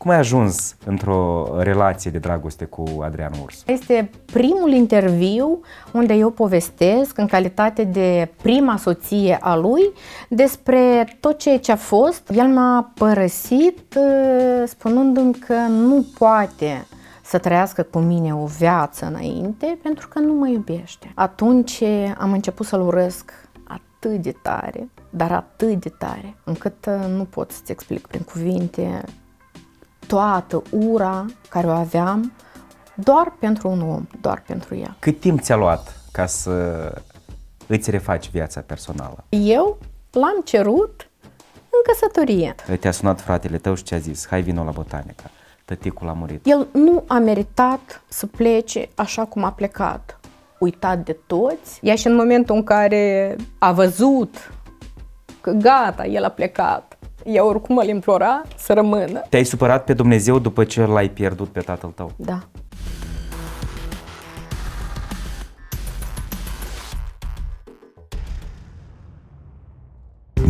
Cum ai ajuns într-o relație de dragoste cu Adrian Urs? Este primul interviu unde eu povestesc în calitate de prima soție a lui despre tot ceea ce a fost. El m-a părăsit ă, spunându-mi că nu poate să trăiască cu mine o viață înainte pentru că nu mă iubește. Atunci am început să-l urăsc atât de tare, dar atât de tare, încât ă, nu pot să-ți explic prin cuvinte toată ura care o aveam doar pentru un om, doar pentru el. Cât timp ți-a luat ca să îți refaci viața personală? Eu l-am cerut în căsătorie. Păi te-a sunat fratele tău și ce a zis, hai vino la botanica, tăticul a murit. El nu a meritat să plece așa cum a plecat, uitat de toți. Ea și în momentul în care a văzut că gata, el a plecat, eu oricum îl implora să rămână. Te-ai supărat pe Dumnezeu după ce l-ai pierdut pe tatăl tău? Da.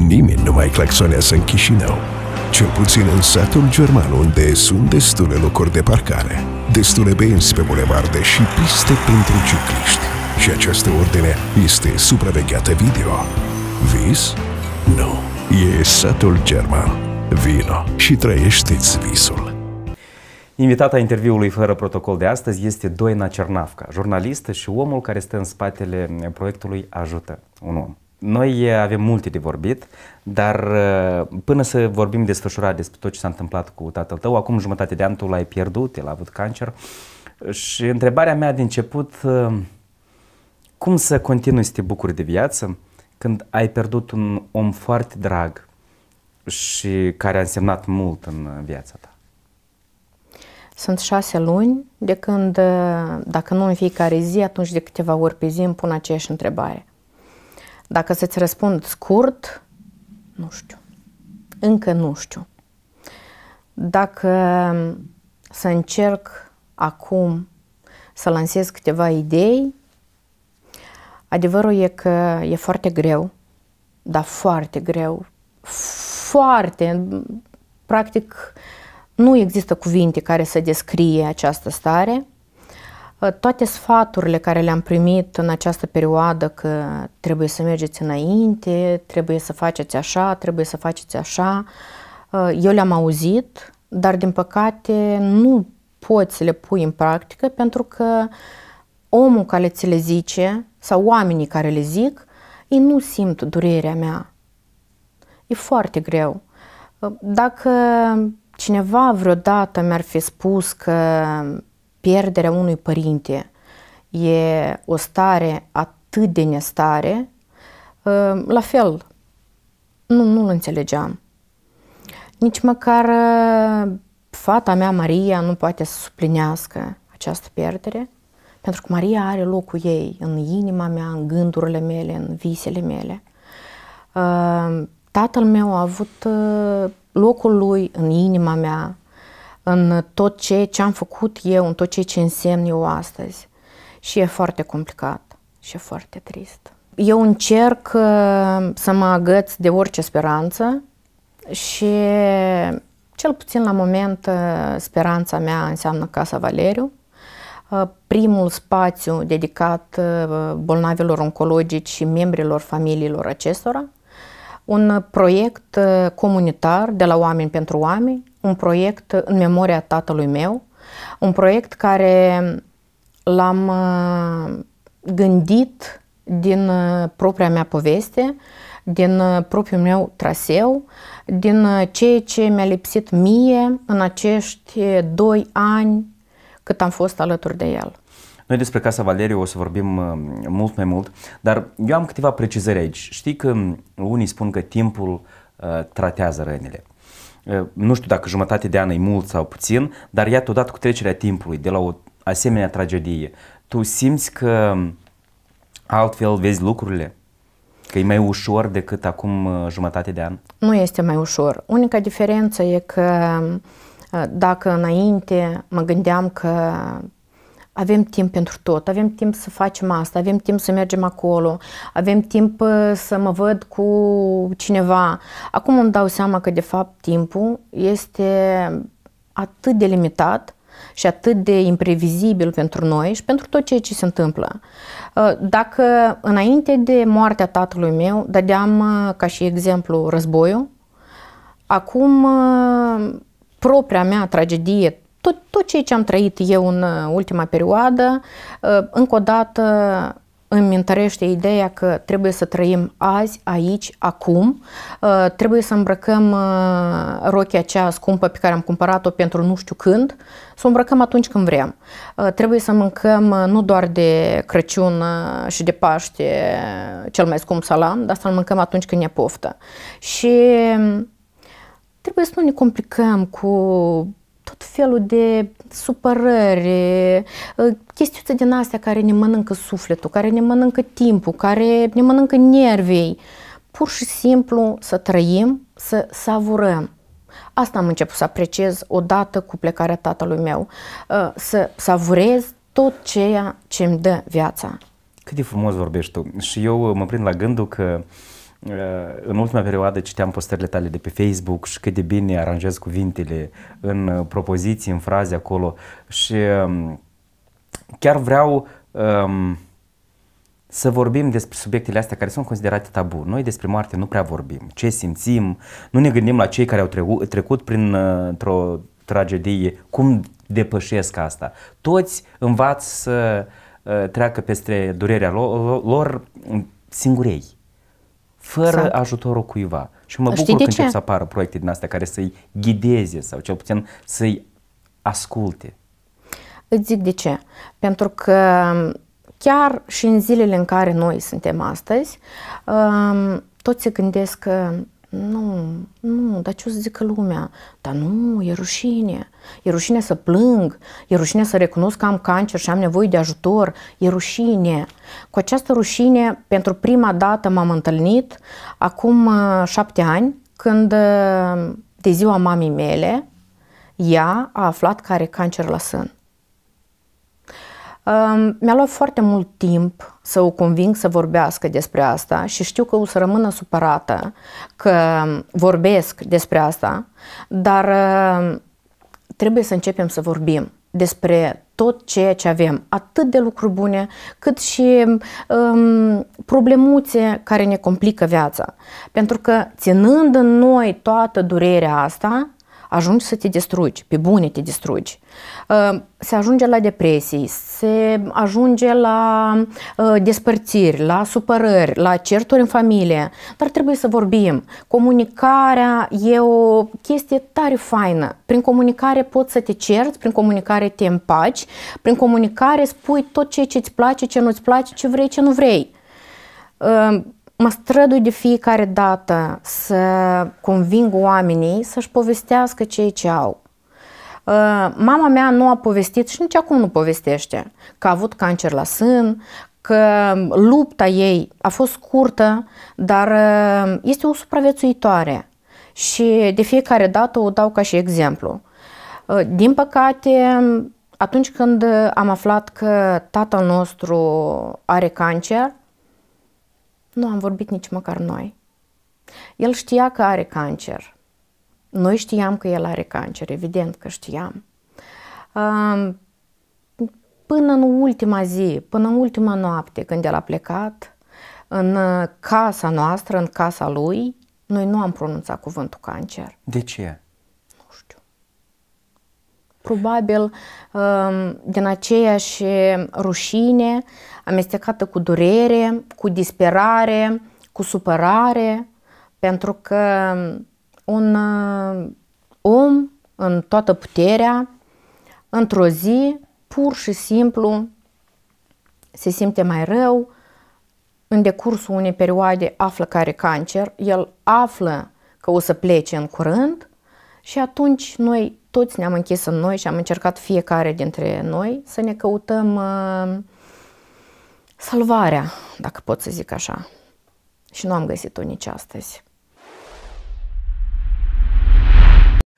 Nimeni nu mai claxonează în Chișinău, cel puțin în satul german, unde sunt destule locuri de parcare, destule benzi pe bulevarde și piste pentru cicliști. Și această ordine este supravegheată video. Vis? Nu. No e satul german. Vino și trăiește-ți visul. Invitata interviului fără protocol de astăzi este Doina Cernavca, jurnalistă și omul care stă în spatele proiectului Ajută un om. Noi avem multe de vorbit, dar uh, până să vorbim desfășurat despre tot ce s-a întâmplat cu tatăl tău, acum jumătate de an tu l-ai pierdut, el a avut cancer și întrebarea mea de început, uh, cum să continui să te bucuri de viață când ai pierdut un om foarte drag și care a însemnat mult în viața ta? Sunt șase luni de când, uh, dacă nu în fiecare zi, atunci de câteva ori pe zi îmi pun aceeași întrebare. Dacă să-ți răspund scurt, nu știu. Încă nu știu. Dacă um, să încerc acum să lansez câteva idei, Adevărul e că e foarte greu, dar foarte greu, foarte, practic nu există cuvinte care să descrie această stare. Toate sfaturile care le-am primit în această perioadă că trebuie să mergeți înainte, trebuie să faceți așa, trebuie să faceți așa, uh, eu le-am auzit, dar din păcate nu poți să le pui în practică pentru că omul care ți le zice sau oamenii care le zic, ei nu simt durerea mea. E foarte greu. Dacă cineva vreodată mi-ar fi spus că pierderea unui părinte e o stare atât de nestare, la fel, nu, nu-l înțelegeam. Nici măcar fata mea, Maria, nu poate să suplinească această pierdere. Pentru că Maria are locul ei în inima mea, în gândurile mele, în visele mele. Uh, tatăl meu a avut uh, locul lui în inima mea, în tot ce, ce am făcut eu, în tot ce ce însemn eu astăzi. Și e foarte complicat și e foarte trist. Eu încerc uh, să mă agăț de orice speranță și cel puțin la moment speranța mea înseamnă Casa Valeriu, Uh, primul spațiu dedicat uh, bolnavilor oncologici și membrilor familiilor acestora, un proiect uh, comunitar de la Oameni pentru Oameni, un proiect în memoria tatălui meu, un proiect care l-am gândit din propria mea poveste, din propriul meu traseu, din ceea ce mi-a lipsit mie în acești doi ani cât am fost alături de el. Noi despre Casa Valeriu o să vorbim uh, mult mai mult, dar eu am câteva precizări aici. Știi că um, unii spun că timpul uh, tratează rănile. Uh, nu știu dacă jumătate de an e mult sau puțin, dar iată odată cu trecerea timpului de la o asemenea tragedie, tu simți că um, altfel vezi lucrurile? Că e mai ușor decât acum uh, jumătate de an? Nu este mai ușor. Unica diferență e că uh, Э, dacă înainte mă gândeam că avem timp pentru tot, avem timp să facem asta, avem timp să mergem acolo, avem timp uh, să mă văd cu cineva. Acum îmi dau seama că, de fapt, timpul este atât de limitat și atât de imprevizibil pentru noi și pentru tot ceea ce se întâmplă. Uh, dacă înainte de moartea tatălui meu dădeam uh, ca și exemplu războiul, acum propria mea tragedie, tot, tot ceea ce am trăit eu în uh, ultima perioadă, uh, încă o dată îmi întărește ideea că trebuie să trăim azi, aici, acum, uh, trebuie să îmbrăcăm rochia aceea scumpă pe care am cumpărat-o pentru nu știu când, să o îmbrăcăm atunci când vrem. Trebuie să mâncăm nu doar de Crăciun și de Paște cel mai scump salam, dar să-l mâncăm atunci când e poftă. Și trebuie să nu ne complicăm cu tot felul de supărări, ă, chestiuțe din astea care ne mănâncă sufletul, care ne mănâncă timpul, care ne mănâncă nervii. Pur și simplu să trăim, să savurăm. Asta am început să apreciez odată cu plecarea tatălui meu, ă, să savurez tot ceea ce îmi dă viața. Cât de frumos vorbești tu. Și eu ă, mă prind la gândul că uh, Eh, în ultima perioadă citeam postările tale de pe Facebook și cât de bine aranjez cuvintele în eh, propoziții, în fraze acolo și ehm, chiar vreau um, să vorbim despre subiectele astea care sunt considerate tabu. Noi despre moarte nu prea vorbim. Ce simțim? Nu ne gândim la cei care au trecut printr-o eh, tragedie. Cum depășesc asta? Toți învață să treacă peste durerea lor singurei fără exact. ajutorul cuiva. Și mă bucur când când încep să apară proiecte din astea care să-i ghideze sau cel puțin să-i asculte. Îți zic de ce. Pentru că um, chiar și în zilele în care noi suntem astăzi, um, toți se gândesc că nu, nu, dar ce o să zică lumea? Dar nu, e rușine. E rușine să plâng, e rușine să recunosc că am cancer și am nevoie de ajutor, e rușine. Cu această rușine, pentru prima dată m-am întâlnit acum uh, șapte ani, când uh, de ziua mamei mele, ea a aflat că are cancer la sân. Mi-a luat foarte mult timp să o conving să vorbească despre asta și știu că o să rămână supărată că vorbesc despre asta, dar trebuie să începem să vorbim despre tot ceea ce avem, atât de lucruri bune, cât și um, problemuțe care ne complică viața. Pentru că, ținând în noi toată durerea asta, ajungi să te distrugi, pe bune te distrugi. Ă, se ajunge la depresii, se ajunge la ă, despărțiri, la supărări, la certuri în familie, dar trebuie să vorbim. Comunicarea e o chestie tare faină. Prin comunicare poți să te cerți, prin comunicare te împaci, prin comunicare spui tot ce îți place, ce nu-ți place, ce vrei, ce nu vrei ă, mă strădui de fiecare dată să conving oamenii să-și povestească ceea ce au. Uh, mama mea nu a povestit și nici acum nu povestește că a avut cancer la sân, că lupta ei a fost scurtă, dar uh, este o supraviețuitoare și de fiecare dată o dau ca și exemplu. Uh, din păcate, atunci când am aflat că tatăl nostru are cancer, nu am vorbit nici măcar noi. El știa că are cancer. Noi știam că el are cancer, evident că știam. Până în ultima zi, până în ultima noapte, când el a plecat, în uh, casa noastră, în casa lui, noi nu am pronunțat cuvântul cancer. De ce? Nu știu. Probabil um, din aceeași rușine, amestecată cu durere, cu disperare, cu supărare, pentru că un uh, om în toată puterea, într-o zi, pur și simplu se simte mai rău, în decursul unei perioade află că are cancer, el află că o să plece în curând și atunci noi toți ne-am închis în noi și am încercat fiecare dintre noi să ne căutăm uh, salvarea, dacă pot să zic așa. Și nu am găsit-o nici astăzi.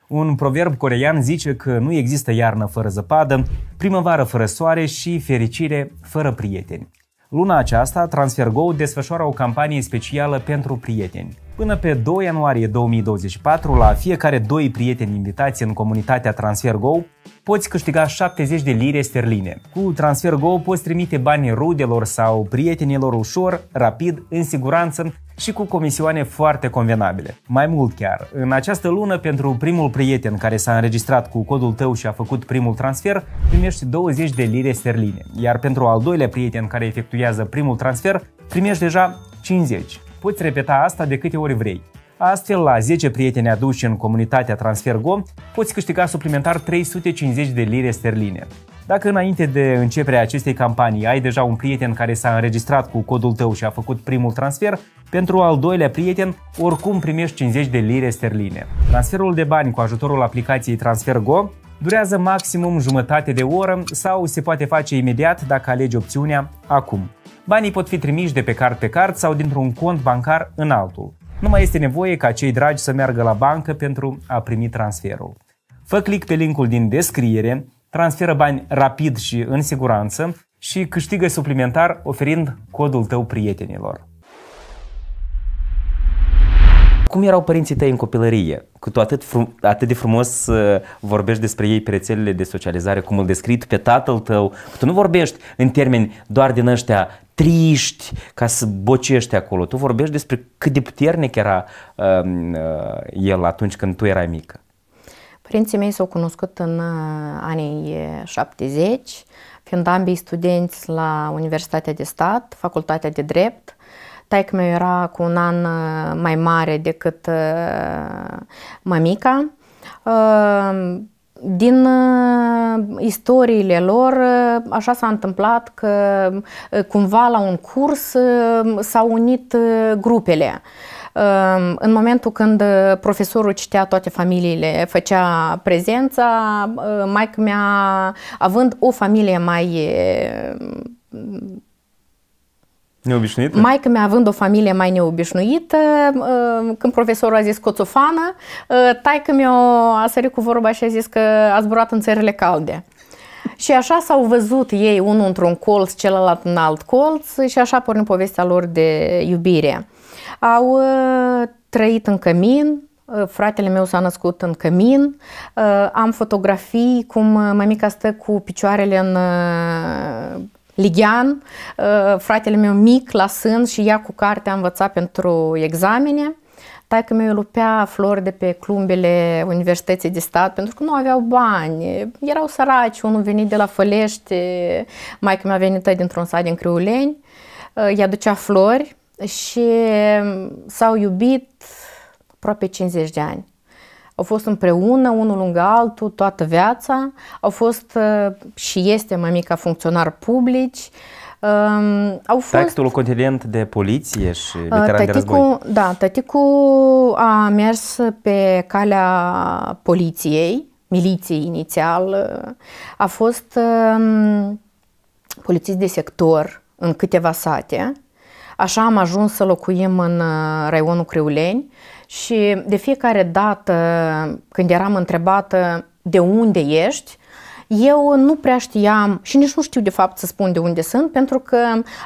Un proverb coreean zice că nu există iarnă fără zăpadă, primăvară fără soare și fericire fără prieteni. Luna aceasta, TransferGo desfășoară o campanie specială pentru prieteni. Până pe 2 ianuarie 2024, la fiecare doi prieteni invitați în comunitatea TransferGo, poți câștiga 70 de lire sterline. Cu TransferGo poți trimite banii rudelor sau prietenilor ușor, rapid, în siguranță și cu comisioane foarte convenabile. Mai mult chiar, în această lună, pentru primul prieten care s-a înregistrat cu codul tău și a făcut primul transfer, primești 20 de lire sterline, iar pentru al doilea prieten care efectuează primul transfer, primești deja 50. Poți repeta asta de câte ori vrei. Astfel, la 10 prieteni aduși în comunitatea TransferGo, poți câștiga suplimentar 350 de lire sterline. Dacă înainte de începerea acestei campanii ai deja un prieten care s-a înregistrat cu codul tău și a făcut primul transfer, pentru al doilea prieten oricum primești 50 de lire sterline. Transferul de bani cu ajutorul aplicației TransferGo durează maximum jumătate de oră sau se poate face imediat dacă alegi opțiunea Acum. Banii pot fi trimiși de pe card pe card sau dintr-un cont bancar în altul. Nu mai este nevoie ca cei dragi să meargă la bancă pentru a primi transferul. Fă click pe linkul din descriere, transferă bani rapid și în siguranță și câștigă suplimentar oferind codul tău prietenilor. Cum erau părinții tăi în copilărie? Cu tu atât, frum- atât de frumos uh, vorbești despre ei pe rețelele de socializare, cum îl descrii pe tatăl tău, că tu nu vorbești în termeni doar din ăștia triști ca să bocești acolo. Tu vorbești despre cât de puternic era um, uh, el atunci când tu erai mică. Părinții mei s-au cunoscut în uh, anii 70, uh, fiind ambii studenți la Universitatea de Stat, Facultatea de Drept. Taică meu era cu un an uh, mai mare decât mămica din uh, istoriile lor, uh, așa s-a întâmplat că uh, cumva la un curs s-au unit grupele. În momentul când profesorul citea toate familiile, făcea prezența, maica mea, având o familie mai Neobișnuită? Maica mea având o familie mai neobișnuită, uh, când profesorul a zis coțofană, uh, taică mi-o a sărit cu vorba și a zis că a zburat în țările calde. Și așa s-au văzut ei unul într-un colț, celălalt în alt colț și așa pornim povestea lor de iubire. Au uh, trăit în cămin, Fratele meu s-a născut în cămin, am fotografii cum mămica stă cu picioarele în Ligian, uh, fratele meu mic, la sân și ea cu cartea învățat pentru examene. Taică meu lupea flori de pe clumbele universității de stat pentru că nu aveau bani, erau săraci, unul venit de la Fălești, maica mea venită dintr-un sat din Criuleni, ea uh, ducea flori și s-au iubit aproape 50 de ani au fost împreună, unul lângă altul, toată viața, au fost uh, și este mai mica funcționar publici, Um, au fost... Tactul continent de poliție și uh, tăticu, de război. Da, tăticu a mers pe calea poliției, miliției inițial, a fost um, polițist de sector în câteva sate, Așa am ajuns să locuim în uh, raionul Creuleni și de fiecare dată când eram întrebată de unde ești, eu nu prea știam și nici nu știu de fapt să spun de unde sunt, pentru că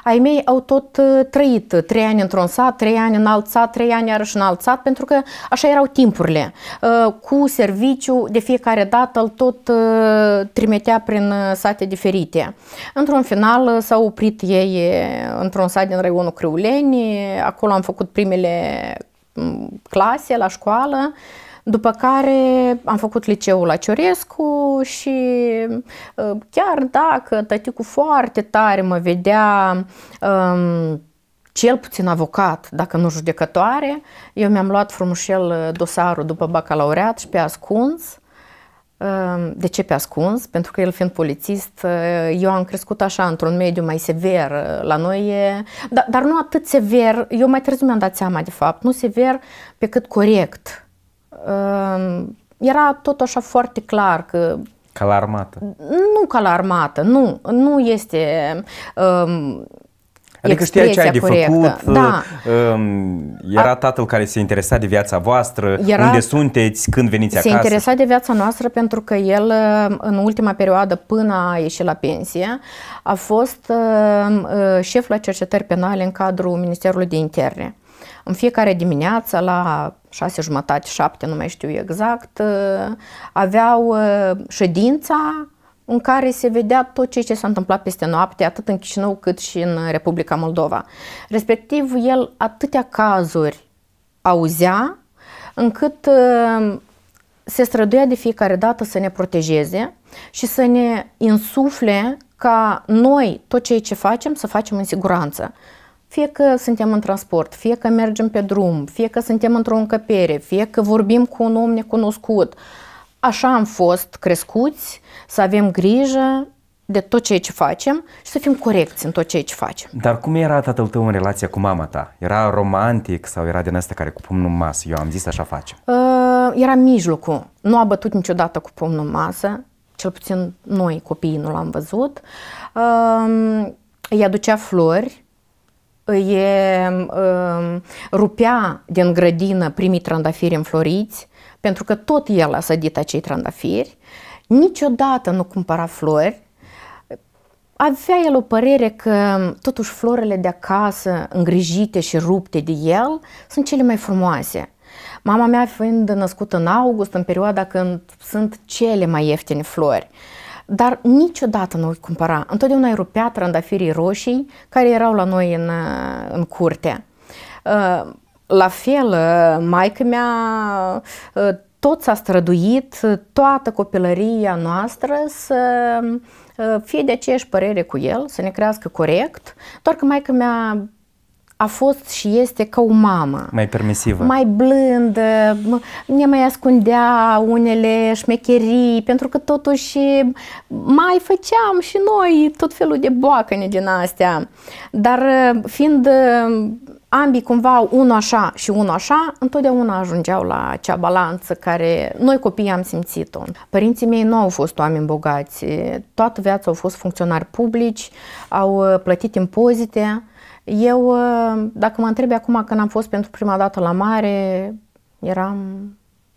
ai mei au tot uh, trăit trei ani într-un sat, trei ani în alt sat, trei ani iarăși în alt sat, pentru că așa erau timpurile. Uh, cu serviciu, de fiecare dată îl tot uh, trimitea prin sate diferite. Într-un final s-au oprit ei într-un sat din raionul Criuleni, acolo am făcut primele clase, la școală, după care am făcut liceul la Ciorescu și ă, chiar dacă tăticul foarte tare mă vedea um, cel puțin avocat, dacă nu judecătoare, eu mi-am luat frumușel ă, dosarul după bacalaureat și pe ascuns Ehm, de ce pe ascuns? Pentru că el fiind polițist, eh, eu am crescut așa, într-un mediu mai sever eh, la noi, e, dar, dar nu atât sever, eu mai târziu mi-am dat seama de fapt, nu sever pe cât corect. Ehm, era tot așa foarte clar că ca la armată? Nu ca la armată, nu. Nu este um, Adică știai ce ai de corectă. făcut, uh, da. Um, era tatăl care se interesa de viața voastră, era, unde sunteți, când veniți se acasă. Se interesa de viața noastră pentru că el uh, în ultima perioadă până a ieșit la pensie a fost uh, șef la cercetări penale în cadrul Ministerului de Interne. În fiecare dimineață la șase jumătate, șapte, nu mai știu exact, aveau ședința în care se vedea tot ceea ce s-a întâmplat peste noapte, atât în Chișinău cât și în Republica Moldova. Respectiv, el atâtea cazuri auzea, încât uh, se străduia de fiecare dată să ne protejeze și să ne insufle ca noi tot ceea ce facem să facem în siguranță. Fie că suntem în transport, fie că mergem pe drum, fie că suntem într-o încăpere, fie că vorbim cu un om necunoscut, uh, așa am fost crescuți, să avem grijă de tot ceea ce facem și să fim corecți în tot ceea ce facem. Dar cum era tatăl tău în relația cu mama ta? Era romantic sau era din asta care cu pumnul în masă? Eu am zis așa facem. Uh, era mijlocul. Nu a bătut niciodată cu pumnul în masă. Cel puțin noi copiii nu l-am văzut. Uh, îi aducea flori, îi uh, rupea din grădină primii trandafiri înfloriți, pentru că tot el a sădit acei trandafiri, niciodată nu cumpăra flori, avea el o părere că totuși florele de acasă, îngrijite și rupte de el, sunt cele mai frumoase. Mama mea fiind născută în august, în perioada când sunt cele mai ieftine flori, dar niciodată nu îi cumpăra. Întotdeauna îi rupea trandafirii roșii care erau la noi în, în curte. Uh, la fel, uh, maica mea uh, tot s-a străduit uh, toată copilăria noastră să fie de aceeași părere cu el, să ne crească corect, doar că maica mea a fost și este ca o mamă. Mai permisivă. Mai blândă, ne mai ascundea unele șmecherii, pentru că totuși mai făceam și noi tot felul de boacăne din astea. Dar fiind ambii cumva unul așa și unul așa, întotdeauna ajungeau la acea balanță care noi copiii am simțit-o. Părinții mei nu au fost oameni bogați, toată viața au fost funcționari publici, au uh, plătit impozite. Eu, uh, dacă mă întrebi acum când am fost pentru prima dată la mare, eram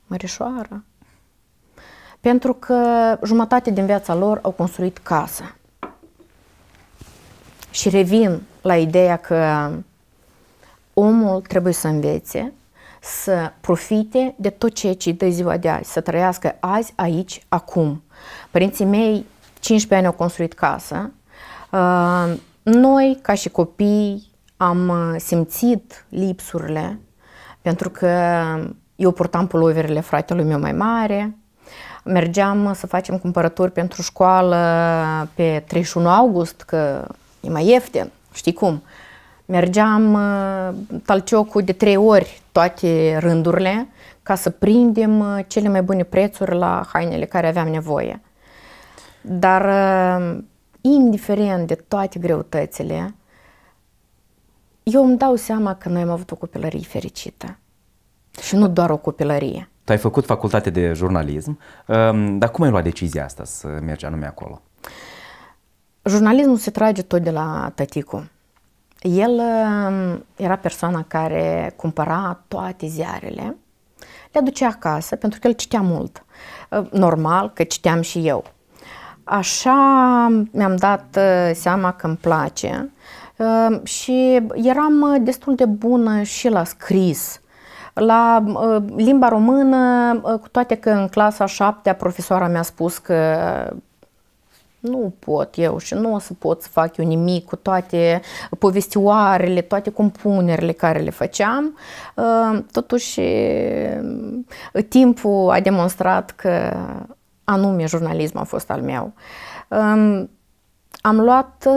mărișoară. Pentru că jumătate din viața lor au construit casă. Și revin la ideea că omul trebuie să învețe să profite de tot ceea ce îi dă ziua de azi, să trăiască azi, aici, acum. Părinții mei 15 ani au construit casă. Uh, noi, ca și copii, am uh, simțit lipsurile pentru că eu purtam puloverele fratelui meu mai mare, mergeam să facem cumpărături pentru școală pe 31 august, că e mai ieftin, știi cum. Mergeam uh, talciocul de trei ori toate rândurile ca să prindem uh, cele mai bune prețuri la hainele care aveam nevoie. Dar uh, indiferent de toate greutățile, eu îmi dau seama că noi am avut o copilărie fericită. Și nu doar o copilărie. Tu ai făcut facultate de jurnalism, um, dar cum ai luat decizia asta să mergi anume acolo? Jurnalismul se trage tot de la tăticul. El um, era persoana care cumpăra toate ziarele, le aducea acasă, pentru că el citea mult. Uh, normal că citeam și eu. Așa mi-am dat uh, seama că îmi place uh, și eram destul de bună și la scris la limba română, cu toate că în clasa 7 profesoara mi-a spus că nu pot eu și nu o să pot să fac eu nimic cu toate povestioarele, toate compunerile care le făceam. Totuși, timpul a demonstrat că anume jurnalism a fost al meu. Am luat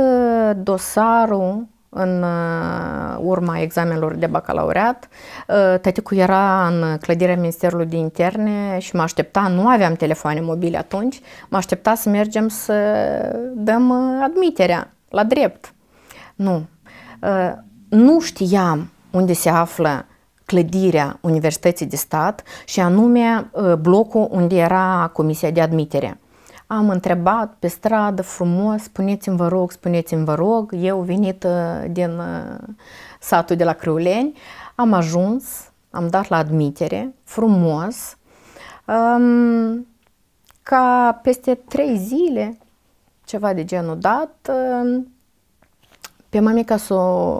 dosarul în uh, urma examenelor de bacalaureat. Uh, tăticul era în clădirea Ministerului de Interne și mă aștepta, nu aveam telefoane mobile atunci, mă aștepta să mergem să dăm uh, admiterea la drept. Nu. Nu știam unde se află clădirea Universității de Stat și anume blocul unde era Comisia de Admitere am întrebat pe stradă frumos, spuneți-mi vă rog, spuneți-mi vă rog, eu venit uh, din uh, satul de la Criuleni, am ajuns, am dat la admitere, frumos, um, ca peste trei zile, ceva de genul dat, pe mamica să o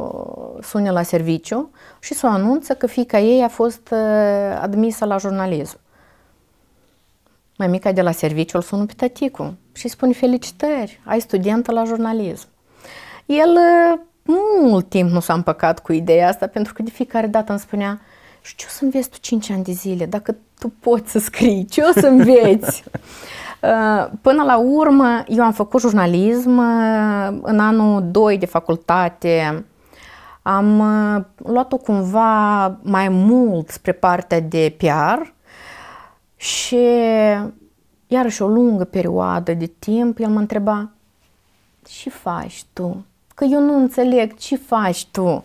sună la serviciu și să o anunță că fica ei a fost uh, admisă la jurnalism. Mămica de la serviciu îl sună pe tăticu și spune felicitări, ai studentă la jurnalism. El uh, mult timp nu s-a împăcat cu ideea asta pentru că de fiecare dată îmi spunea și ce o să înveți tu 5 ani de zile dacă tu poți să scrii, ce o să înveți? Uh, până la urmă, eu am făcut jurnalism uh, în anul 2 de facultate. Am luat-o cumva mai mult spre partea de PR, și iarăși o lungă perioadă de timp, el mă întreba, ce faci tu? Că eu nu înțeleg ce faci tu.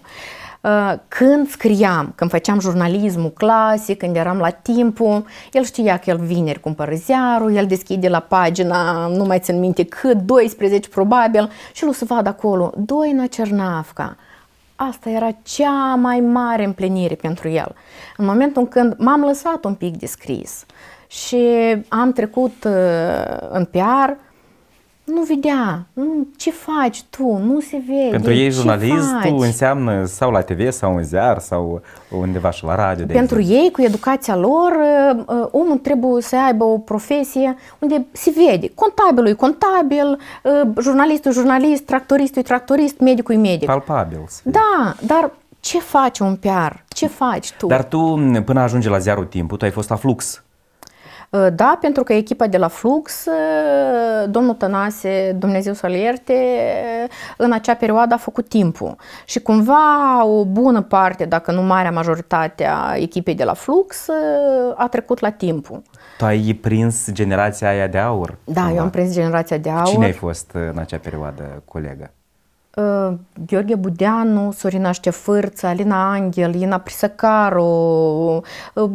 Uh, când scriam, când făceam jurnalismul clasic, când eram la timpul, el știa că el vineri cumpără ziarul, el deschide la pagina, nu mai țin minte cât, 12 probabil, și el o să vadă acolo, Doina Cernavca, Asta era cea mai mare împlinire pentru el. În momentul când m-am lăsat un pic de scris și am trecut uh, în PR, nu vedea, nu, ce faci tu, nu se vede. Pentru ei jurnalistul înseamnă sau la TV sau în ziar sau undeva și la radio. De Pentru exemplu. ei, cu educația lor, ă, ă, omul trebuie să aibă o profesie unde se vede. Contabilul e contabil, ă, jurnalistul e jurnalist, tractoristul e tractorist, medicul e medic. Palpabil. Da, dar ce faci un PR? Ce faci tu? Dar tu, până ajunge la ziarul Timpul, tu ai fost la flux. Uh, da, pentru că echipa de la Flux, uh, domnul Tănase, Dumnezeu să-l ierte, uh, în acea perioadă a făcut timpul. Și cumva o bună parte, dacă nu marea majoritate a echipei de la Flux, a trecut la timpul. Tu ai prins generația aia de aur? Da, cumva. eu am prins generația de aur. Cine ai fost în acea perioadă colegă? Ă, Gheorghe Budeanu, Sorina Ștefârță, Alina Angel, Ina Prisăcaru, ă,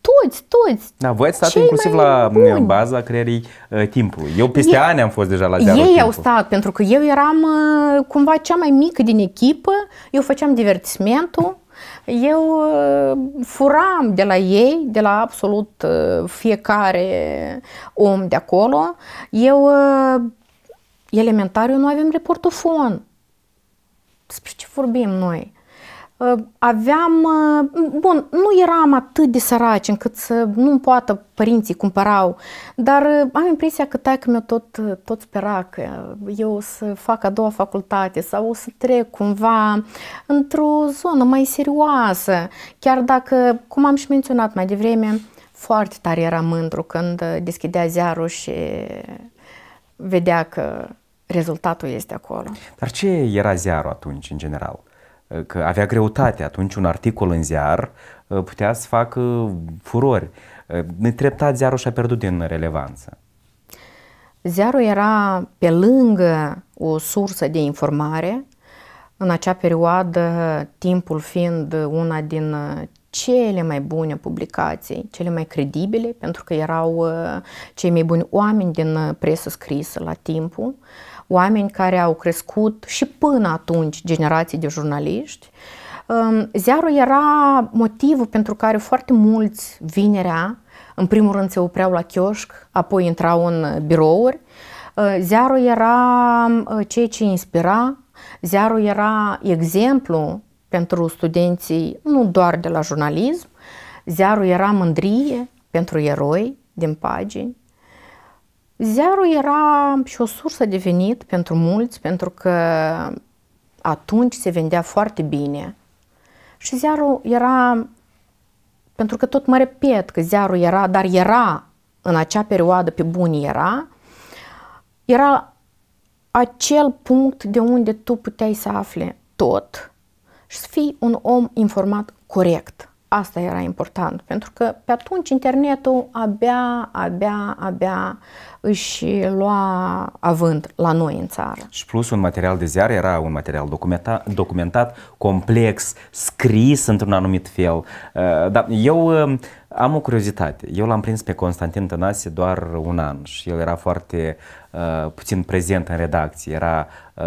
toți, toți. Da, voi ați stat inclusiv la buni. baza creierii uh, timpului. Eu peste ei, ani am fost deja la ziarul Ei timpul. au stat, pentru că eu eram uh, cumva cea mai mică din echipă, eu făceam divertismentul, eu uh, furam de la ei, de la absolut uh, fiecare om de acolo. Eu, uh, elementar, eu nu avem reportofon despre ce vorbim noi? Ă, aveam, ă, bun, nu eram atât de săraci încât să nu poată părinții cumpărau, dar ă, am impresia că taică mi tot, tot spera că eu o să fac a doua facultate sau o să trec cumva într-o zonă mai serioasă, chiar dacă, cum am și menționat mai devreme, foarte tare era mândru când deschidea ziarul și vedea că rezultatul este acolo. Dar ce era ziarul atunci, în general? Că avea greutate. Atunci un articol în ziar uh, putea să facă uh, furori. Uh, Treptat ziarul și-a pierdut din relevanță. Ziarul era pe lângă o sursă de informare, în acea perioadă, timpul fiind una din cele mai bune publicații, cele mai credibile, pentru că erau cei mai buni oameni din presă scrisă la timpul oameni care au crescut și până atunci generații de jurnaliști. Um, ziarul era motivul pentru care foarte mulți vinerea, în primul rând se opreau la chioșc, apoi intrau în birouri. Uh, ziarul era uh, ceea ce inspira, ziarul era exemplu pentru studenții, nu doar de la jurnalism, ziarul era mândrie pentru eroi din pagini, Ziarul era și o sursă de venit pentru mulți, pentru că atunci se vendea foarte bine. Și ziarul era, pentru că tot mă repet că ziarul era, dar era în acea perioadă pe bun era, era acel punct de unde tu puteai să afli tot și să fii un om informat corect. Asta era important, pentru că pe atunci internetul abia, abia, abia își lua avânt la noi în țară. Și plus un material de ziar era un material documentat, documentat complex, scris într-un anumit fel. Uh, Dar eu um, am o curiozitate. Eu l-am prins pe Constantin Tănase doar un an și el era foarte uh, puțin prezent în redacție. Era uh,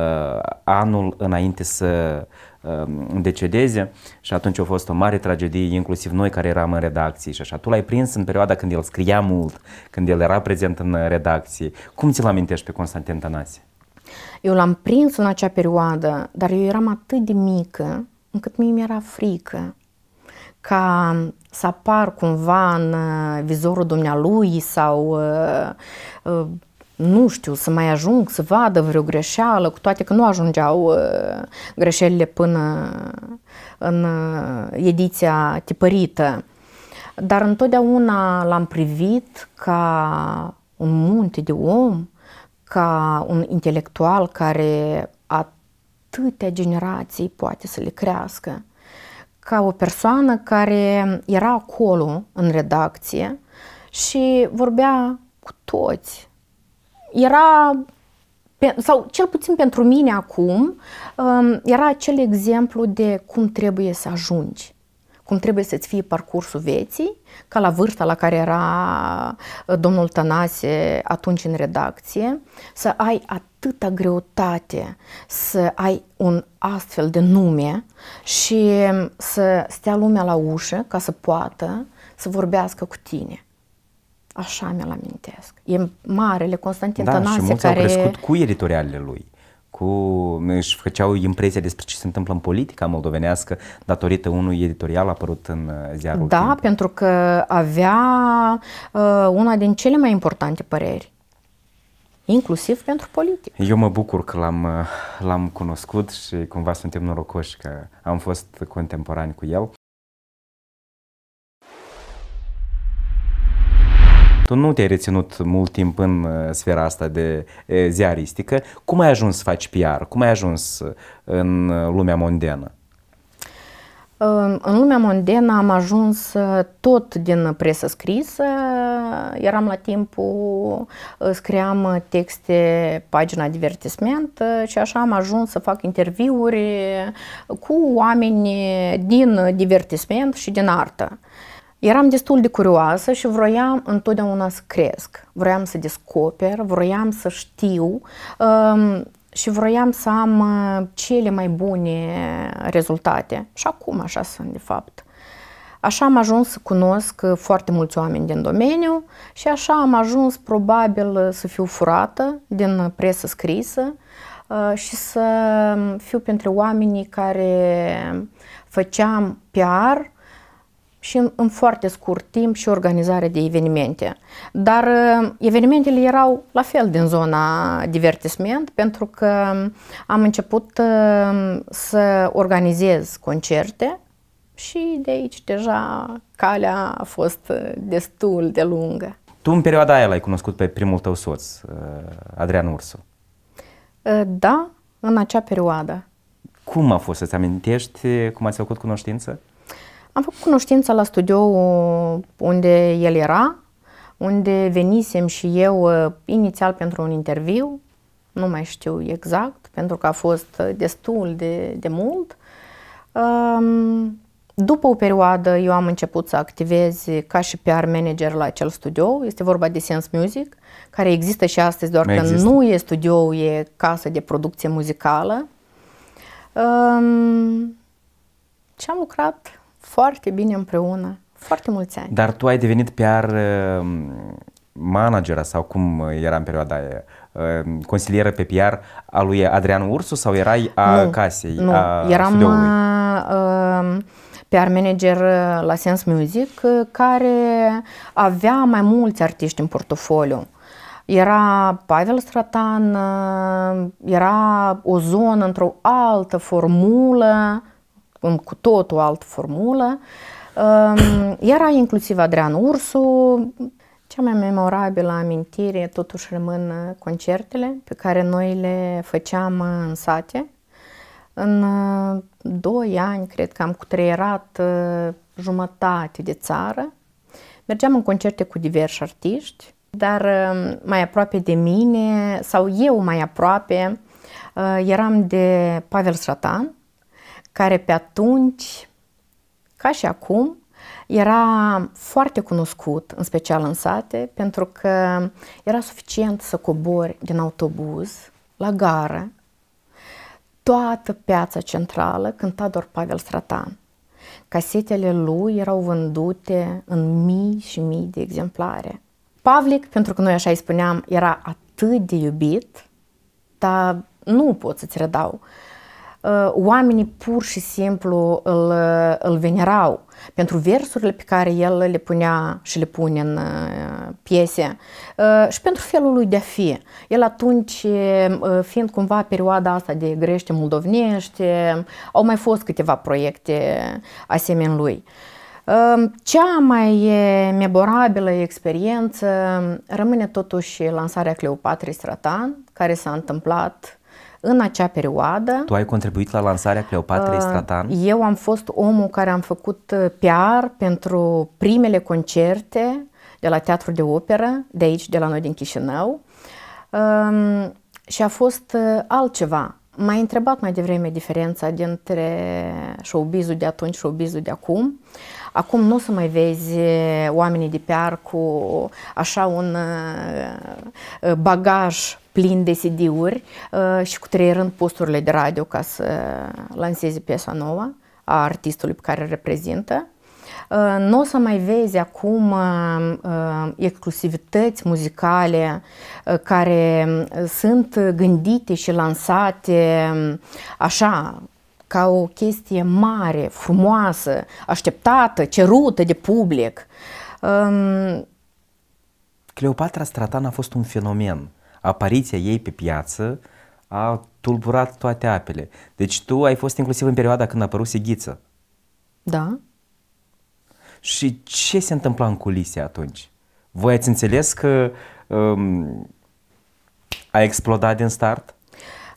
anul înainte să Um, decedeze și atunci a fost o mare tragedie, inclusiv noi care eram în redacție, și așa. Tu l-ai prins în perioada când el scria mult, când el era prezent în redacție. Cum ți-l amintești pe Constantin Tănase? Eu l-am prins în acea perioadă, dar eu eram atât de mică încât mie mi-era frică ca să apar cumva în uh, vizorul dumnealui sau uh, uh, nu știu, să mai ajung să vadă vreo greșeală, cu toate că nu ajungeau uh, greșelile până în uh, ediția tipărită. Dar întotdeauna l-am privit ca un munte de om, ca un intelectual care atâtea generații poate să le crească, ca o persoană care era acolo în redacție și vorbea cu toți, era, sau cel puțin pentru mine acum, um, era acel exemplu de cum trebuie să ajungi cum trebuie să-ți fie parcursul vieții, ca la vârsta la care era uh, domnul Tănase atunci în redacție, să ai atâta greutate, să ai un astfel de nume și um, să stea lumea la ușă ca să poată să vorbească cu tine. Așa mi-l amintesc. E marele Constantin da, Tănase și mulți care... au crescut cu editorialele lui cu, își făceau impresia despre ce se întâmplă în politica moldovenească datorită unui editorial apărut în uh, ziarul Da, timp. pentru că avea uh, una din cele mai importante păreri inclusiv pentru politică. Eu mă bucur că l-am, uh, l-am cunoscut și cumva suntem norocoși că am fost contemporani cu el. tu nu te-ai reținut mult timp în uh, sfera asta de ziaristică. Cum ai ajuns să faci PR? Cum ai ajuns uh, în uh, lumea mondenă? În lumea mondenă am ajuns tot din presă scrisă. Eram la timpul, scriam texte, pagina divertisment și așa am ajuns să fac interviuri cu oameni din divertisment și din artă. Eram destul de curioasă și vroiam întotdeauna să cresc, vroiam să descoper, vroiam să știu um, și vroiam să am uh, cele mai bune rezultate. Și acum așa sunt, de fapt. Așa am ajuns să cunosc uh, foarte mulți oameni din domeniu și așa am ajuns probabil uh, să fiu furată din presă scrisă și să um, fiu pentru oamenii care făceam PR și în, în foarte scurt timp și organizare de evenimente. Dar uh, evenimentele erau la fel din zona divertisment pentru că am început uh, să organizez concerte și de aici deja calea a fost uh, destul de lungă. Tu în perioada aia l-ai cunoscut pe primul tău soț, Adrian Ursu. Da, în acea perioadă. Cum a fost? să-ți amintești cum ați făcut cunoștință? Am făcut cunoștință la studioul uh, unde el era, unde venisem și eu uh, inițial pentru un interviu, nu mai știu exact, pentru că a fost uh, destul de, de mult. Um, după o perioadă eu am început să activez ca și PR manager la acel studio, este vorba de Sense Music, care există și astăzi, doar mai că nu e studio, e casă de producție muzicală. Um, și am lucrat foarte bine împreună, foarte mulți ani. Dar tu ai devenit PR uh, managera sau cum uh, era în perioada aia, uh, consilieră pe PR a lui Adrian Ursu sau erai a nu, casei, nu, a eram PR manager la Sense Music care avea mai mulți artiști în portofoliu. Era Pavel Stratan, era o zonă într-o altă formulă cu tot o altă formulă. Ehm, era inclusiv Adrian Ursu. Cea mai memorabilă amintire totuși rămân uh, concertele pe care noi le făceam uh, în sate. În uh, doi ani, cred că am cutreierat jumătate de țară. Mergeam în concerte cu diversi artiști, dar mai aproape de mine, sau eu mai aproape, eram de Pavel Sratan care pe atunci, ca și acum, era foarte cunoscut, în special în sate, pentru că era suficient să cobori din autobuz la gară. Toată piața centrală cânta doar Pavel Stratan. Casetele lui erau vândute în mii și mii de exemplare. Pavlic, pentru că noi așa îi spuneam, era atât de iubit, dar nu pot să-ți redau Uh, oamenii pur și simplu îl, îl venerau pentru versurile pe care el le punea și le pune în uh, piese uh, și pentru felul lui de a fi. El atunci, fiind cumva perioada asta de grește moldovnește, au mai fost câteva proiecte asemenea lui. Cea mai memorabilă experiență rămâne totuși lansarea Cleopatrii Stratan, care s-a întâmplat în acea perioadă... Tu ai contribuit la lansarea Cleopatrei uh, Stratan? Eu am fost omul care am făcut uh, PR pentru primele concerte de la Teatrul de Operă, de aici, de la noi din Chișinău. Uh, și a fost uh, altceva. M-ai întrebat mai devreme diferența dintre showbizul de atunci și showbizul de acum. Uh, Acum nu o să mai vezi oamenii de pe ar cu așa un bagaj plin de CD-uri și cu trei rând posturile de radio ca să lanseze piesa nouă a artistului pe care îl reprezintă. Nu o să mai vezi acum exclusivități muzicale care sunt gândite și lansate așa ca o chestie mare, frumoasă, așteptată, cerută de public. Um... Cleopatra Stratan a fost un fenomen. Apariția ei pe piață a tulburat toate apele. Deci tu ai fost inclusiv în perioada când a apărut Sighiță. Da. Și ce se întâmpla în culise atunci? Voi ați înțeles că um, a explodat din start?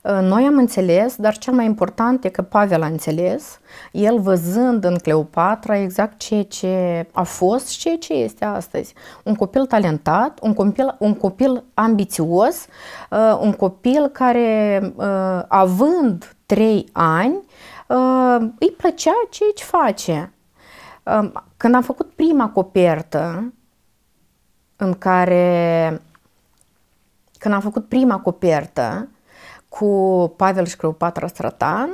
Ă, noi am înțeles, dar cel mai important e că Pavel a înțeles, el văzând în Cleopatra exact ceea ce a fost și ceea ce este astăzi. Un copil talentat, un copil, un copil ambițios, ă, un copil care, ă, având trei ani, îi plăcea ceea ce face. Când am făcut prima copertă, în care, când am făcut prima copertă, cu Pavel și Cleopatra Stratan,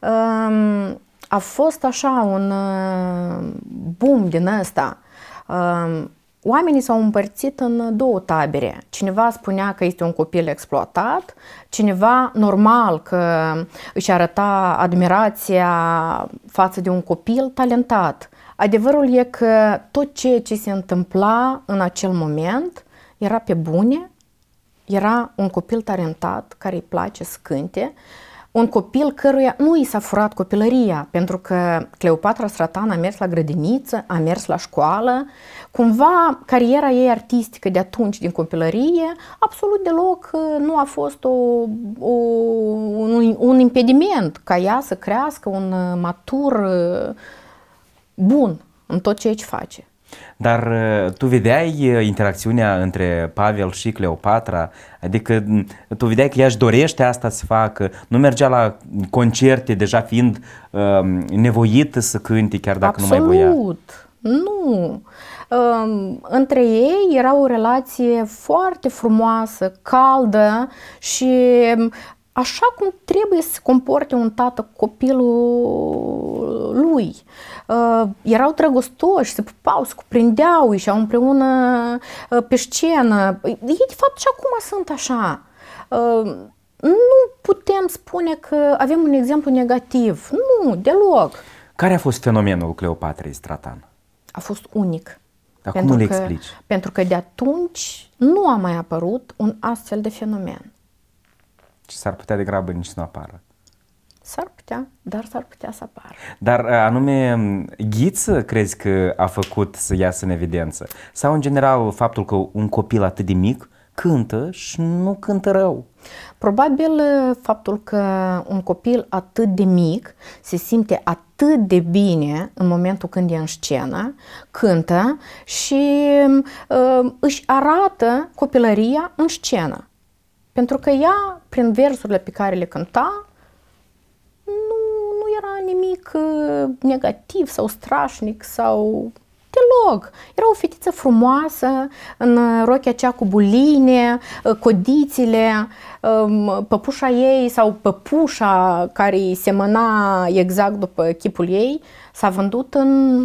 ehm, a fost așa un eh, boom din ăsta. Ehm, oamenii s-au împărțit în două tabere. Cineva spunea că este un copil exploatat, cineva normal că își arăta admirația față de un copil talentat. Adevărul e că tot ceea ce se întâmpla în acel moment era pe bune era un copil talentat care îi place să cânte, un copil căruia nu i s-a furat copilăria, pentru că Cleopatra Stratan a mers la grădiniță, a mers la școală, cumva cariera ei artistică de atunci, din copilărie, absolut deloc uh, nu a fost o, o, un, un impediment ca ea să crească un uh, matur uh, bun în tot ceea ce face. Dar uh, tu vedeai uh, interacțiunea între Pavel și Cleopatra? Adică tu vedeai că ea își dorește asta să facă, nu mergea la concerte deja fiind uh, um, nevoită să cânte chiar dacă Absolut. nu mai voia. Absolut, nu. Um, între ei era o relație foarte frumoasă, caldă și așa cum trebuie să se comporte un tată cu copilul lui. Uh, erau drăgostoși, se pupau, se cuprindeau, ieșeau împreună uh, pe scenă. Ei, de fapt, și acum sunt așa. Uh, nu putem spune că avem un exemplu negativ. Nu, deloc. Care a fost fenomenul Cleopatrei Stratan? A fost unic. Dar cum îl explici? pentru că de atunci nu a mai apărut un astfel de fenomen și s-ar putea de grabă nici să nu apară. S-ar putea, dar s-ar putea să apară. Dar uh, anume, Ghiță crezi că a făcut să iasă în evidență? Sau în general faptul că un copil atât de mic cântă și nu cântă rău? Probabil uh, faptul că un copil atât de mic se simte atât de bine în momentul când e în scenă, cântă și uh, își arată copilăria în scenă. Pentru că ea, prin versurile pe care le cânta, nu, nu era nimic uh, negativ sau strașnic sau deloc. Era o fetiță frumoasă, în rochea cea cu buline, uh, codițile, um, păpușa ei sau păpușa care îi semăna exact după chipul ei, s-a vândut în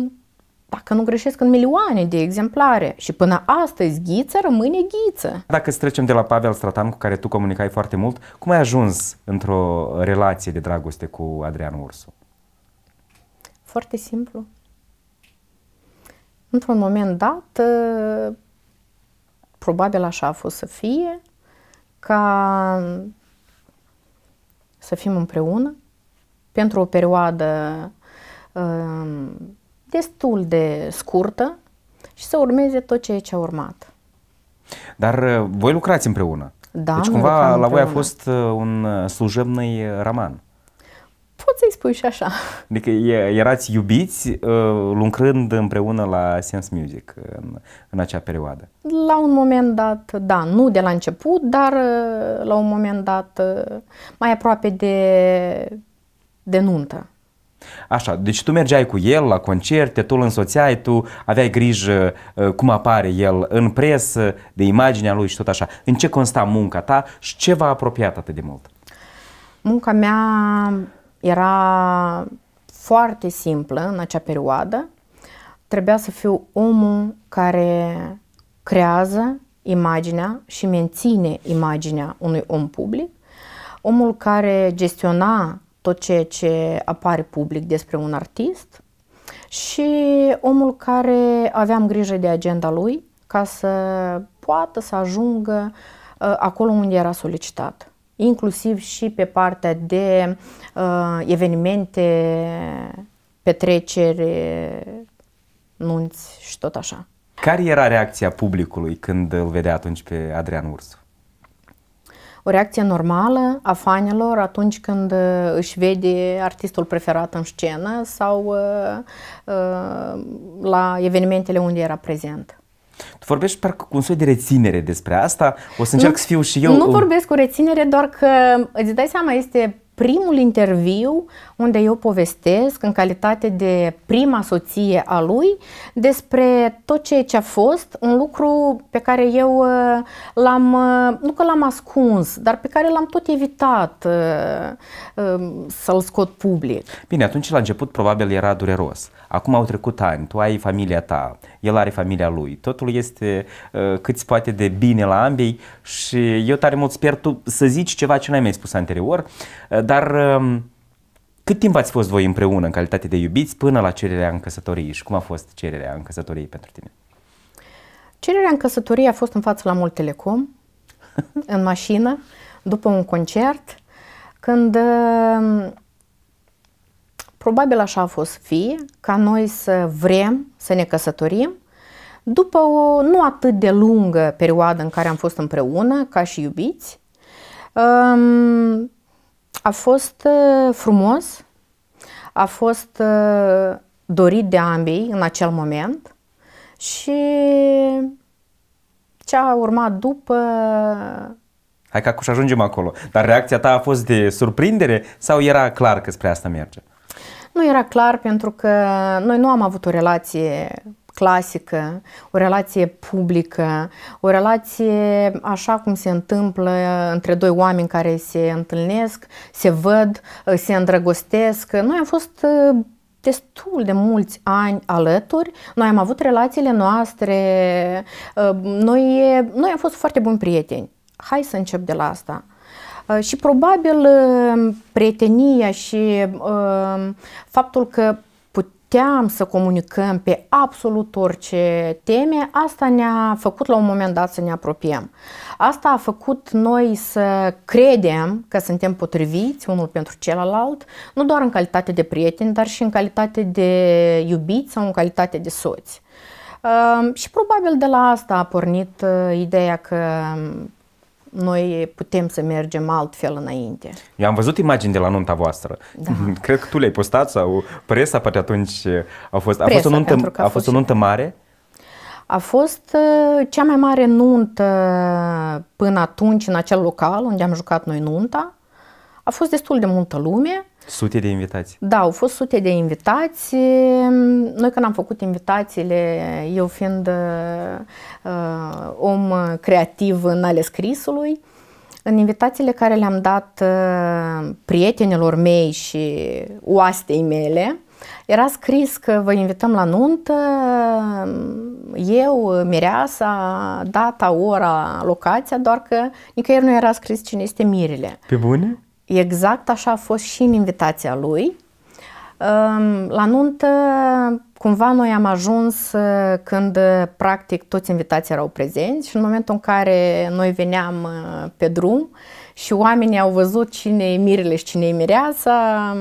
dacă nu greșesc, în milioane de exemplare. Și până astăzi ghiță rămâne ghiță. Dacă să trecem de la Pavel Stratan, cu care tu comunicai foarte mult, cum ai ajuns într-o relație de dragoste cu Adrian Ursu? Foarte simplu. Într-un moment dat, ă, probabil așa a fost să fie, ca să fim împreună pentru o perioadă ă, destul de scurtă și să urmeze tot ceea ce a urmat. Dar uh, voi lucrați împreună. Da, deci cumva la împreună. voi a fost uh, un uh, slujebnăi roman. Poți să-i spui și așa. Adică erați iubiți lucrând împreună la Sense Music în, în acea perioadă. La un moment dat, da, nu de la început, dar la un moment dat mai aproape de, de nuntă. Așa, deci tu mergeai cu el la concerte, tu îl însoțeai, tu aveai grijă ă, cum apare el în presă, de imaginea lui și tot așa. În ce consta munca ta și ce v-a apropiat atât de mult? Munca mea era foarte simplă în acea perioadă. Trebuia să fiu omul care creează imaginea și menține imaginea unui om public, omul care gestiona tot ceea ce apare public despre un artist și omul care aveam grijă de agenda lui ca să poată să ajungă uh, acolo unde era solicitat, inclusiv și pe partea de uh, evenimente, petreceri, nunți și tot așa. Care era reacția publicului când îl vedea atunci pe Adrian Ursu? o reacție normală a fanilor atunci când uh, își vede artistul preferat în scenă sau uh, uh, la evenimentele unde era prezent. Tu vorbești parcă cu un soi de reținere despre asta, o să încerc nu, să fiu și eu... Nu vorbesc cu reținere, doar că îți dai seama, este primul interviu unde eu povestesc în calitate de prima soție a lui despre tot ceea ce a fost, un lucru pe care eu uh, l-am, uh, nu că l-am ascuns, dar pe care l-am tot evitat uh, să-l scot public. Bine, atunci la început probabil era dureros. Acum au trecut ani, tu ai familia ta, el are familia lui. Totul este uh, cât se poate de bine la ambii și eu tare mult sper tu să zici ceva ce n-ai mai spus anterior, ă, dar uh, cât timp ați fost voi împreună în calitate de iubiți până la cererea în căsătorie și cum a fost cererea în căsătorie pentru tine? Cererea în căsătorie a fost în față la mult telecom, în mașină, după un concert, când uh, Probabil așa a fost să fie, ca noi să vrem să ne căsătorim după o nu atât de lungă perioadă în care am fost împreună, ca și iubiți. Um, a fost uh, frumos, a fost uh, dorit de ambii în acel moment și ce a urmat după Hai că acum și ajungem acolo. Dar reacția ta a fost de surprindere sau era clar că spre asta merge? Nu era clar pentru că noi nu am avut o relație clasică, o relație publică, o relație așa cum se întâmplă între doi oameni care se întâlnesc, se văd, se îndrăgostesc. Noi am fost uh, destul de mulți ani alături, noi am avut relațiile noastre, uh, noi, noi am fost foarte buni prieteni. Hai să încep de la asta. Uh, și probabil uh, prietenia și uh, faptul că puteam să comunicăm pe absolut orice teme, asta ne-a făcut la un moment dat să ne apropiem. Asta a făcut noi să credem că suntem potriviți unul pentru celălalt, nu doar în calitate de prieteni, dar și în calitate de iubiți sau în calitate de soți. Și probabil de la asta a pornit ideea că noi putem să mergem altfel înainte. Eu am văzut imagini de la nunta voastră. Da. Cred că tu le-ai postat sau presa poate atunci uh, a fost, a presa, fost, o nuntă, a, a fost o nuntă mare? A fost uh, cea mai mare nuntă până atunci în acel local unde am jucat noi nunta a fost destul de multă lume. Sute de invitații. Da, au fost sute de invitații. Noi când am făcut invitațiile, eu fiind uh, uh, om creativ în ale scrisului, în invitațiile care le-am dat uh, prietenilor mei și oastei mele, era scris că vă invităm la nuntă, eu, mireasa, data, ora, locația, doar că nicăieri nu era scris cine este mirele. Pe bune? Exact așa a fost și în invitația lui. Ehm, la nuntă, cumva noi am ajuns eh, când eh, practic toți invitații erau prezenți și în momentul în care noi veneam eh, pe drum și oamenii au văzut cine e mirele și cine e mireasa,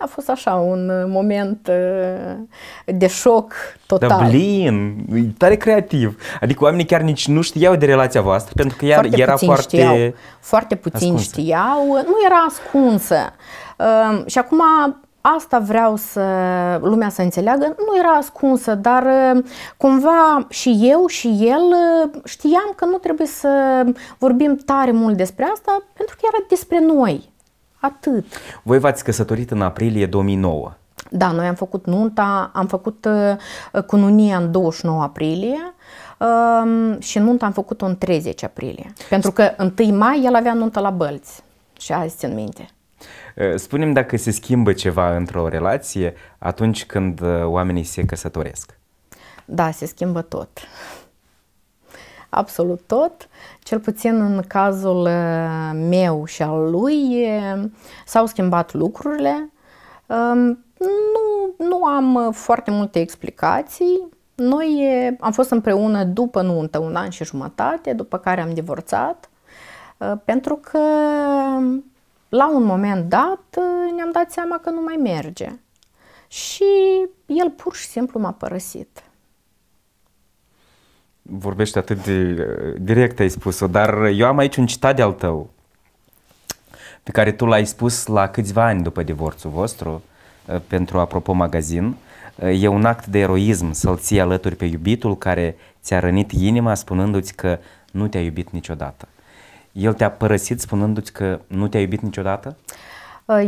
a fost așa un uh, moment uh, de șoc total. Da, blin, e tare creativ. Adică oamenii chiar nici nu știau de relația voastră, pentru că ea era foarte... Știau. Foarte puțin ascunsă. știau, nu era ascunsă. Uh, și acum asta vreau să lumea să înțeleagă, nu era ascunsă, dar um, cumva și eu și el uh, știam că nu trebuie să vorbim tare mult despre asta pentru că era despre noi. Atât. Voi v-ați căsătorit în aprilie 2009. Da, noi am făcut nunta, am făcut uh, cununia în 29 aprilie um, și nunta am făcut-o în 30 aprilie. Pentru că 1 mai el avea nunta la Bălți și azi țin minte. Uh, spunem dacă se schimbă ceva într-o relație atunci când uh, oamenii se căsătoresc. Da, se schimbă tot. Absolut tot. Cel puțin în cazul uh, meu și al lui s-au schimbat lucrurile. Um, nu, nu am uh, foarte multe explicații. Noi am fost împreună după nuntă un an și jumătate, după care am divorțat, uh, pentru că la un moment dat ne-am dat seama că nu mai merge. Și el pur și simplu m-a părăsit vorbește atât de uh, direct, ai spus-o, dar eu am aici un citat de-al tău pe care tu l-ai spus la câțiva ani după divorțul vostru uh, pentru Apropo Magazin. Uh, e un act de eroism să-l ții alături pe iubitul care ți-a rănit inima spunându-ți că nu te-a iubit niciodată. El te-a părăsit spunându-ți că nu te-a iubit niciodată?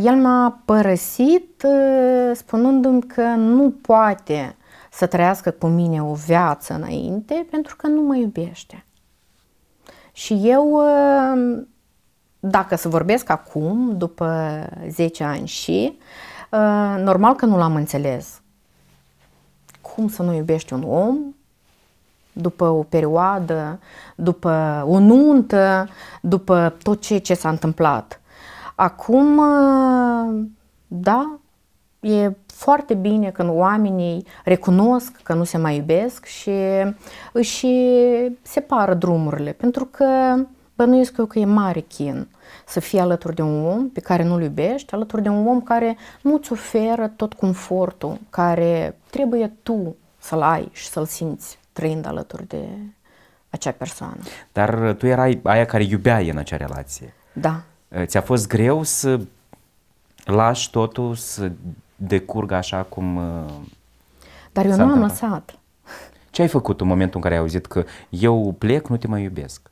El m-a părăsit spunându-mi că nu poate să trăiască cu mine o viață înainte pentru că nu mă iubește. Și eu, uh, dacă să vorbesc acum, după 10 ani și, uh, normal că nu l-am înțeles. Cum să nu iubești un om după o perioadă, după o nuntă, după tot ce, ce s-a întâmplat. Acum, uh, da, e foarte bine când oamenii recunosc că nu se mai iubesc și își separă drumurile, pentru că bănuiesc eu că e mare chin să fii alături de un om pe care nu-l iubești, alături de un om care nu-ți oferă tot confortul care trebuie tu să-l ai și să-l simți trăind alături de acea persoană. Dar tu erai aia care iubea în acea relație. Da. Ți-a fost greu să lași totul, să decurgă așa cum... Uh, Dar eu nu am lăsat. Ce ai făcut în momentul în care ai auzit că eu plec, nu te mai iubesc?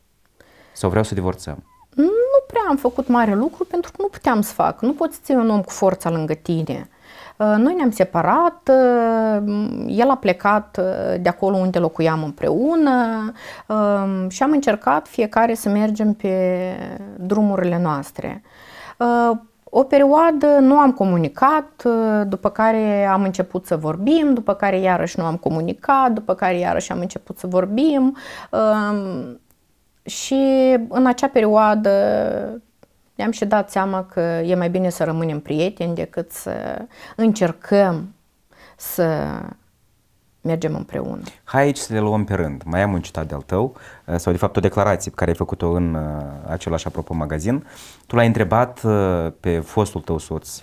Sau vreau să divorțăm? Nu prea am făcut mare lucru pentru că nu puteam să fac. Nu poți ține un om cu forța lângă tine. Uh, noi ne-am separat, uh, el a plecat de acolo unde locuiam împreună și am încercat fiecare să mergem pe drumurile noastre. O perioadă nu am comunicat, după care am început să vorbim, după care iarăși nu am comunicat, după care iarăși am început să vorbim. Și în acea perioadă mi am și dat seama că e mai bine să rămânem prieteni decât să încercăm să mergem împreună. Hai aici să le luăm pe rând. Mai am un citat de-al tău, eh, sau de fapt o declarație pe care ai făcut-o în eh, același apropo magazin. Tu l-ai întrebat eh, pe fostul tău soț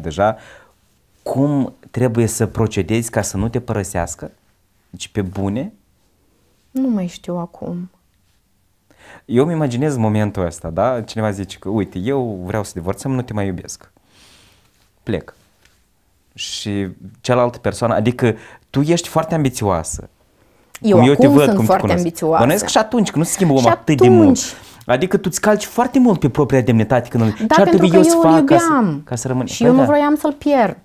deja cum trebuie să procedezi ca să nu te părăsească? Deci pe bune? Nu mai știu acum. Eu îmi imaginez momentul ăsta, da? Cineva zice că, uite, eu vreau să divorțăm, nu te mai iubesc. Plec și cealaltă persoană, adică tu ești foarte ambițioasă. Eu, cum eu te văd, sunt cum foarte te ambițioasă. Bănuiesc și atunci, că nu se schimbă omul atât de mult. Adică tu îți calci foarte mult pe propria demnitate când da, ce ar că eu să fac ca să, ca să rămân. Și păi eu da. nu vroiam să-l pierd.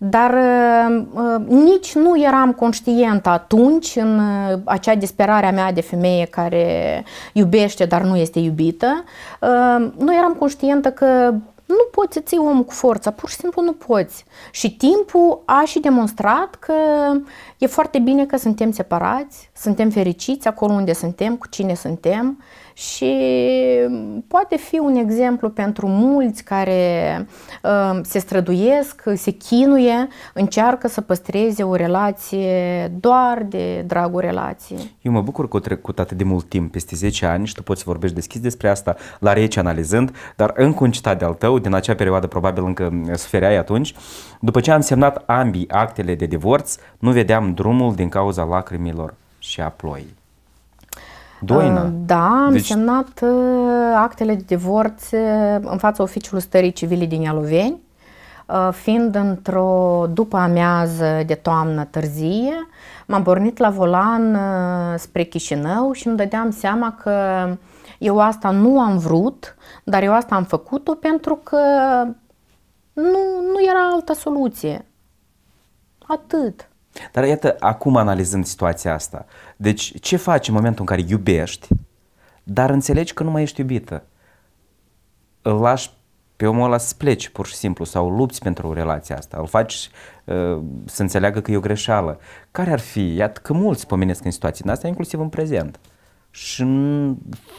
Dar uh, uh, nici nu eram conștientă atunci în uh, acea disperare mea de femeie care iubește, dar nu este iubită. Uh, nu eram conștientă că nu poți să ții omul cu forța, pur și simplu nu poți. Și timpul a și demonstrat că e foarte bine că suntem separați, suntem fericiți acolo unde suntem, cu cine suntem și mm, poate fi un exemplu pentru mulți care uh, se străduiesc, se chinuie, încearcă să păstreze o relație doar de dragul relației. Eu mă bucur că o trecut atât de mult timp, peste 10 ani și tu poți să vorbești deschis despre asta, la rece analizând, dar încă un citat de-al tău, din acea perioadă probabil încă mm, sufereai atunci, după ce am semnat ambii actele de divorț, nu vedeam drumul din cauza lacrimilor și a ploii. Doina. Uh, da, am deci... semnat uh, actele de divorț uh, în fața oficiului stării civile din Ialoveni, fiind într-o după amiază de toamnă târzie, m-am pornit la volan spre Chișinău și îmi dădeam seama că eu asta nu am vrut, dar eu asta am făcut-o pentru că nu, nu era altă soluție. Atât. Dar iată, acum analizând situația asta, uh, deci ce faci în momentul în care iubești, dar înțelegi că nu mai ești iubită? Îl lași pe omul ăla să pleci pur și simplu sau lupți pentru relația asta, îl faci uh, să înțeleagă că e o greșeală. Care ar fi? Iată că mulți pomenesc în situații din asta, inclusiv în prezent. Și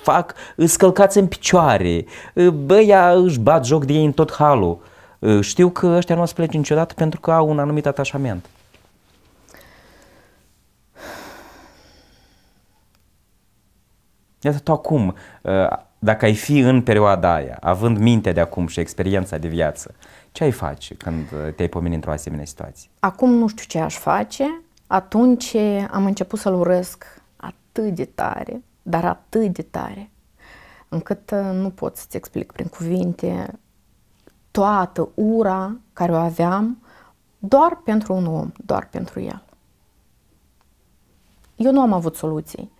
fac, îți călcați în picioare, uh, băia își bat joc de ei în tot halul. Uh, știu că ăștia nu o să plece niciodată pentru că au un anumit atașament. Iată tu acum, ă, dacă ai fi în perioada aia, având minte de acum și experiența de viață, ce ai face când te-ai pomeni într-o asemenea situație? Acum nu știu ce aș face. Atunci am început să-l urăsc atât de tare, dar atât de tare, încât ă, nu pot să-ți explic prin cuvinte toată ura care o aveam doar pentru un om, doar pentru el. Eu nu am avut soluții.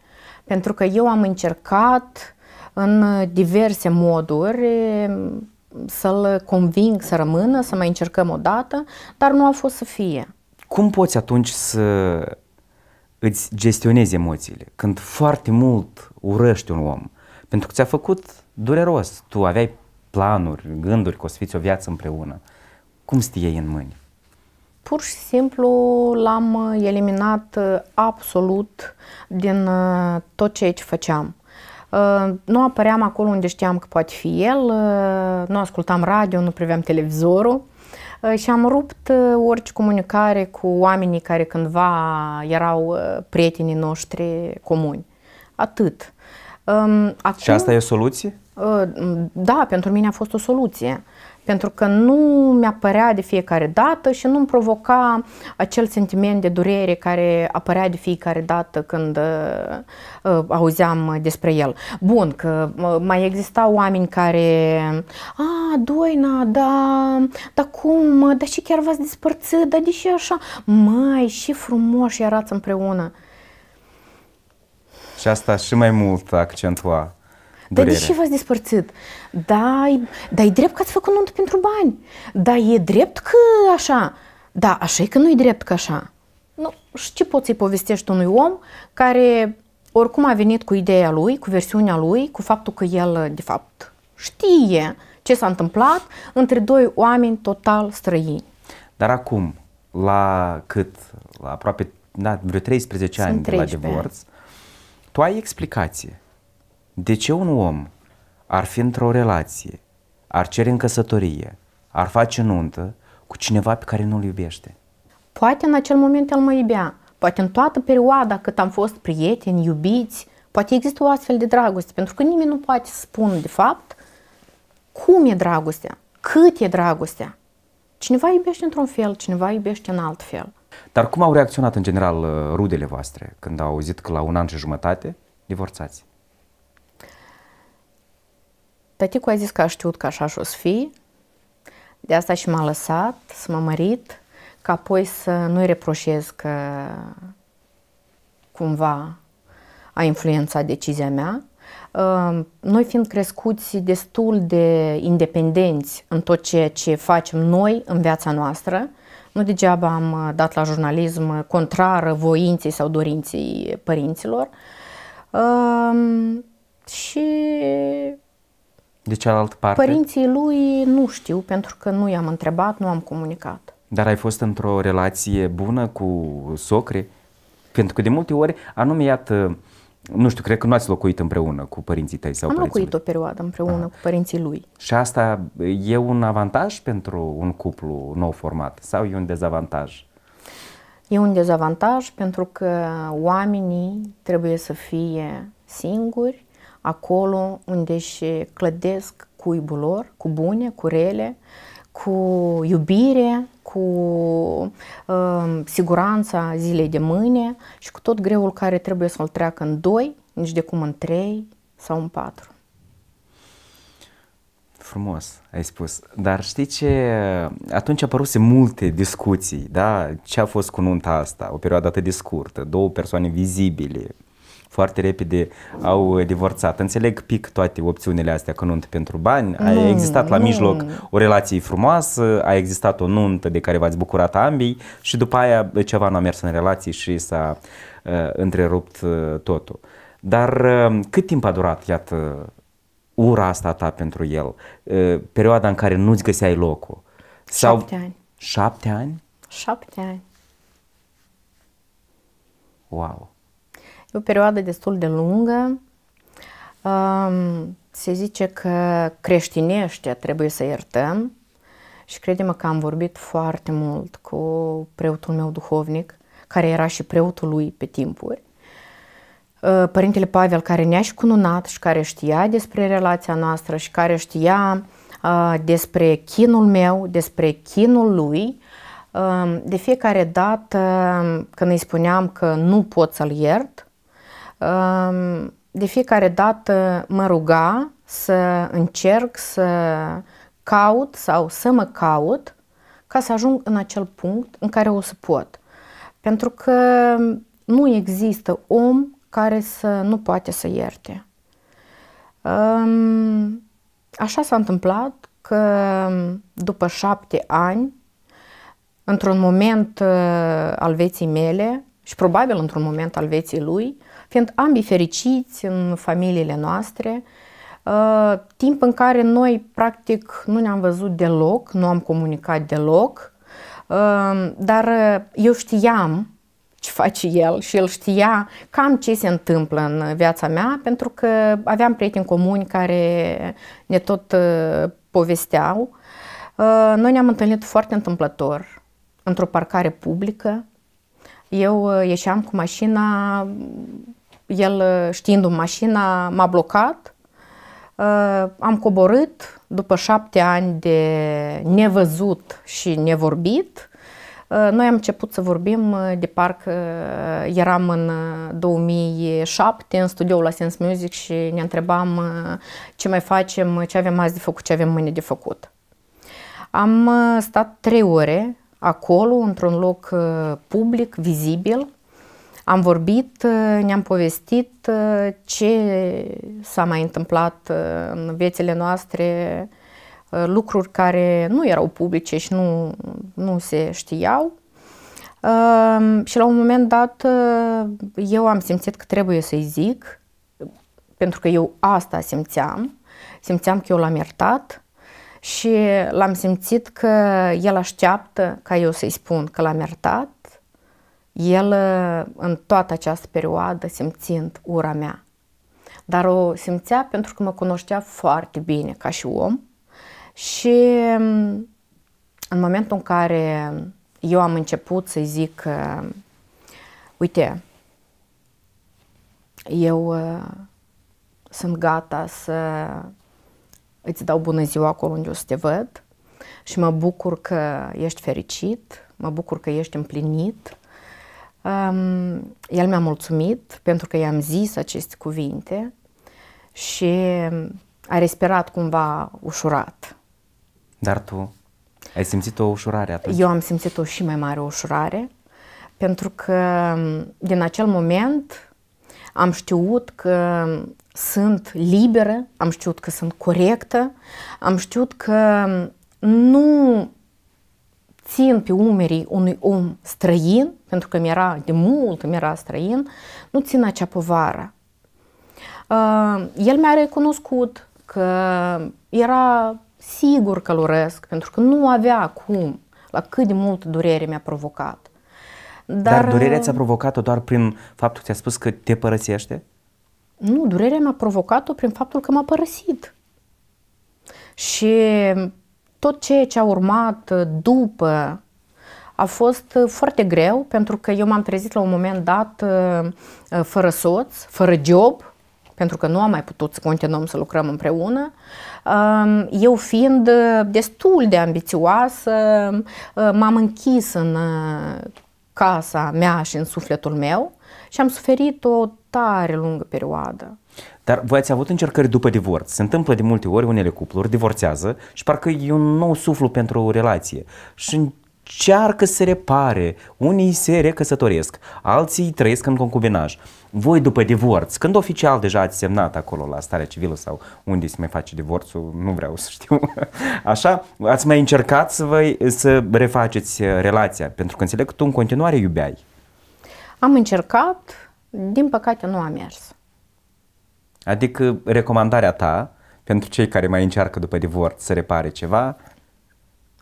Pentru că eu am încercat în diverse moduri ehm, să-l conving să rămână, să mai încercăm o dată, dar nu a fost să fie. Cum poți atunci să îți gestionezi emoțiile când foarte mult urăști un om? Pentru că ți-a făcut dureros, tu aveai planuri, gânduri că o să fiți o viață împreună. Cum stiei în mâini? Pur și simplu l-am uh, eliminat uh, absolut din uh, tot ceea ce făceam. Nu apăream acolo unde știam că poate fi el, nu ascultam radio, nu priveam televizorul și am rupt orice comunicare cu oamenii care cândva erau prietenii noștri comuni. Atât. Acum, și asta e o soluție? Da, pentru mine a fost o soluție pentru că nu mi-apărea de fiecare dată și nu-mi provoca acel sentiment de durere care apărea de fiecare dată când uh, uh auzeam despre el. Bun, că uh, mai existau oameni care, a, Doina, da, da cum, da și chiar v-ați despărțit, da de ce așa? Mai, și frumos erați împreună. Și asta și mai mult accentua dar de ce v-ați despărțit? Da, da, e drept că ați făcut nuntă pentru bani. Da, e drept că așa. Da, așa e că nu e drept că așa. Nu, și ce poți să-i povestești unui om care oricum a venit cu ideea lui, cu versiunea lui, cu faptul că el, de fapt, știe ce s-a întâmplat între doi oameni total străini. Dar acum, la cât? La aproape da, vreo 13 Sunt ani 13 de la divorț, ani. tu ai explicație. De ce un om ar fi într-o relație, ar cere în căsătorie, ar face nuntă cu cineva pe care nu-l iubește? Poate în acel moment el mă iubea, poate în toată perioada cât am fost prieteni, iubiți, poate există o astfel de dragoste, pentru că nimeni nu poate să spună de fapt cum e dragostea, cât e dragostea. Cineva iubește într-un fel, cineva iubește în alt fel. Dar cum au reacționat în general uh, rudele voastre când au auzit că la un an și jumătate divorțați? cu a zis că a știut că așa și o să fie, de asta și m-a lăsat, să mă mărit, ca apoi să nu-i reproșez că cumva a influențat decizia mea. Noi fiind crescuți destul de independenți în tot ceea ce facem noi în viața noastră, nu degeaba am dat la jurnalism contrară voinței sau dorinței părinților. Și de cealaltă parte? Părinții lui nu știu, pentru că nu i-am întrebat, nu am comunicat. Dar ai fost într-o relație bună cu socre? Pentru că de multe ori, anume, iată, nu știu, cred că nu ați locuit împreună cu părinții tăi sau Am locuit lui. o perioadă împreună Aha. cu părinții lui. Și asta e un avantaj pentru un cuplu nou format sau e un dezavantaj? E un dezavantaj pentru că oamenii trebuie să fie singuri acolo unde și clădesc cuibul lor, cu bune, cu rele, cu iubire, cu uh, siguranța zilei de mâine și cu tot greul care trebuie să-l treacă în doi, nici de cum în trei sau în patru. Frumos, ai spus. Dar știi ce? Atunci apăruse multe discuții, da? Ce a fost cu nunta asta? O perioadă atât de scurtă, două persoane vizibile, foarte repede au uh, divorțat. Înțeleg pic toate opțiunile astea că nuntă pentru bani, a nu, existat la nu. mijloc o relație frumoasă, a existat o nuntă de care v-ați bucurat ambii și după aia uh, ceva nu a mers în relații și s-a uh, întrerupt uh, totul. Dar uh, cât timp a durat, iată, ura asta ta pentru el, uh, perioada în care nu-ți găseai locul? Sau... Șapte ani. Șapte ani? Șapte ani. Wow. E o perioadă destul de lungă. Se zice că creștinește trebuie să iertăm și credem că am vorbit foarte mult cu preotul meu duhovnic, care era și preotul lui pe timpuri. Ă, Părintele Pavel, care ne-a și cununat și care știa despre relația noastră și care știa ă, despre chinul meu, despre chinul lui, ă, de fiecare dată când îi spuneam că nu pot să-l iert, de fiecare dată mă ruga să încerc să caut sau să mă caut ca să ajung în acel punct în care o să pot. Pentru că nu există om care să nu poate să ierte. Așa s-a întâmplat că după șapte ani, într-un moment uh, al vieții mele și probabil într-un moment al vieții lui, fiind ambii fericiți în familiile noastre, uh, timp în care noi practic nu ne-am văzut deloc, nu am comunicat deloc, uh, dar uh, eu știam ce face el și el știa cam ce se întâmplă în viața mea, pentru că aveam prieteni comuni care ne tot povesteau. Noi ne-am întâlnit foarte întâmplător, într-o parcare publică. Eu ieșeam cu mașina el ă, știindu-mi mașina m-a blocat, ă, am coborât după șapte ani de nevăzut și nevorbit. Ă, noi am început să vorbim de parcă eram în 2007 în studioul la Sense Music și ne întrebam ce mai facem, ce avem azi de făcut, ce avem mâine de făcut. Am stat trei ore acolo, într-un loc public, vizibil, am vorbit, uh, ne-am povestit uh, ce s-a mai întâmplat uh, în viețile noastre, lucruri care nu erau publice și nu, nu se știau. Și la un moment dat eu am simțit că trebuie să-i zic, pentru că eu asta simțeam, simțeam că eu l-am iertat și l-am simțit că el așteaptă ca eu să-i spun că l-am iertat el ă, în toată această perioadă simțind ura mea, dar o simțea pentru că mă cunoștea foarte bine ca și om și în momentul în care eu am început să-i zic, ă, uite, eu ă, sunt gata să îți dau bună ziua acolo unde o să te văd și mă bucur că ești fericit, mă bucur că ești împlinit, Um, el mi-a mulțumit pentru că i-am zis aceste cuvinte și a respirat cumva ușurat. Dar tu ai simțit o ușurare atunci? Eu am simțit o și mai mare ușurare pentru că um, din acel moment am știut că sunt liberă, am știut că sunt corectă, am știut că nu țin pe umerii unui om străin, pentru că mi-era de mult, mi-era străin, nu țin acea povară. Uh, el mi-a recunoscut că era sigur că luresc, pentru că nu avea cum la cât de mult durere mi-a provocat. Dar, Dar uh, durerea ți-a provocat-o doar prin faptul că ți-a spus că te părăsește? Nu, durerea mi-a provocat-o prin faptul că m-a părăsit. Și tot ceea ce a urmat uh, după a fost uh, foarte greu pentru că eu m-am trezit la un moment dat uh, fără soț, fără job, pentru că nu am mai putut să continuăm să lucrăm împreună. Um, eu fiind destul de ambițioasă, m-am închis în casa mea și în sufletul meu și am suferit o tare lungă perioadă. Dar voi ați avut încercări după divorț. Se întâmplă de multe ori, unele cupluri divorțează și parcă e un nou suflu pentru o relație. Și încearcă să se repare, unii se recăsătoresc, alții trăiesc în concubinaj. Voi după divorț, când oficial deja ați semnat acolo la starea civilă sau unde se mai face divorțul, nu vreau să știu, așa, ați mai încercat să, vă, să refaceți relația, pentru că înțeleg că tu în continuare iubeai. Am încercat, din păcate nu a mers. Adică recomandarea ta pentru cei care mai încearcă după divorț să repare ceva,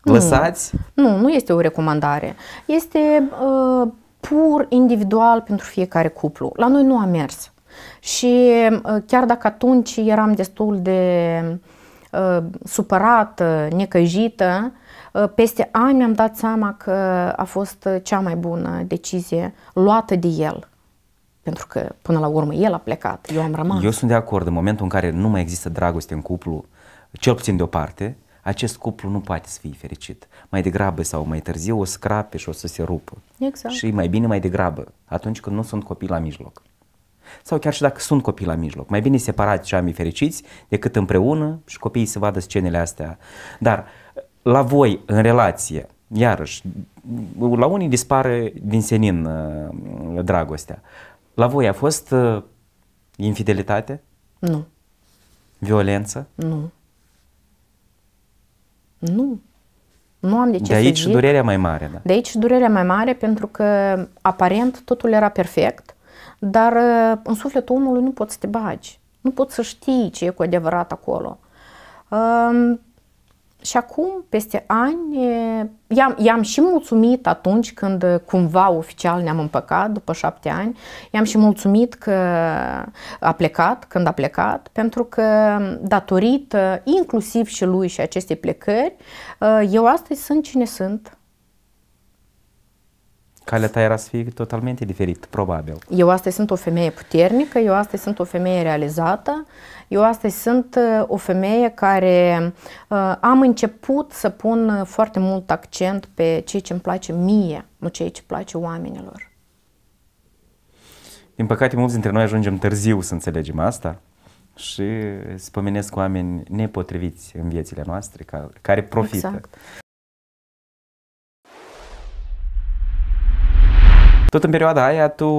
nu, lăsați? Nu, nu este o recomandare. Este uh, pur individual pentru fiecare cuplu. La noi nu a mers. Și uh, chiar dacă atunci eram destul de uh, supărată, necăjită, uh, peste ani mi-am dat seama că a fost cea mai bună decizie luată de el. Pentru că, până la urmă, el a plecat, eu am rămas. Eu sunt de acord. În momentul în care nu mai există dragoste în cuplu, cel puțin deoparte, acest cuplu nu poate să fie fericit. Mai degrabă sau mai târziu o scrape și o să se rupă. Exact. Și mai bine mai degrabă, atunci când nu sunt copii la mijloc. Sau chiar și dacă sunt copii la mijloc. Mai bine separați și ambii fericiți decât împreună și copiii să vadă scenele astea. Dar la voi, în relație, iarăși, la unii dispare din senin uh, dragostea, la voi a fost uh, infidelitate? Nu. Violență? Nu. Nu. Nu am de ce De aici zic. durerea mai mare, da. De aici durerea mai mare pentru că aparent totul era perfect, dar uh, în sufletul omului nu poți să te bagi. Nu poți să știi ce e cu adevărat acolo. Um, și acum, peste ani, i-am, i-am și mulțumit atunci când uh, cumva oficial ne-am împăcat, după șapte ani, i-am și mulțumit că a plecat, când a plecat, pentru că uh, datorită inclusiv și lui și acestei plecări, uh, eu astăzi sunt cine sunt. Calea ta era să fie totalmente diferit, probabil. Eu astăzi sunt o femeie puternică, eu astăzi sunt o femeie realizată, uh, eu astăzi sunt uh, o femeie care uh, am început să pun uh, foarte mult accent pe ceea ce îmi place mie, nu ceea ce place oamenilor. Din păcate, mulți dintre noi ajungem târziu să înțelegem asta și spomenesc oameni nepotriviți în viețile noastre, care profită. Exact. Tot în perioada aia tu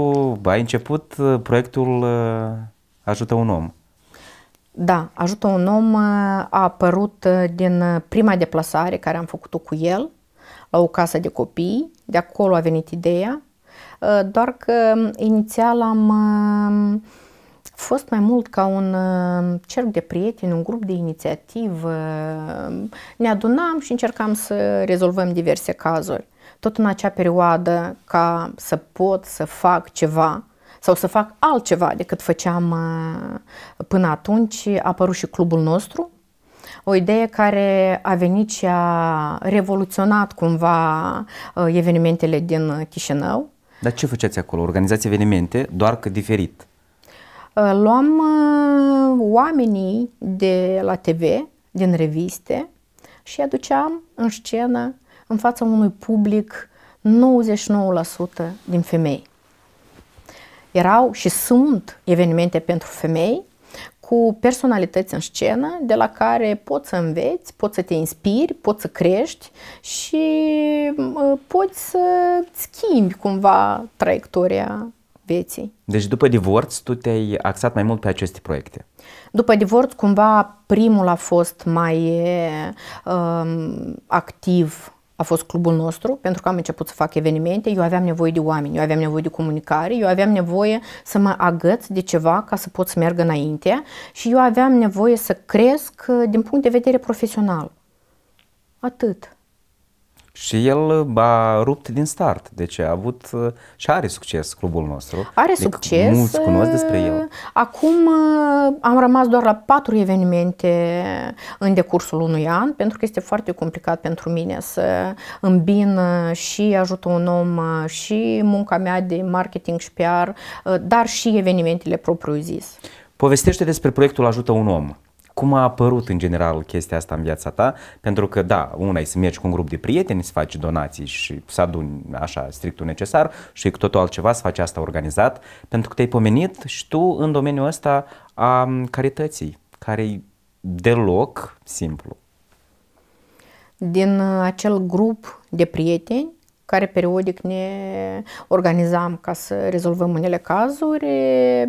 ai început proiectul Ajută un om. Da, ajută un om uh, a apărut uh, din uh, prima deplasare care am făcut-o cu el la o casă de copii, de acolo a venit ideea, doar că um, inițial am um, fost mai mult ca un um, cerc de prieteni, un grup de inițiativă. Ne adunam și încercam să rezolvăm diverse cazuri. Tot în acea perioadă, ca să pot să fac ceva, sau să fac altceva decât făceam uh, până atunci, a apărut și clubul nostru, o idee care a venit și a revoluționat cumva uh, evenimentele din Chișinău. Dar ce făceați acolo? Organizați evenimente, doar că diferit. Uh, luam oamenii de la TV, din reviste și aduceam în scenă, în fața unui public, 99% din femei erau și sunt evenimente pentru femei cu personalități în scenă de la care poți să înveți, poți să te inspiri, poți să crești și poți să schimbi cumva traiectoria vieții. Deci după divorț tu te-ai axat mai mult pe aceste proiecte. După divorț cumva primul a fost mai um, activ a fost clubul nostru, pentru că am început să fac evenimente, eu aveam nevoie de oameni, eu aveam nevoie de comunicare, eu aveam nevoie să mă agăț de ceva ca să pot să merg înainte și eu aveam nevoie să cresc uh, din punct de vedere profesional. Atât. Și el a rupt din start, deci a avut uh, și are succes clubul nostru. Are deci succes. Mulți uh, cunosc despre el. Acum uh, am rămas doar la patru evenimente în decursul unui an, pentru că este foarte complicat pentru mine să îmbin și ajută un om și munca mea de marketing și PR, dar și evenimentele propriu-zis. Povestește despre proiectul Ajută un om cum a apărut în general chestia asta în viața ta? Pentru că, da, una e să mergi cu un grup de prieteni, să faci donații și să aduni așa strictul necesar și cu totul altceva să faci asta organizat, pentru că te-ai pomenit și tu în domeniul ăsta a carității, care e deloc simplu. Din uh, acel grup de prieteni care periodic ne organizam ca să rezolvăm unele cazuri.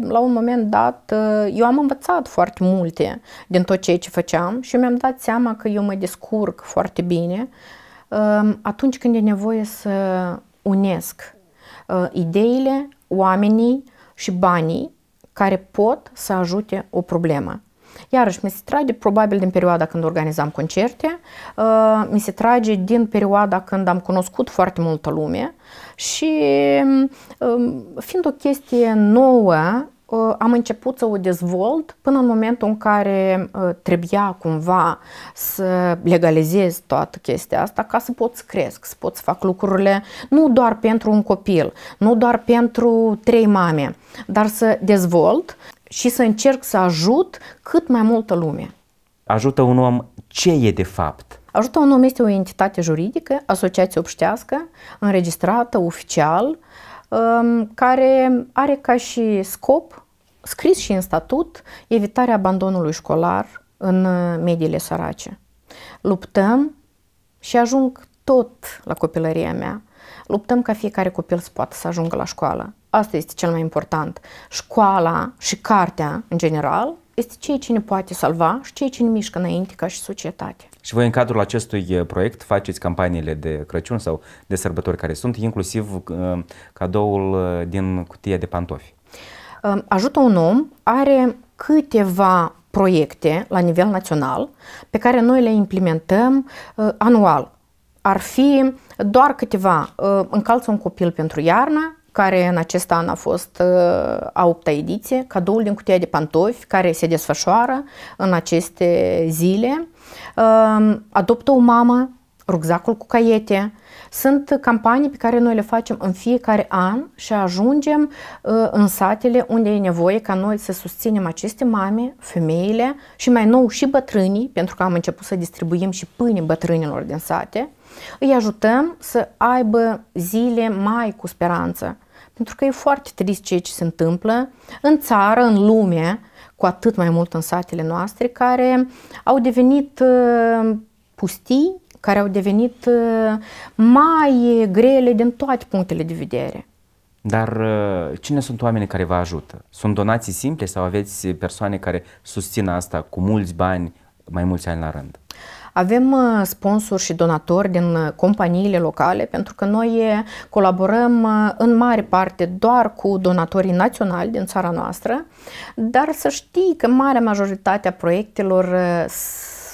La un moment dat, uh, eu am învățat foarte multe din tot ceea ce făceam și mi-am dat seama că eu mă descurc foarte bine um, atunci când e nevoie să unesc uh, ideile, oamenii și banii care pot să ajute o problemă. Iarăși, mi se trage probabil din perioada când organizam concerte, uh, mi se trage din perioada când am cunoscut foarte multă lume și um, fiind o chestie nouă, uh, am început să o dezvolt până în momentul în care uh, trebuia cumva să legalizez toată chestia asta ca să pot să cresc, să pot să fac lucrurile nu doar pentru un copil, nu doar pentru trei mame, dar să dezvolt și să încerc să ajut cât mai multă lume. Ajută un om ce e de fapt? Ajută un om este o entitate juridică, asociație obștească, înregistrată oficial, um, care are ca și scop, scris și în statut, evitarea abandonului școlar în uh, mediile sărace. Luptăm și ajung tot la copilăria mea. Luptăm ca fiecare copil să poată să ajungă la școală. Asta este cel mai important. Școala și cartea, în general, este cei ce ne poate salva și cei ce ne mișcă înainte ca și societate. Și voi în cadrul acestui proiect faceți campaniile de Crăciun sau de sărbători care sunt, inclusiv uh, cadoul uh, din cutia de pantofi. Um, ajută un om are câteva proiecte la nivel național pe care noi le implementăm uh, anual. Ar fi doar câteva, încalță un copil pentru iarnă, care în acest an a fost uh, a opta ediție, cadoul din cutia de pantofi, care se desfășoară în aceste zile. Um, adoptă o mamă, rucsacul cu caiete. Sunt campanii pe care noi le facem în fiecare an și ajungem uh, în satele unde e nevoie ca noi să susținem aceste mame, femeile și mai nou și bătrânii, pentru că am început să distribuim și pâine bătrânilor din sate îi ajutăm să aibă zile mai cu speranță. Pentru că e foarte trist ceea ce se întâmplă în țară, în lume, cu atât mai mult în satele noastre, care au devenit uh, pustii, care au devenit uh, mai grele din toate punctele de vedere. Dar uh, cine sunt oamenii care vă ajută? Sunt donații simple sau aveți persoane care susțin asta cu mulți bani mai mulți ani la rând? Avem uh, sponsori și donatori din uh, companiile locale, pentru că noi uh, colaborăm în mare parte doar cu donatorii naționali din țara noastră, dar să știi că marea majoritate a proiectelor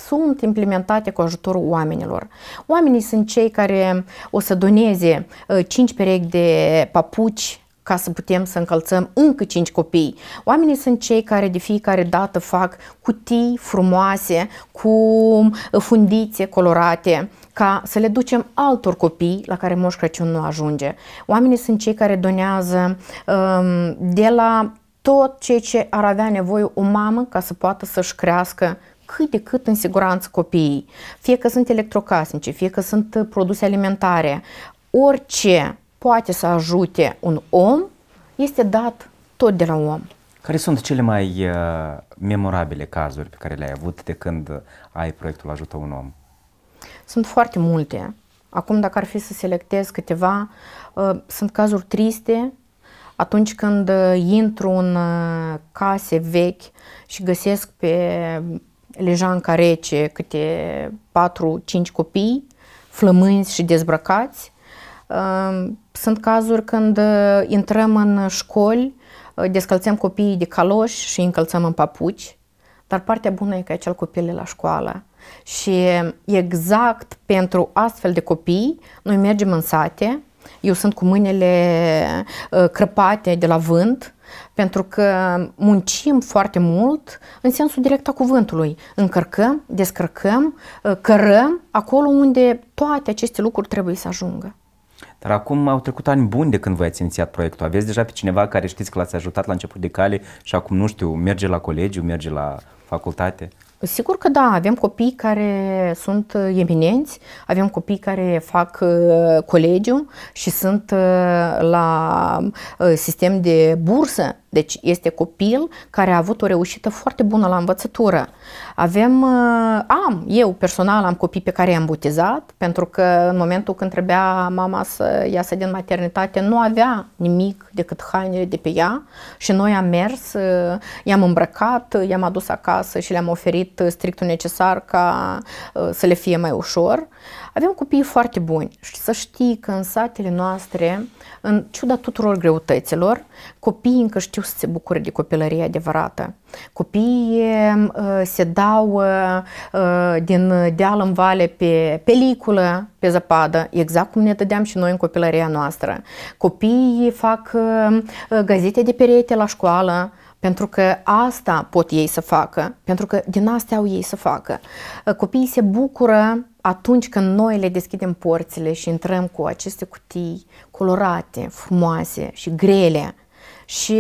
sunt implementate cu ajutorul oamenilor. Oamenii sunt cei care o să doneze 5 perechi de papuci ca să putem să încălțăm încă 5 copii. Oamenii sunt cei care de fiecare dată fac cutii frumoase cu fundițe colorate ca să le ducem altor copii la care Moș Crăciun nu ajunge. Oamenii sunt cei care donează um, de la tot ceea ce ar avea nevoie o mamă ca să poată să-și crească cât de cât în siguranță copiii. Fie că sunt electrocasnice, fie că sunt produse alimentare, orice poate să ajute un om este dat tot de la om. Care sunt cele mai uh, memorabile cazuri pe care le-ai avut de când uh, ai proiectul Ajută un om? Sunt foarte multe. Acum, dacă ar fi să selectez câteva, uh, sunt cazuri triste. Atunci când intru în case vechi și găsesc pe lejanca rece câte 4-5 copii flămânzi și dezbrăcați, sunt cazuri când uh, intrăm în școli, uh, descălțăm copiii de caloși și îi încălțăm în papuci, dar partea bună e că acel copil e la școală. Și uh, exact pentru astfel de copii, noi mergem în sate, eu sunt cu mâinile crăpate de la vânt, pentru că muncim foarte mult în sensul direct a cuvântului. Încărcăm, descărcăm, cărăm acolo unde toate aceste lucruri trebuie să ajungă. Dar acum au trecut ani buni de când voi ați inițiat proiectul. Aveți deja pe cineva care știți că l-ați ajutat la început de cale și acum, nu știu, merge la colegiu, merge la facultate? Sigur că da, avem copii care sunt uh, eminenți, avem copii care fac uh, colegiu și sunt uh, la sistem de bursă. Deci este copil care a avut o reușită foarte bună la învățătură. Avem, uh, am, eu personal am copii pe care i-am botezat, pentru că în momentul când trebuia mama să iasă din maternitate, nu avea nimic decât hainele de pe ea și noi am mers, uh, i-am îmbrăcat, i-am adus acasă și le-am oferit strictul necesar ca uh, să le fie mai ușor. Uh, avem copii foarte buni și să știi că în satele noastre, în ciuda tuturor greutăților, copiii încă știu să se bucure de copilărie adevărată. Copiii uh, se dau uh, din deal în vale pe peliculă, pe zăpadă, exact cum ne dădeam și noi în copilăria noastră. Copiii fac uh, gazete de perete la școală, pentru că asta pot ei să facă, pentru că din asta au ei să facă. Copiii se bucură atunci când noi le deschidem porțile și intrăm cu aceste cutii colorate, frumoase și grele și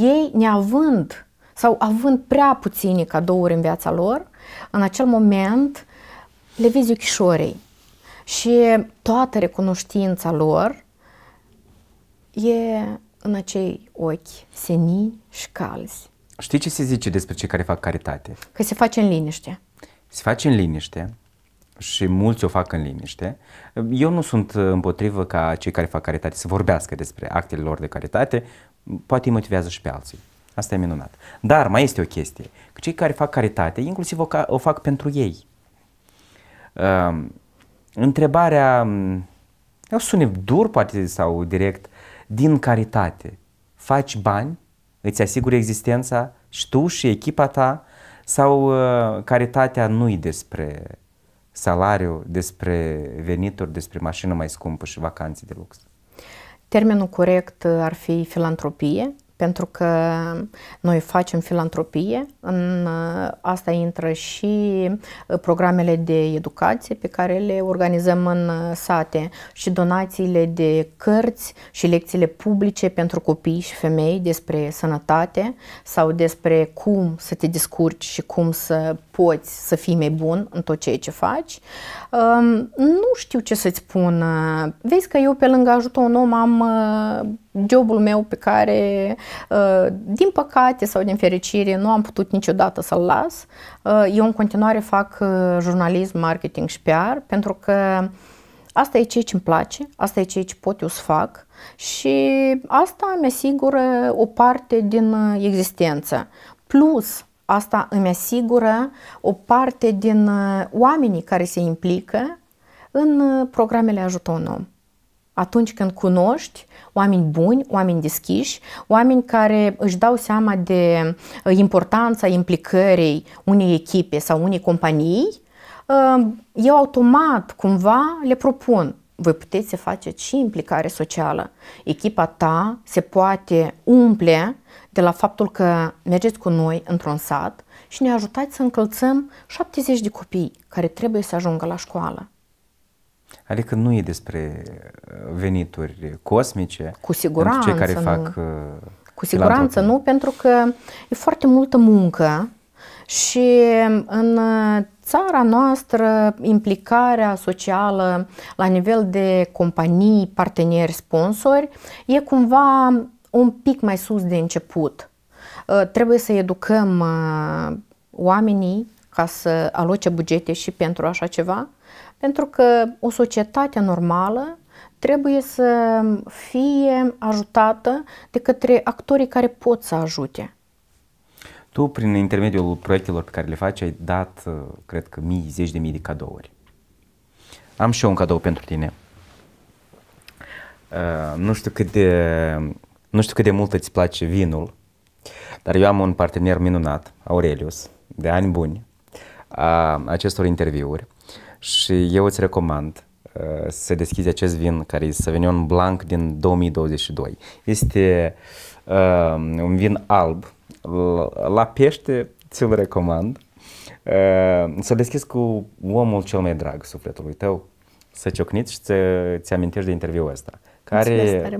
ei neavând sau având prea puține cadouri în viața lor, în acel moment le vezi ochișorii și toată recunoștința lor e în acei ochi senii și calzi. Știi ce se zice despre cei care fac caritate? Că se face în liniște. Se face în liniște, și mulți o fac în liniște. Eu nu sunt împotrivă ca cei care fac caritate să vorbească despre actele lor de caritate, poate îi motivează și pe alții. Asta e minunat. Dar mai este o chestie, că cei care fac caritate, inclusiv o, o fac pentru ei. Uh, întrebarea, eu sună dur poate sau direct, din caritate, faci bani, îți asiguri existența și tu și echipa ta sau uh, caritatea nu-i despre salariu, despre venituri, despre mașină mai scumpă și vacanții de lux? Termenul corect uh, ar fi filantropie, pentru că noi facem filantropie, în uh, asta intră și uh, programele de educație pe care le organizăm în sate și donațiile de cărți și lecțiile publice pentru copii și femei despre sănătate sau despre cum să te descurci și cum să poți să fii mai bun în tot ceea ce faci. Nu știu ce să-ți spun. Vezi că eu pe lângă ajutor un om am uh, jobul meu pe care, uh, din păcate sau din fericire, nu am putut niciodată să-l las. Uh, eu în continuare fac jurnalism, marketing și PR pentru că asta e ceea ce îmi place, asta e ceea ce pot eu să fac și asta mi asigură o parte din existență. Plus, Asta îmi asigură o parte din uh, oamenii care se implică în uh, programele Ajută un om. Atunci când cunoști oameni buni, oameni deschiși, oameni care își dau seama de uh, importanța implicării unei echipe sau unei companii, eu automat cumva le propun voi puteți să faceți și implicare socială. Echipa ta se poate umple de la faptul că mergeți cu noi într-un sat și ne ajutați să încălțăm 70 de copii care trebuie să ajungă la școală. Adică nu e despre uh, venituri cosmice cu siguranță cei care nu. fac uh, Cu siguranță nu, pentru că e foarte multă muncă și în uh, țara noastră implicarea socială la nivel de companii, parteneri, sponsori e cumva un pic mai sus de început. Uh, trebuie să educăm uh, oamenii ca să aloce bugete și pentru așa ceva, pentru că o societate normală trebuie să fie ajutată de către actorii care pot să ajute. Tu, prin intermediul proiectelor pe care le faci, ai dat, uh, cred că, mii, zeci de mii de cadouri. Am și eu un cadou pentru tine. Uh, nu știu cât de nu știu cât de mult îți place vinul, dar eu am un partener minunat, Aurelius, de ani buni, a acestor interviuri și eu îți recomand uh, să deschizi acest vin care este Sauvignon Blanc din 2022. Este uh, un vin alb, la pește ți-l recomand. Uh, să deschizi cu omul cel mai drag sufletului tău, să ciocniți și să ți amintești de interviul ăsta care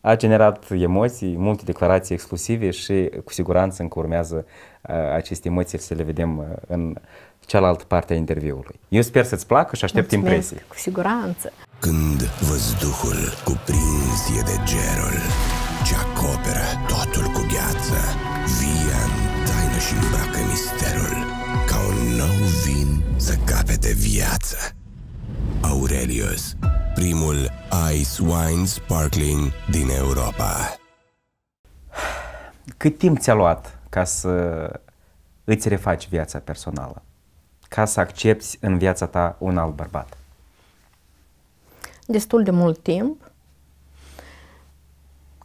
a generat emoții, multe declarații exclusive și cu siguranță încă urmează aceste emoții să le vedem în cealaltă parte a interviului. Eu sper să-ți placă și aștept Mulțumesc, impresii. cu siguranță. Când văzduhul cuprins e de gerul ce acoperă totul cu gheață, via în taină și îmbracă misterul ca un nou vin să capete viață. Aurelius primul Ice Wine Sparkling din Europa. Cât timp ți-a luat ca să îți refaci viața personală? Ca să accepti în viața ta un alt bărbat? Destul de mult timp.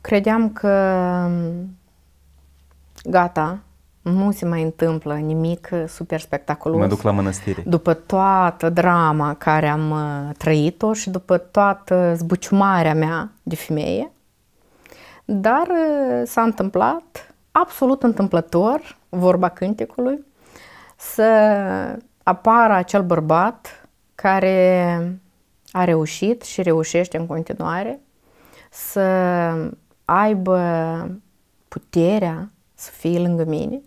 Credeam că gata, nu se mai întâmplă nimic super spectaculos. Mă duc la mănăstire. După toată drama care am uh, trăit-o și după toată zbuciumarea mea de femeie, dar uh, s-a întâmplat absolut întâmplător, vorba cântecului, să apară acel bărbat care a reușit și reușește în continuare să aibă puterea să fie lângă mine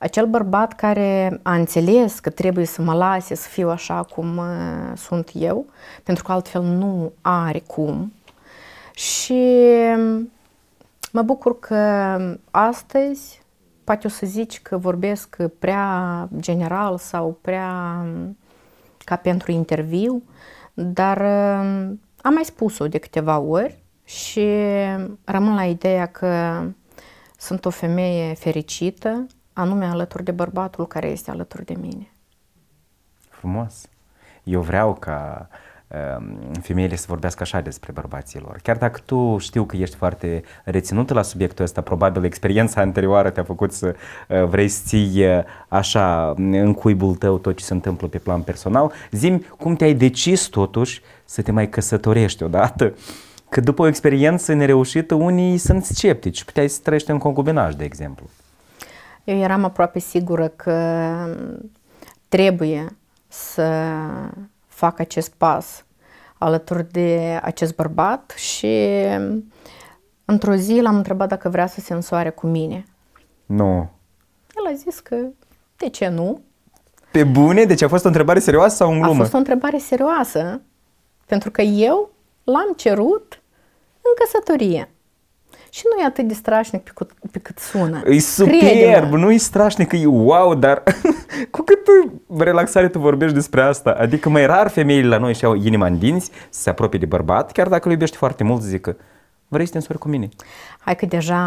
acel bărbat care a înțeles că trebuie să mă lase să fiu așa cum uh, sunt eu, pentru că altfel nu are cum. Și um, mă bucur că astăzi poate o să zici că vorbesc prea general sau prea um, ca pentru interviu, dar um, am mai spus-o de câteva ori și rămân la ideea că sunt o femeie fericită, anume alături de bărbatul care este alături de mine. Frumos! Eu vreau ca um, femeile să vorbească așa despre bărbaților. Chiar dacă tu știu că ești foarte reținută la subiectul ăsta, probabil experiența anterioară te-a făcut să uh, vrei să ții uh, așa în cuibul tău tot ce se întâmplă pe plan personal, zim cum te-ai decis totuși să te mai căsătorești odată? Că după o experiență nereușită, unii sunt sceptici. Puteai să trăiești în concubinaj, de exemplu. Eu eram aproape sigură că trebuie să fac acest pas alături de acest bărbat și într-o zi l-am întrebat dacă vrea să se însoare cu mine. Nu. El a zis că de ce nu? Pe bune? Deci a fost o întrebare serioasă sau în glumă? A fost o întrebare serioasă, pentru că eu l-am cerut în căsătorie și nu e atât de strașnic pe pe cât sună. E superb, nu e strașnic, e wow, dar cu cât relaxare tu vorbești despre asta, adică mai rar femeile la noi și-au inima în dinți să se apropie de bărbat, chiar dacă îl iubești foarte mult, zic că vrei să te însori cu mine? Hai că deja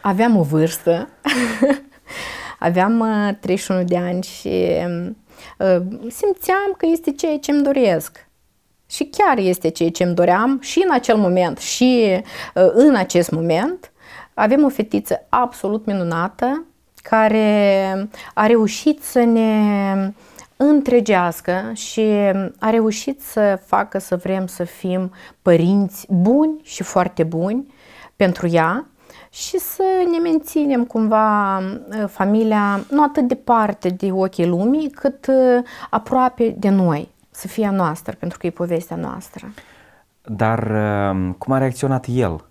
aveam o vârstă, aveam 31 uh, de ani și um, uh, simțeam că este ceea ce îmi doresc. Și chiar este ceea ce îmi doream și în acel moment și uh, în acest moment. Avem o fetiță absolut minunată care a reușit să ne întregească și a reușit să facă să vrem să fim părinți buni și foarte buni pentru ea și să ne menținem cumva uh, familia nu atât departe de ochii lumii, cât uh, aproape de noi să fie a noastră, pentru că e povestea noastră. Dar um, cum a reacționat el?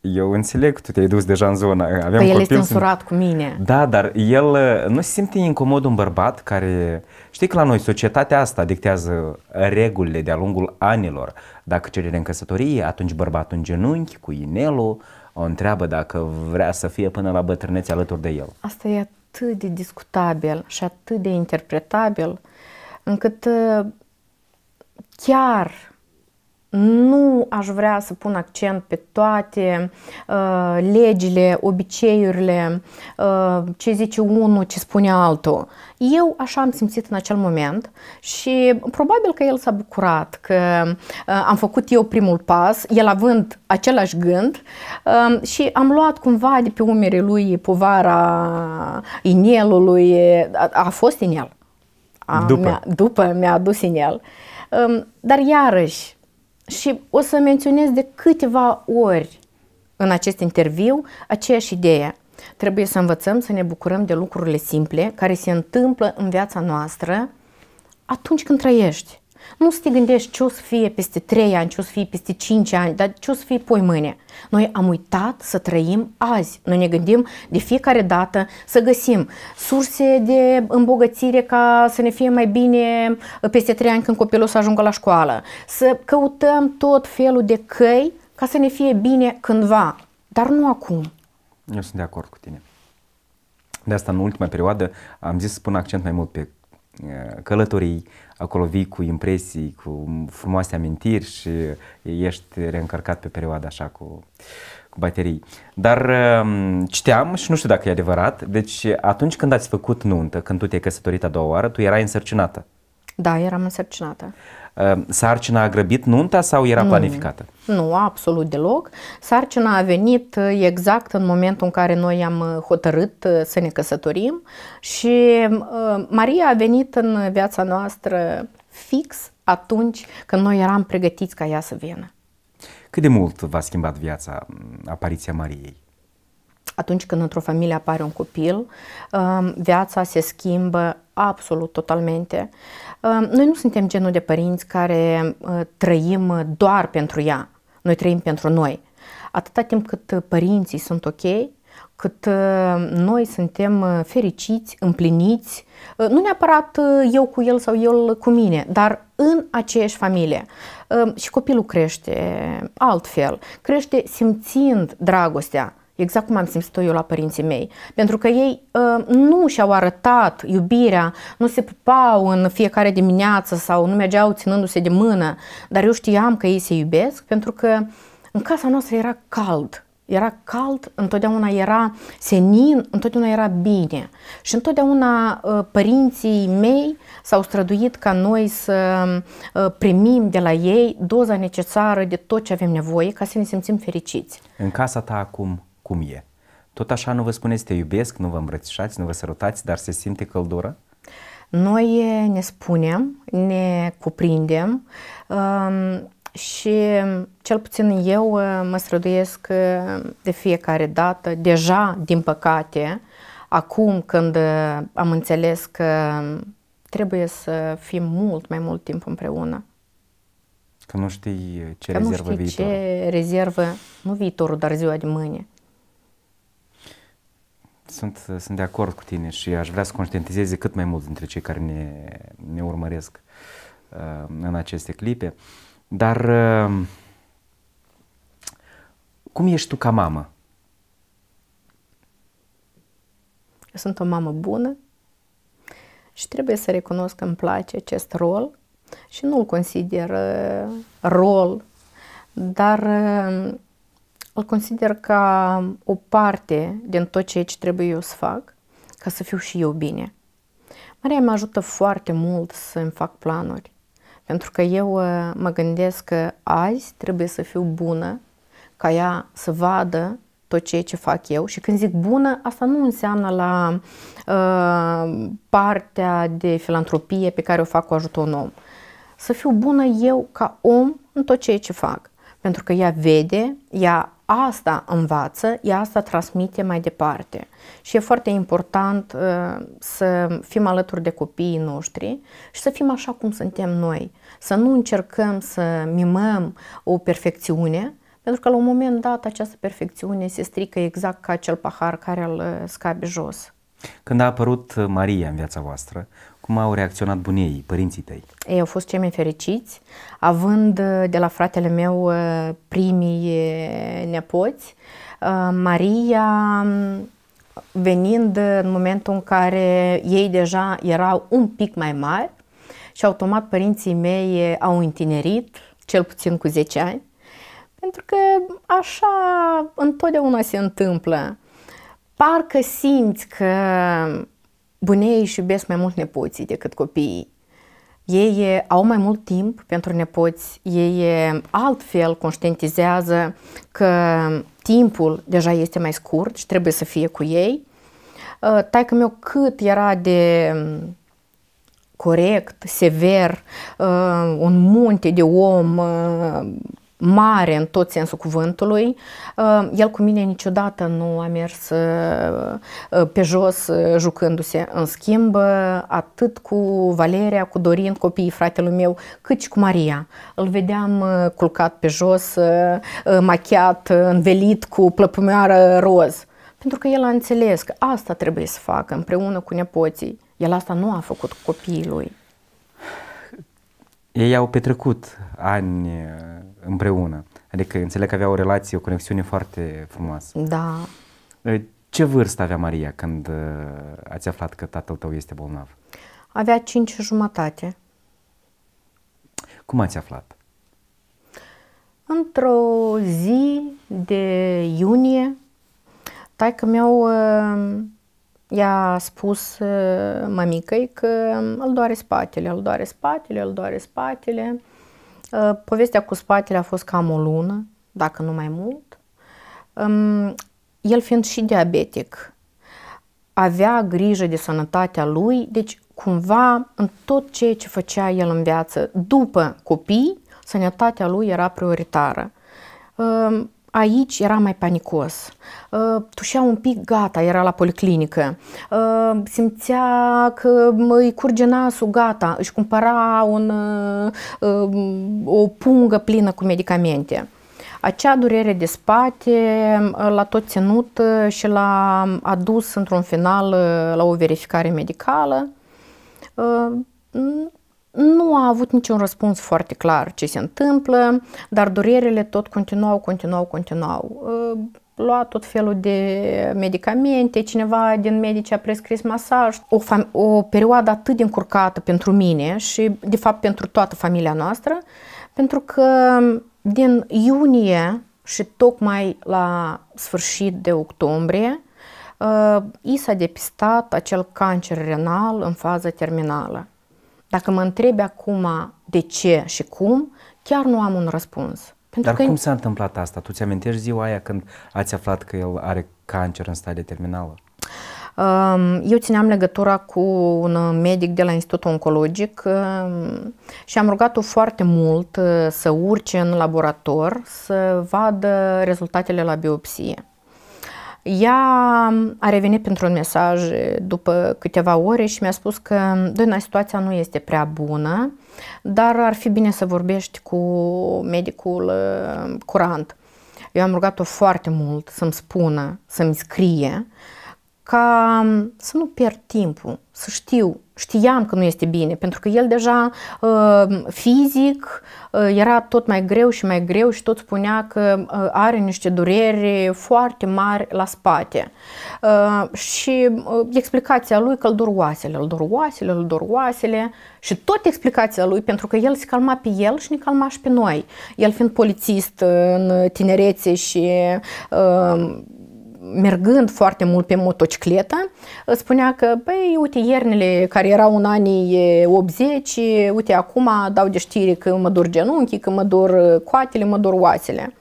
Eu înțeleg că tu te-ai dus deja în zona. Aveam păi el este însurat cu mine. Da, dar el uh, nu se simte incomod un bărbat care... Știi că la noi societatea asta dictează regulile de-a lungul anilor. Dacă cerere în căsătorie, atunci bărbatul în genunchi, cu inelul, o întreabă dacă vrea să fie până la bătrânețe alături de el. Asta e atât de discutabil și atât de interpretabil încât ă, chiar nu aș vrea să pun accent pe toate uh, legile, obiceiurile, uh, ce zice unul, ce spune altul. Eu așa am simțit în acel moment și probabil că el s-a bucurat că uh, am făcut eu primul pas, el având același gând uh, și am luat cumva de pe umerii lui povara inelului, a, a fost inel, a, după. Mi-a, după mi-a adus în el. Um, dar iarăși, și o să menționez de câteva ori în acest interviu aceeași idee. Trebuie să învățăm să ne bucurăm de lucrurile simple care se întâmplă în viața noastră atunci când trăiești. Nu să te gândești ce o să fie peste 3 ani, ce o să fie peste 5 ani, dar ce o să fie poi mâine. Noi am uitat să trăim azi. Noi ne gândim de fiecare dată să găsim surse de îmbogățire ca să ne fie mai bine peste 3 ani când copilul să ajungă la școală. Să căutăm tot felul de căi ca să ne fie bine cândva, dar nu acum. Eu sunt de acord cu tine. De asta, în ultima perioadă, am zis să pun accent mai mult pe eh, călătorii, acolo vii cu impresii, cu frumoase amintiri și ești reîncărcat pe perioada așa cu, cu baterii. Dar um, citeam și nu știu dacă e adevărat, deci atunci când ați făcut nuntă, când tu te-ai căsătorit a doua oară, tu erai însărcinată. Da, eram însărcinată. Ehm, sarcina a grăbit nunta sau era planificată? Nu, nu, absolut deloc. Sarcina a venit eh, exact în momentul în care noi am eh, hotărât eh, să ne căsătorim și Maria a venit în viața noastră fix atunci când noi eram pregătiți ca ea să vină. Cât de mult v-a schimbat viața mm, apariția Mariei? Atunci când într-o familie apare un copil, ehm, viața se schimbă absolut totalmente. Noi nu suntem genul de părinți care ă, trăim doar pentru ea. Noi trăim pentru noi. Atâta timp cât părinții sunt ok, cât ă, noi suntem ă, fericiți, împliniți, nu neapărat eu cu el sau el cu mine, dar în aceeași familie. Și copilul crește altfel, crește simțind dragostea, Exact cum am simțit-o eu la părinții mei. Pentru că ei uh, nu și-au arătat iubirea, nu se pupau în fiecare dimineață sau nu mergeau ținându-se de mână, dar eu știam că ei se iubesc pentru că în casa noastră era cald. Era cald, întotdeauna era senin, întotdeauna era bine. Și întotdeauna uh, părinții mei s-au străduit ca noi să uh, primim de la ei doza necesară de tot ce avem nevoie ca să ne simțim fericiți. În casa ta acum, cum e. Tot așa nu vă spuneți te iubesc, nu vă îmbrățișați, nu vă sărutați, dar se simte căldură? Noi ne spunem, ne cuprindem um, și cel puțin eu uh, mă străduiesc uh, de fiecare dată, deja, din păcate, acum când uh, am înțeles că trebuie să fim mult mai mult timp împreună. Că nu știi ce că rezervă nu știi viitorul. ce rezervă, nu viitorul, dar ziua de mâine. Sunt, sunt de acord cu tine și aș vrea să conștientizeze cât mai mult dintre cei care ne, ne urmăresc uh, în aceste clipe. Dar uh, cum ești tu ca mamă? Eu sunt o mamă bună și trebuie să recunosc că îmi place acest rol și nu-l consider uh, rol, dar uh, îl consider ca o parte din tot ceea ce trebuie eu să fac ca să fiu și eu bine. Maria mă ajută foarte mult să îmi fac planuri, pentru că eu uh, mă gândesc că azi trebuie să fiu bună ca ea să vadă tot ceea ce fac eu și când zic bună, asta nu înseamnă la uh, partea de filantropie pe care o fac cu ajutorul om. Să fiu bună eu ca om în tot ceea ce fac. Pentru că ea vede, ea asta învață, ea asta transmite mai departe. Și e foarte important uh, să fim alături de copiii noștri și să fim așa cum suntem noi. Să nu încercăm să mimăm o perfecțiune, pentru că la un moment dat această perfecțiune se strică exact ca acel pahar care îl uh, scabe jos. Când a apărut Maria în viața voastră, cum au reacționat bunii, părinții tăi? Ei au fost cei mai fericiți, având uh, de la fratele meu uh, primii uh, nepoți, Maria um, venind în momentul în care ei deja erau un pic mai mari și automat părinții mei au întinerit, cel puțin cu 10 ani, pentru că așa întotdeauna se întâmplă. Parcă simți că bunei își iubesc mai mult nepoții decât copiii. Ei au mai mult timp pentru nepoți, ei altfel conștientizează că timpul deja este mai scurt și trebuie să fie cu ei. Ă, Taică meu cât era de corect, sever, ă, un munte de om ă, mare în tot sensul cuvântului. Uh, el cu mine niciodată nu a mers uh, uh, pe jos jucându-se. În schimb, atât cu Valeria, cu Dorin, copiii fratelui meu, cât și cu Maria. Îl vedeam culcat pe jos, machiat, învelit cu plăpumeară roz. Pentru că el a înțeles că asta trebuie să facă împreună cu nepoții. El asta nu a făcut cu copiii lui. Ei au petrecut ani împreună. Adică înțeleg că avea o relație, o conexiune foarte frumoasă. Da. Ă, ce vârstă avea Maria când ă, ați aflat că tatăl tău este bolnav? Avea cinci jumătate. Cum ați aflat? Într-o zi de iunie, taică meu ă, i-a spus mămicăi că îl doare spatele, îl doare spatele, îl doare spatele. Uh, povestea cu spatele a fost cam o lună, dacă nu mai mult. Um, el fiind și diabetic, avea grijă de sănătatea lui, deci cumva în tot ceea ce făcea el în viață, după copii, sănătatea lui era prioritară. Um, Aici era mai panicos. Ă, tușea un pic, gata, era la policlinică. Ă, simțea că îi curge nasul, gata, își cumpăra un, ă, o pungă plină cu medicamente. Acea durere de spate l-a tot ținut și l-a adus într-un final la o verificare medicală. Nu a avut niciun răspuns foarte clar ce se întâmplă, dar durerile tot continuau, continuau, continuau. Uh, lua tot felul de medicamente, cineva din medici a prescris masaj. O, o perioadă atât de încurcată pentru mine și, de fapt, pentru toată familia noastră, pentru că din iunie și tocmai la sfârșit de octombrie, uh, i s-a depistat acel cancer renal în fază terminală. Dacă mă întrebi acum de ce și cum, chiar nu am un răspuns. Pentru Dar că... cum s-a întâmplat asta? Tu ți-amintești ziua aia când ați aflat că el are cancer în stadie terminală? Eu țineam legătura cu un medic de la Institutul Oncologic și am rugat-o foarte mult uh, să urce în laborator să vadă rezultatele la biopsie. Ea a revenit pentru un mesaj după câteva ore și mi-a spus că, Doina, situația nu este prea bună, dar ar fi bine să vorbești cu medicul uh, curant. Eu am rugat-o foarte mult să-mi spună, să-mi scrie, uh, ca să nu pierd timpul, să știu, știam că nu este bine, pentru că el deja ă, fizic ă, era tot mai greu și mai greu și tot spunea că ă, are niște dureri foarte mari la spate. Și explicația lui că îl dor oasele, îl dor oasele, îl dor oasele și tot explicația lui, pentru că el se calma pe el și ne calma și pe noi. El fiind polițist în tinerețe și mergând foarte mult pe motocicletă, spunea că, băi, uite, iernile care erau în anii 80, uite, acum dau de știri că mă dor genunchii, că mă dor uh, coatele, mă dor oasele.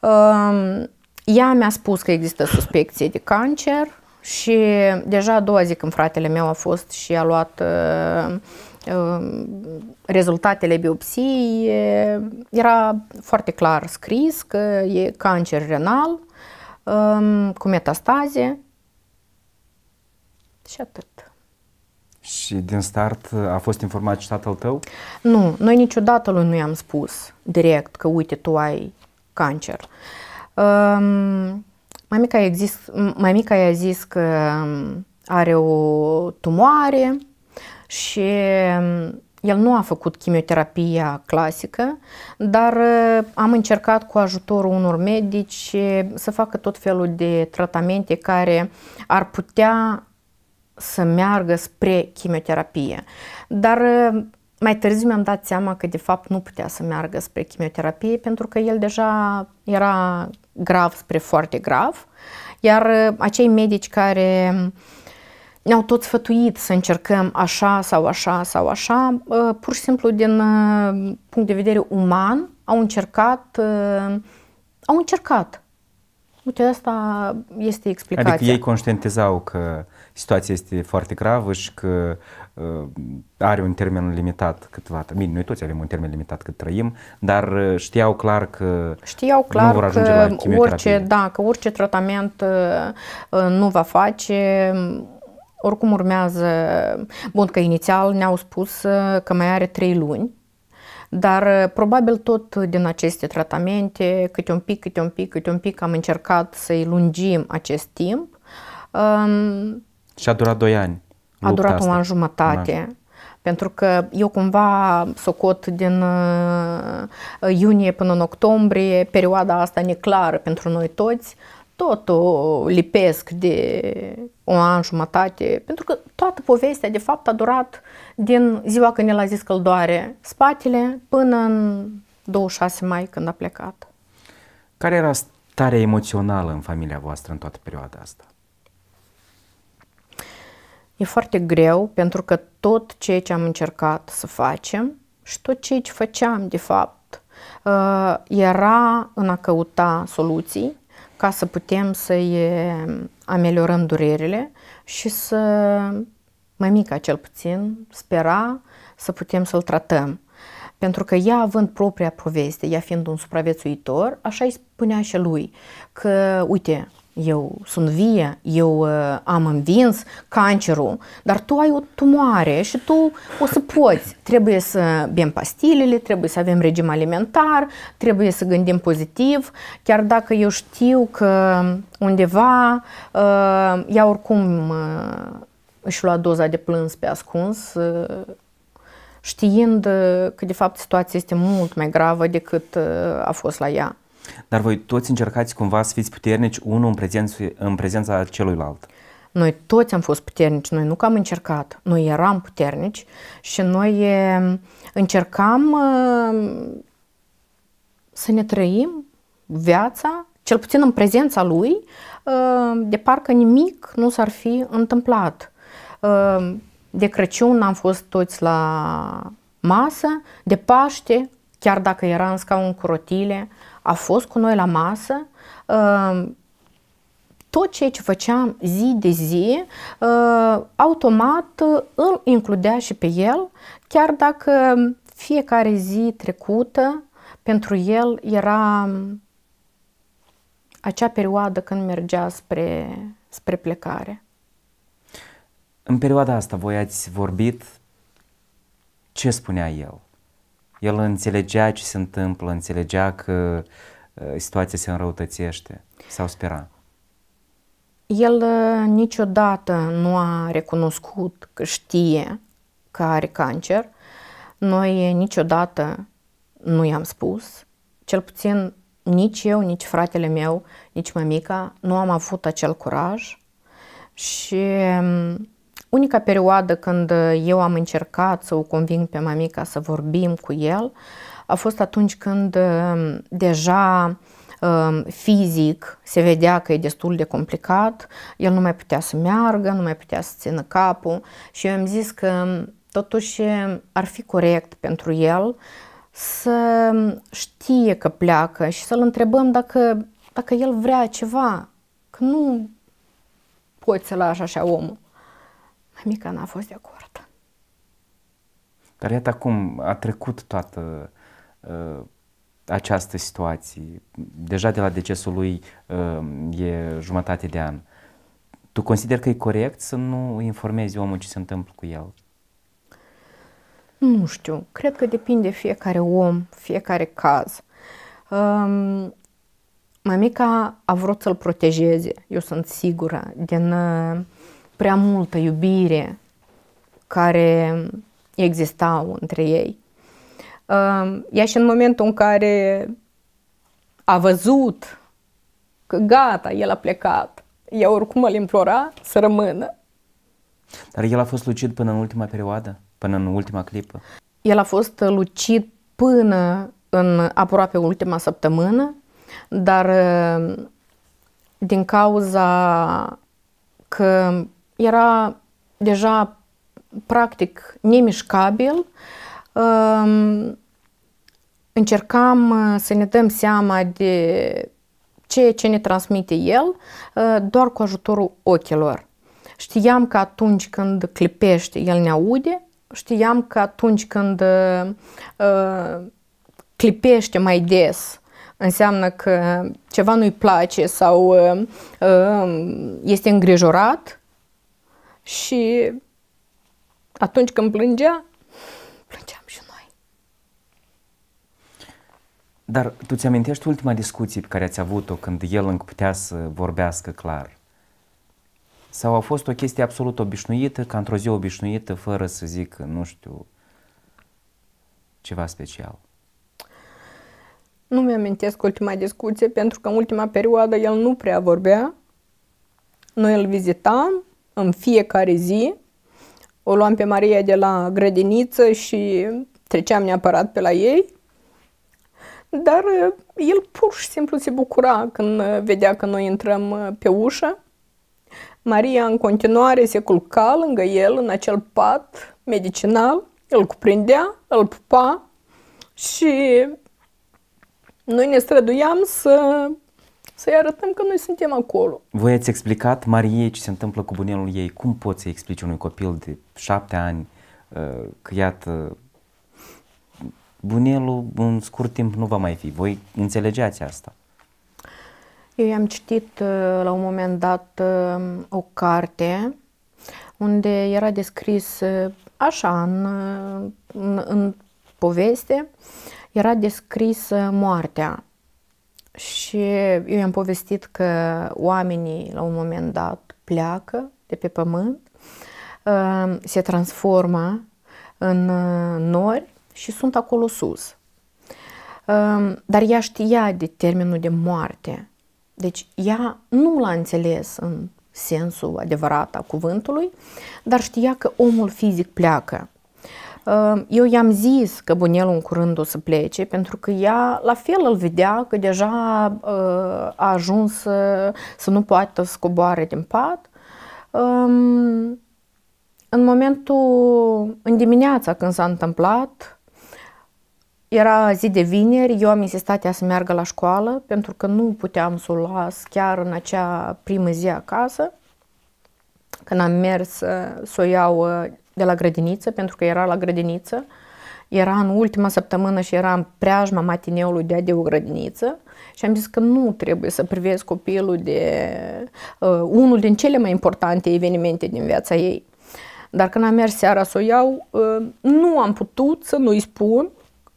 Um, ea mi-a spus că există suspecție de cancer și deja a doua zi când fratele meu a fost și a luat uh, um, rezultatele biopsiei, era foarte clar scris că e cancer renal, cu metastaze și atât. Și din start a fost informat și tatăl tău? Nu, noi niciodată lui nu i-am spus direct că uite tu ai cancer. Um, mamica, zis mamica i-a zis că are o tumoare și el nu a făcut chimioterapia clasică, dar am încercat cu ajutorul unor medici să facă tot felul de tratamente care ar putea să meargă spre chimioterapie. Dar mai târziu mi-am dat seama că de fapt nu putea să meargă spre chimioterapie pentru că el deja era grav spre foarte grav, iar acei medici care ne-au tot sfătuit să încercăm așa sau așa sau așa, ă, pur și simplu din ă, punct de vedere uman au încercat, ă, au încercat. Uite, asta este explicația. Adică ei conștientizau că situația este foarte gravă și că are un termen limitat câtva. Bine, noi toți avem un termen limitat cât trăim, dar știau clar că știau clar nu vor ajunge că la orice, da, că orice tratament nu va face oricum urmează, bun că inițial ne-au spus uh, că mai are 3 luni, dar uh, probabil tot din aceste tratamente, câte un pic, câte un pic, câte un pic am încercat să-i lungim acest timp. Um, Și a durat 2 ani. A durat o un an jumătate. Pentru că eu cumva socot din uh, iunie până în octombrie, perioada asta neclară pentru noi toți, tot o lipesc de un an jumătate, pentru că toată povestea de fapt a durat din ziua când el a zis că îl doare spatele până în 26 mai când a plecat. Care era starea emoțională în familia voastră în toată perioada asta? E foarte greu pentru că tot ceea ce am încercat să facem și tot ceea ce făceam de fapt uh, era în a căuta soluții ca să putem să-i mm, ameliorăm durerile și să, mică cel puțin, spera să putem să-l tratăm. Pentru că ea având propria poveste, ea fiind un supraviețuitor, așa îi spunea și lui, că uite, eu sunt vie, eu uh, am învins cancerul, dar tu ai o tumoare și tu o să poți. Trebuie să bem pastilele, trebuie să avem regim alimentar, trebuie să gândim pozitiv, chiar dacă eu știu că undeva uh, ea oricum uh, își lua doza de plâns pe ascuns, uh, știind uh, că de fapt situația este mult mai gravă decât uh, a fost la ea. Dar voi toți încercați cumva să fiți puternici unul în, prezenț, în prezența celuilalt. Noi toți am fost puternici, noi nu că am încercat, noi eram puternici și noi încercam ă, să ne trăim viața, cel puțin în prezența lui, ă, de parcă nimic nu s-ar fi întâmplat. Ă, de Crăciun am fost toți la masă, de Paște, chiar dacă era în scaun cu rotile, a fost cu noi la masă, uh, tot ceea ce făceam zi de zi, uh, automat uh, îl includea și pe el, chiar dacă fiecare zi trecută pentru el era um, acea perioadă când mergea spre, spre plecare. În perioada asta voi ați vorbit ce spunea el? el înțelegea ce se întâmplă, înțelegea că uh, situația se înrăutățește sau spera? El uh, niciodată nu a recunoscut că știe că are cancer. Noi uh, niciodată nu i-am spus, cel puțin nici eu, nici fratele meu, nici mămica, nu am avut acel curaj și um, Unica perioadă când uh, eu am încercat să o conving pe mamica să vorbim cu el a fost atunci când uh, deja uh, fizic se vedea că e destul de complicat, el nu mai putea să meargă, nu mai putea să țină capul și eu am zis că um, totuși ar fi corect pentru el să um, știe că pleacă și să-l întrebăm dacă, dacă el vrea ceva, că nu poți să lași așa omul. Mica n-a fost de acord. Dar iată acum a trecut toată uh, această situație. Deja de la decesul lui uh, e jumătate de an. Tu consider că e corect să nu informezi omul ce se întâmplă cu el? Nu știu. Cred că depinde fiecare om, fiecare caz. Um, mamica a vrut să-l protejeze, eu sunt sigură, din uh, prea multă iubire care existau între ei. Ehm, ea și în momentul în care a văzut că gata, el a plecat, ea oricum îl implora să rămână. Dar el a fost lucid până în ultima perioadă, până în ultima clipă? El a fost lucid până în aproape ultima săptămână, dar ehm, din cauza că era deja practic nemișcabil. Ehm, încercam uh, să ne dăm seama de ceea ce ne transmite el uh, doar cu ajutorul ochilor. Știam că atunci când clipește, el ne aude, știam că atunci când uh, clipește mai des, înseamnă că ceva nu-i place sau uh, uh este îngrijorat, și atunci când plângea, plângeam și noi. Dar tu ți-amintești ultima discuție pe care ați avut-o când el încă putea să vorbească clar? Sau a fost o chestie absolut obișnuită, ca într-o zi obișnuită, fără să zic, nu știu, ceva special? Nu mi-amintesc ultima discuție, pentru că în ultima perioadă el nu prea vorbea. Noi îl vizitam, în fiecare zi. O luam pe Maria de la grădiniță și treceam neapărat pe la ei. Dar eh, el pur și simplu se bucura când eh, vedea că noi intrăm eh, pe ușă. Maria în continuare se culca lângă el în acel pat medicinal, îl cuprindea, îl pupa și noi ne străduiam să să-i arătăm că noi suntem acolo. Voi ați explicat Mariei ce se întâmplă cu bunelul ei. Cum poți să explici unui copil de șapte ani uh, că iată bunelul în scurt timp nu va mai fi? Voi înțelegeați asta? Eu am citit uh, la un moment dat uh, o carte unde era descris așa în, în, în poveste era descris moartea și eu am povestit că oamenii la un moment dat pleacă de pe pământ, uh, se transformă în uh, nori și sunt acolo sus. Uh, dar ea știa de termenul de moarte. Deci ea nu l-a înțeles în sensul adevărat a cuvântului, dar știa că omul fizic pleacă. Ehm, eu i-am zis că Bunelul în curând o să plece, pentru că ea la fel îl vedea că deja ehm, a ajuns să, să nu poată să coboare din pat. Ehm, în momentul, în dimineața când s-a întâmplat, era zi de vineri, eu am insistat ea să meargă la școală, pentru că nu puteam să o las chiar în acea primă zi acasă. Când am mers să o iau de la grădiniță, pentru că era la grădiniță. Era în ultima săptămână și era în preajma matineului de o grădiniță și am zis că nu trebuie să privesc copilul de uh, unul din cele mai importante evenimente din viața ei. Dar când am mers seara să o iau, uh, nu am putut să nu-i spun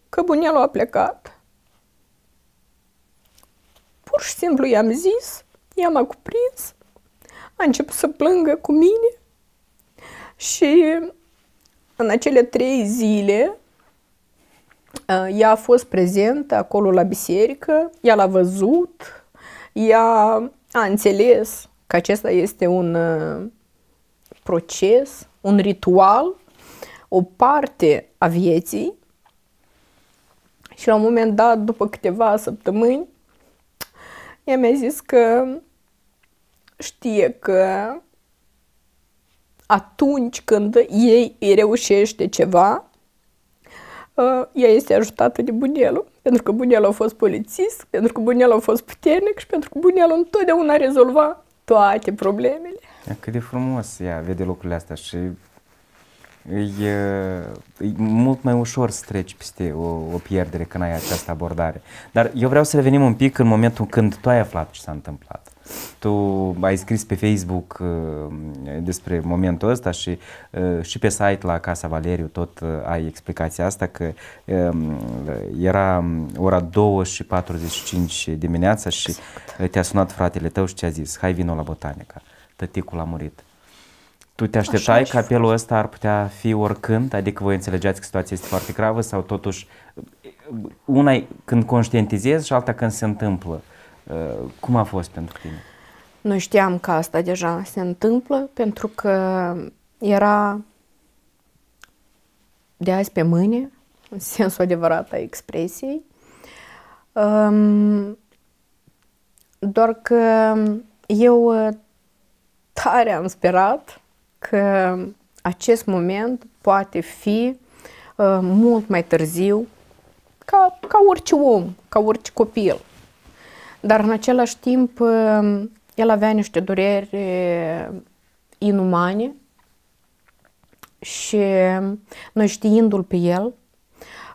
că bunelul a plecat. Pur și simplu i-am zis, i-am cuprins, a început să plângă cu mine și în acele trei zile ă, ea a fost prezentă acolo la biserică, ea l-a văzut, ea a înțeles că acesta este un ă, proces, un ritual, o parte a vieții și la un moment dat, după câteva săptămâni, ea mi-a zis că știe că atunci când ei îi reușește ceva, uh, ea este ajutată de bunelul, pentru că bunelul a fost polițist, pentru că bunelul a fost puternic și pentru că bunelul întotdeauna rezolva toate problemele. Cât de frumos ea vede lucrurile astea și e, e uh, mult mai ușor să treci peste o, o pierdere când ai această abordare. Dar eu vreau să revenim un pic în momentul când tu ai aflat ce s-a întâmplat. Tu ai scris pe Facebook uh, despre momentul ăsta și uh, și pe site la Casa Valeriu tot uh, ai explicația asta că um, era ora 2 și 45 dimineața și exact. te-a sunat fratele tău și ți-a zis hai vino la botanica, tăticul a murit. Tu te așteptai că apelul ăsta ar putea fi oricând? Adică voi înțelegeați că situația este foarte gravă sau totuși una când conștientizezi și alta când se întâmplă? Uh, cum a fost pentru tine? Nu știam că asta deja se întâmplă pentru că era de azi pe mâine, în sensul adevărat a expresiei. Um, doar că eu uh, tare am sperat că acest moment poate fi uh, mult mai târziu ca, ca orice om, ca orice copil. Dar în același timp, um, el avea niște dureri uh, inumane și um, noi știindu-l pe el,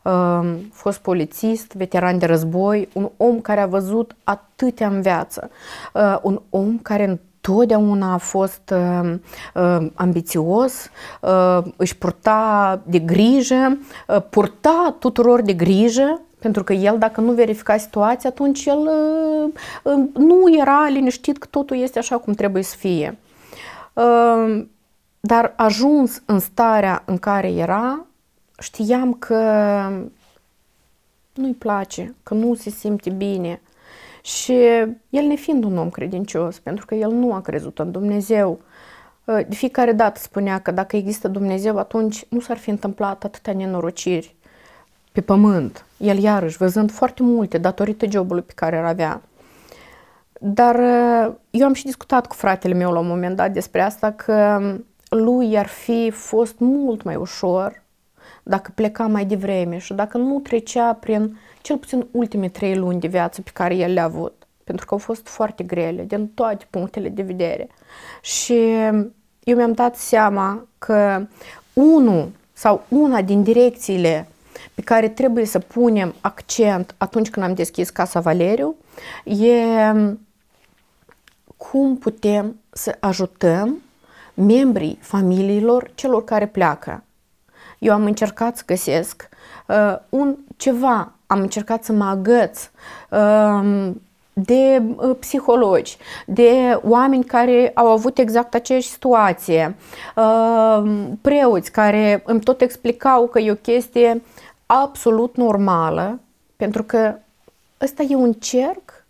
um, fost polițist, veteran de război, un om care a văzut atâtea în viață, uh, un om care în totdeauna a fost uh, uh, ambițios, uh, își purta de grijă, uh, purta tuturor de grijă pentru că el, dacă nu verifica situația, atunci el ă, ă, nu era liniștit că totul este așa cum trebuie să fie. Ă, dar ajuns în starea în care era, știam că nu-i place, că nu se simte bine. Și el ne fiind un om credincios, pentru că el nu a crezut în Dumnezeu, de fiecare dată spunea că dacă există Dumnezeu, atunci nu s-ar fi întâmplat atâtea nenorociri pe pământ, el iarăși văzând foarte multe datorită jobului pe care îl avea. Dar uh, eu am și discutat cu fratele meu la un moment dat despre asta că lui ar fi fost mult mai ușor dacă pleca mai devreme și dacă nu trecea prin cel puțin ultime trei luni de viață pe care el le-a avut. Pentru că au fost foarte grele din toate punctele de vedere. Și eu mi-am dat seama că unul sau una din direcțiile pe care trebuie să punem accent atunci când am deschis Casa Valeriu e mm, cum putem să ajutăm membrii familiilor celor care pleacă. Eu am încercat să găsesc uh, un ceva, am încercat să mă agăț uh, de uh, psihologi, de oameni care au avut exact aceeași situație, uh, preoți care îmi tot explicau că e o chestie uh, absolut normală, pentru că ăsta e un cerc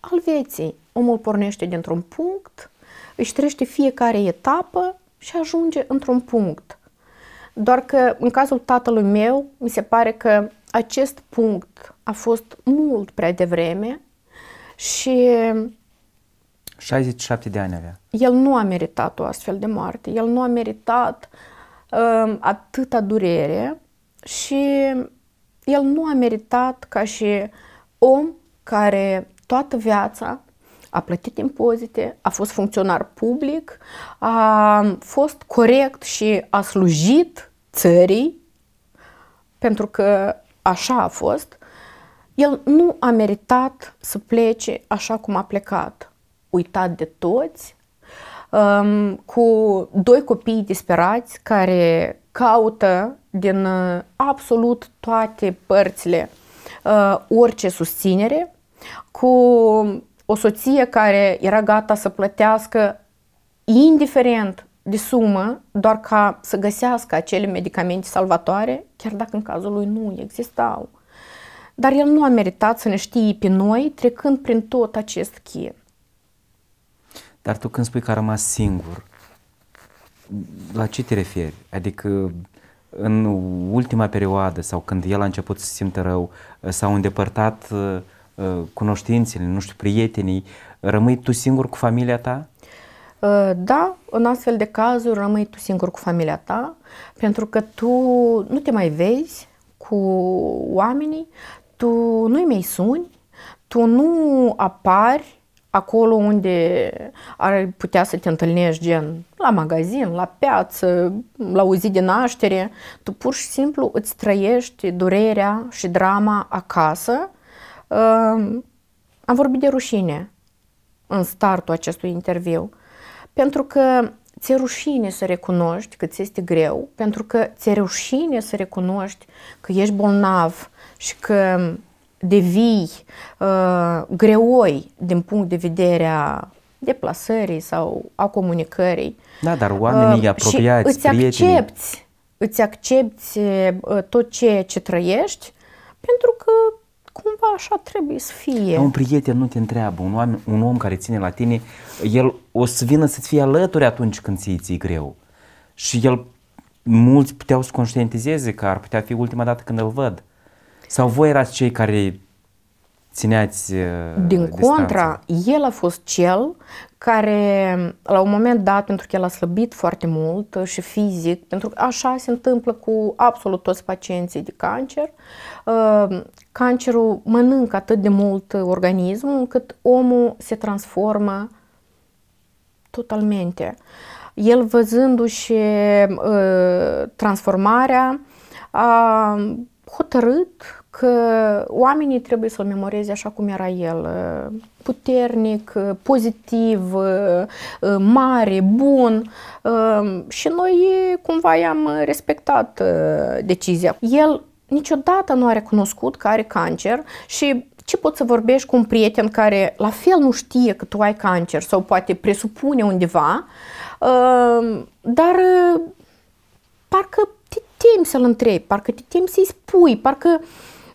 al vieții. Omul pornește dintr-un punct, își trește fiecare etapă și ajunge într-un punct. Doar că în cazul tatălui meu, mi se pare că acest punct a fost mult prea devreme și 67 de ani avea. El nu a meritat o astfel de moarte. El nu a meritat uh, atâta durere și el nu a meritat ca și om care toată viața a plătit impozite, a fost funcționar public, a fost corect și a slujit țării, pentru că așa a fost, el nu a meritat să plece așa cum a plecat, uitat de toți, um, cu doi copii disperați care caută din uh, absolut toate părțile uh, orice susținere, cu o soție care era gata să plătească indiferent de sumă, doar ca să găsească acele medicamente salvatoare, chiar dacă în cazul lui nu existau. Dar el nu a meritat să ne știe pe noi trecând prin tot acest chin. Dar tu când spui că a rămas singur, la ce te referi? Adică în ultima perioadă sau când el a început să se simtă rău, uh, s-au îndepărtat uh, uh, cunoștințele, nu știu, prietenii, rămâi tu singur cu familia ta? Da, în astfel de cazuri rămâi tu singur cu familia ta, pentru că tu nu te mai vezi cu oamenii, tu nu-i mai suni, tu nu apari acolo unde ar putea să te întâlnești gen la magazin, la piață, la o zi de naștere, tu pur și simplu îți trăiești durerea și drama acasă. Am vorbit de rușine în startul acestui interviu, pentru că ți-e rușine să recunoști că ți este greu, pentru că ți-e rușine să recunoști că ești bolnav și că devii uh, greoi din punct de vedere a deplasării sau a comunicării. Da, dar oamenii uh, apropiați, și îți prietenii. accepti, îți accepti uh, tot ceea ce trăiești pentru că cumva așa trebuie să fie. un prieten nu te întreabă, un om, un om care ține la tine, el o să vină să-ți fie alături atunci când ți-i ții greu. Și el, mulți puteau să conștientizeze că ar putea fi ultima dată când îl văd. Sau voi erați cei care țineați uh, Din distanță? contra, el a fost cel care la un moment dat, pentru că el a slăbit foarte mult și fizic, pentru că așa se întâmplă cu absolut toți pacienții de cancer, uh, cancerul mănâncă atât de mult organismul încât omul se transformă totalmente. El văzându-și uh, transformarea uh, hotărât că oamenii trebuie să-l memoreze așa cum era el, uh, puternic, uh, pozitiv, uh, mare, bun și noi cumva i-am respectat decizia. El niciodată nu a recunoscut că are cancer și ce poți să vorbești cu un prieten care la fel nu știe că tu ai cancer sau poate presupune undeva, dar parcă temi să-l întrebi, parcă te temi să-i spui, parcă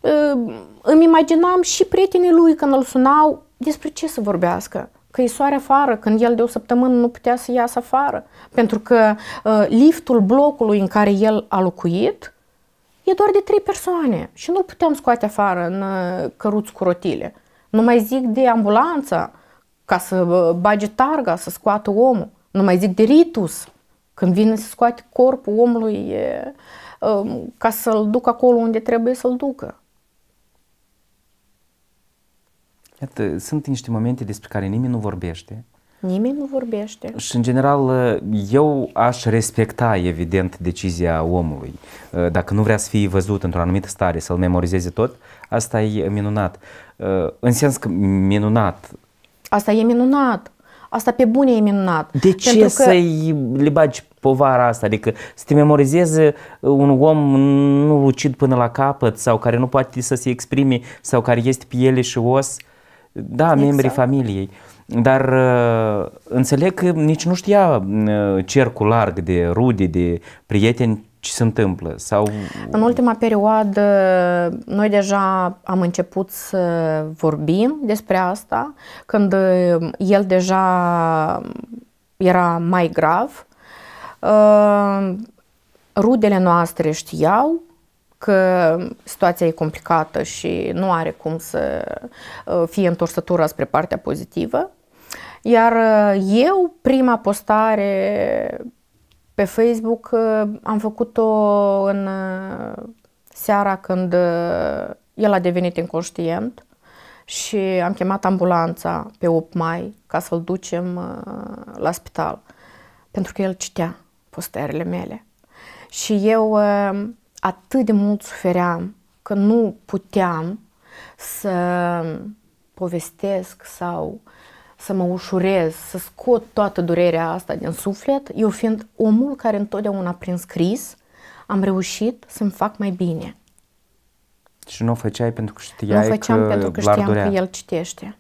uh, îmi imaginam și prietenii lui când îl sunau despre ce să vorbească. Că e soare afară, când el de o săptămână nu putea să iasă afară. Pentru că uh, liftul blocului în care el a locuit e doar de trei persoane și nu puteam scoate afară în uh, căruți cu rotile. Nu mai zic de ambulanța ca să uh, bage targa, să scoată omul. Nu mai zic de ritus, când vine să scoate corpul omului e, Um, ca să-l duc acolo unde trebuie să-l ducă. Iată, sunt niște momente despre care nimeni nu vorbește. Nimeni nu vorbește. Și, în general, eu aș respecta, evident, decizia omului. Uh, dacă nu vrea să fie văzut într-o anumită stare, să-l memorizeze tot, asta e minunat. Uh, în sens că minunat. Asta e minunat. Asta pe bune e minunat. De ce să că... să-i le bagi povara asta? Adică să te memorizeze uh, un om nu lucid până la capăt sau care nu poate să se exprime sau care este piele și os? Da, exact. membrii familiei. Dar uh, înțeleg că nici nu știa uh, cercul larg de rude, de prieteni ce se întâmplă? Sau... În ultima perioadă, noi deja am început să vorbim despre asta, când uh, el deja era mai grav. Uh, rudele noastre știau că situația e complicată și nu are cum să uh, fie întorsătura spre partea pozitivă. Iar eu, prima postare pe Facebook uh, am făcut-o în uh, seara când uh, el a devenit inconștient și am chemat ambulanța pe 8 mai ca să-l ducem la spital, pentru că el citea postările mele. Și eu atât de mult sufeream că nu puteam să povestesc sau să mă ușurez, să scot toată durerea asta din suflet, eu fiind omul care întotdeauna prin scris am reușit să-mi fac mai bine. Și nu o făceai pentru că știai nu făceam că pentru că știam durea. că el citește.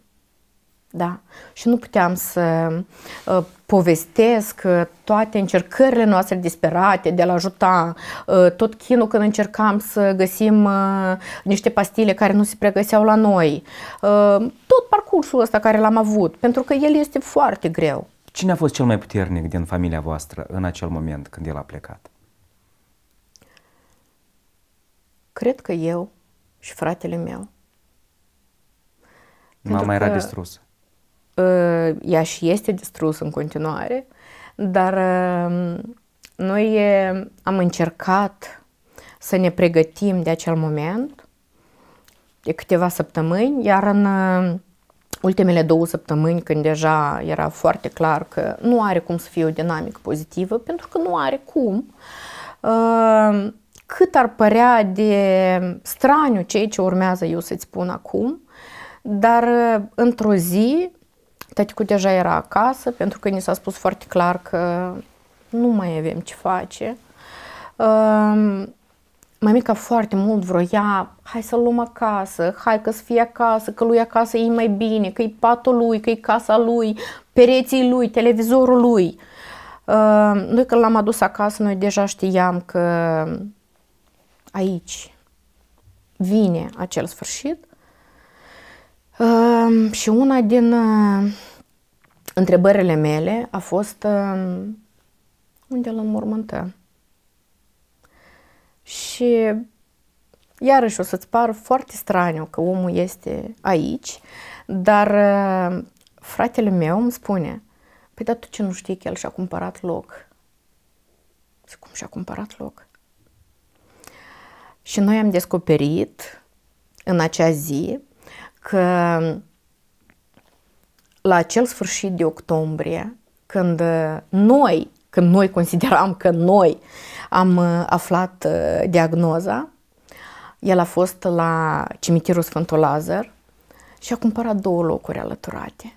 Da. Și nu puteam să uh, povestesc uh, toate încercările noastre disperate de a-l ajuta, uh, tot chinul când încercam să găsim uh, niște pastile care nu se pregăseau la noi, tot parcursul ăsta care l-am avut, pentru că el este foarte greu. Cine a fost cel mai puternic din familia voastră în acel moment când el a plecat? Cred că eu și fratele meu. Mama era distrusă ea și este distrus în continuare, dar noi am încercat să ne pregătim de acel moment de câteva săptămâni, iar în uh, ultimele două săptămâni, când deja era foarte clar că nu are cum să fie o dinamică pozitivă, pentru că nu are cum, uh, cât ar părea de straniu ceea ce urmează eu să-ți spun acum, dar uh, într-o zi Tăticul deja era acasă pentru că ni s-a spus foarte clar că nu mai avem ce face. Um, mamica foarte mult vroia, hai să-l luăm acasă, hai că să fie acasă, că lui acasă e mai bine, că e patul lui, că e casa lui, pereții lui, televizorul lui. Uh, noi când l-am adus acasă, noi deja știam că aici vine acel sfârșit Ehm, și una din uh, întrebările mele a fost uh, unde îl înmormântăm? Și iarăși o să-ți par foarte straniu că omul este aici, dar uh, fratele meu îmi spune, păi dar tu ce nu știi că el și-a cumpărat loc? Zic, cum și-a cumpărat loc? Și noi am descoperit în acea zi că la acel sfârșit de octombrie, când uh, noi, când noi consideram că noi am uh, aflat uh, diagnoza, el a fost la cimitirul Sfântul Lazar și a cumpărat două locuri alăturate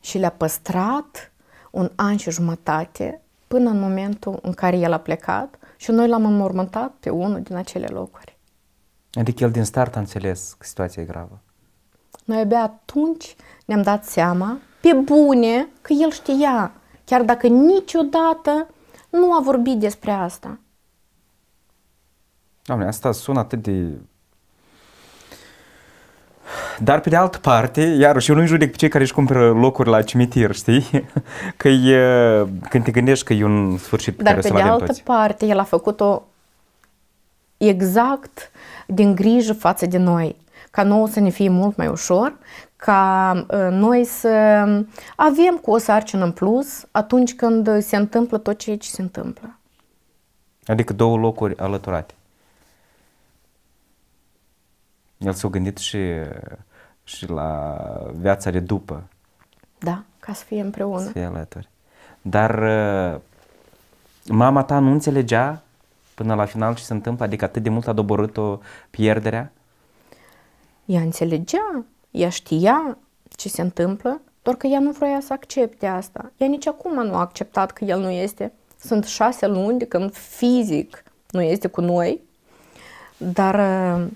și le-a păstrat un an și jumătate până în momentul în care el a plecat și noi l-am înmormântat pe unul din acele locuri. Adică el din start a înțeles că situația e gravă. Noi abia atunci ne-am dat seama, pe bune, că el știa, chiar dacă niciodată nu a vorbit despre asta. Doamne, asta sună atât de... Dar pe de altă parte, iarăși, eu nu-i judec pe cei care își cumpără locuri la cimitir, știi? Că e, când te gândești că e un sfârșit pe Dar care pe de altă toți. parte, el a făcut-o exact din grijă față de noi ca nouă să ne fie mult mai ușor, ca ă, noi să avem cu o sarcină în plus atunci când se întâmplă tot ceea ce se întâmplă. Adică două locuri alăturate. El s-a gândit și, și la viața de după. Da, ca să fie împreună. Să fie alături. Dar ă, mama ta nu înțelegea până la final ce se întâmplă? Adică atât de mult a doborât-o pierderea? Ea înțelegea, ea știa ce se întâmplă, doar că ea nu vroia să accepte asta. Ea nici acum nu a acceptat că el nu este. Sunt șase luni de când fizic nu este cu noi, dar uh,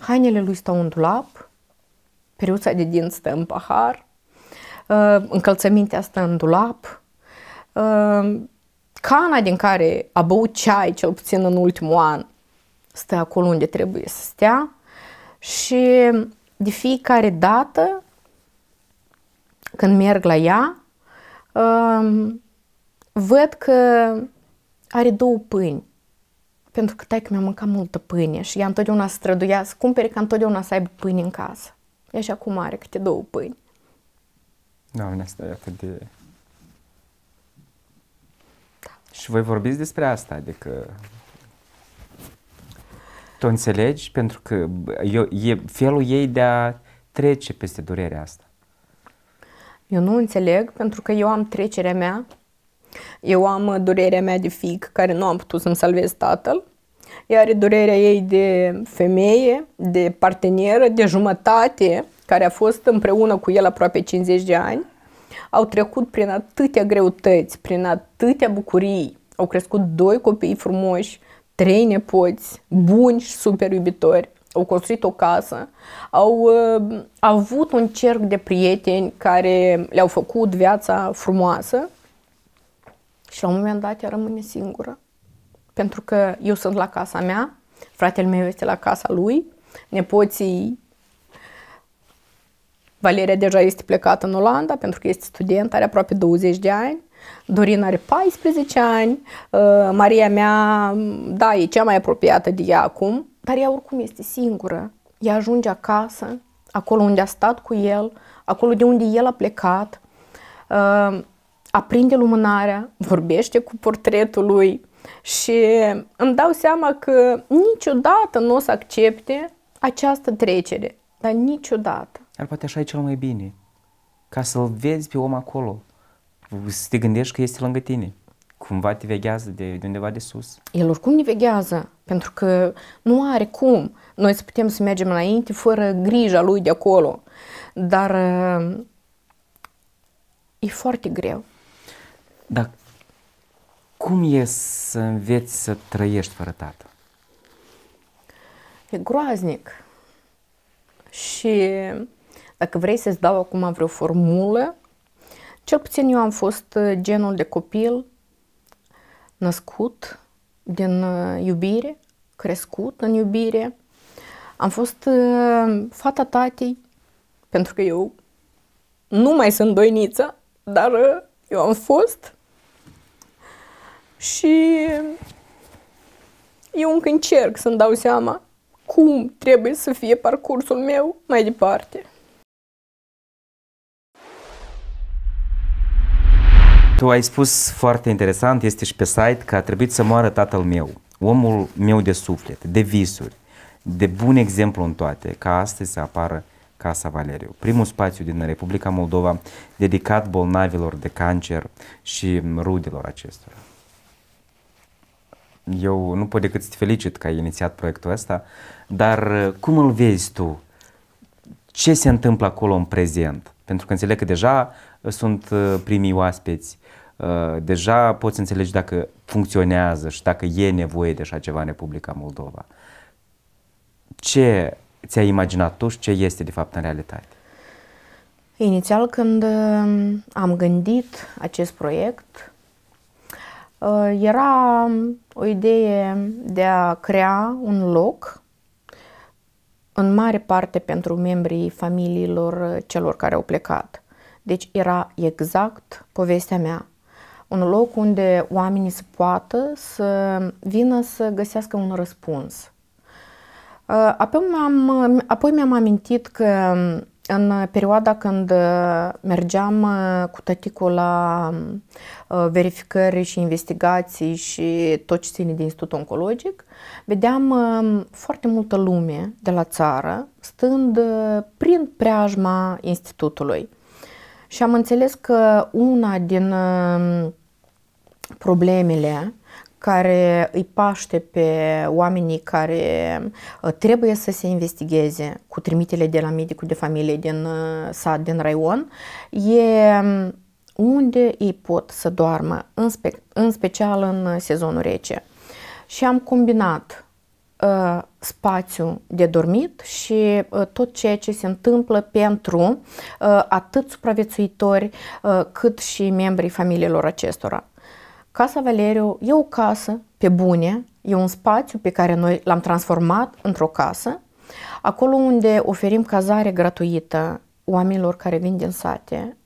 hainele lui stau în dulap, periuța de dinți stă în pahar, uh, încălțămintea stă în dulap, uh, cana din care a băut ceai, cel puțin în ultimul an, stă acolo unde trebuie să stea, și de fiecare dată când merg la ea, um, văd că are două pâini. Pentru că taică mi-a mâncat multă pâine și ea întotdeauna străduia să cumpere ca întotdeauna să aibă pâine în casă. E așa acum are câte două pâini. Doamne, asta e atât de... Da. Și voi vorbiți despre asta, adică tu înțelegi? Pentru că eu, e felul ei de a trece peste durerea asta. Eu nu înțeleg pentru că eu am trecerea mea, eu am uh, durerea mea de fic care nu am putut să-mi salvez tatăl, ea are durerea ei de femeie, de parteneră, de jumătate, care a fost împreună cu el aproape 50 de ani, au trecut prin atâtea greutăți, prin atâtea bucurii, au crescut doi copii frumoși, trei nepoți buni și super iubitori, au construit o casă, au uh, avut un cerc de prieteni care le-au făcut viața frumoasă și la un moment dat ea rămâne singură. Pentru că eu sunt la casa mea, fratele meu este la casa lui, nepoții Valeria deja este plecată în Olanda pentru că este student, are aproape 20 de ani Dorin are 14 ani, uh, Maria mea, da, e cea mai apropiată de ea acum, dar ea oricum este singură. Ea ajunge acasă, acolo unde a stat cu el, acolo de unde el a plecat, uh, aprinde lumânarea, vorbește cu portretul lui și îmi dau seama că niciodată nu o să accepte această trecere, dar niciodată. Dar poate așa e cel mai bine, ca să-l vezi pe om acolo, să te gândești că este lângă tine. Cumva te veghează de, de undeva de sus. El oricum ne veghează, pentru că nu are cum noi să putem să mergem înainte fără grija lui de acolo. Dar uh, e foarte greu. Dar cum e să înveți să trăiești fără tată? E groaznic. Și uh, dacă vrei să-ți dau acum vreo formulă, cel puțin eu am fost uh, genul de copil născut din uh, iubire, crescut în iubire. Am fost uh, fata tatei, pentru că eu nu mai sunt doinița, dar eu am fost. Și eu încă încerc să-mi dau seama cum trebuie să fie parcursul meu mai departe. Tu ai spus foarte interesant, este și pe site, că a trebuit să moară tatăl meu, omul meu de suflet, de visuri, de bun exemplu în toate, ca astăzi să apară Casa Valeriu, primul spațiu din Republica Moldova dedicat bolnavilor de cancer și rudelor acestora. Eu nu pot decât să te felicit că ai inițiat proiectul ăsta, dar uh, cum îl vezi tu? Ce se întâmplă acolo în prezent? Pentru că înțeleg că deja sunt uh, primii oaspeți Uh, deja poți înțelege dacă funcționează și dacă e nevoie de așa ceva în Republica Moldova. Ce ți-ai imaginat tu și ce este de fapt în realitate? Inițial când um, am gândit acest proiect, uh, era um, o idee de a crea un loc în mare parte pentru membrii familiilor celor care au plecat. Deci era exact povestea mea un loc unde oamenii să poată să vină să găsească un răspuns. Uh, apoi mi-am, apoi mi-am amintit că în perioada când uh, mergeam uh, cu tăticul la verificări și investigații și tot ce ține de Institutul Oncologic, vedeam foarte multă lume de la țară stând prin preajma Institutului. Și am înțeles că una din um, problemele care îi paște pe oamenii care uh, trebuie să se investigheze cu trimitele de la medicul de familie din uh, sat, din raion, e um, unde ei pot să doarmă, în, în special în uh, sezonul rece. Și am combinat Ă, spațiu de dormit și ă, tot ceea ce se întâmplă pentru ă, atât supraviețuitori cât și membrii familiilor acestora. Casa Valeriu e o casă pe bune, e un spațiu pe care noi l-am transformat într-o casă, acolo unde oferim cazare gratuită oamenilor care vin din sate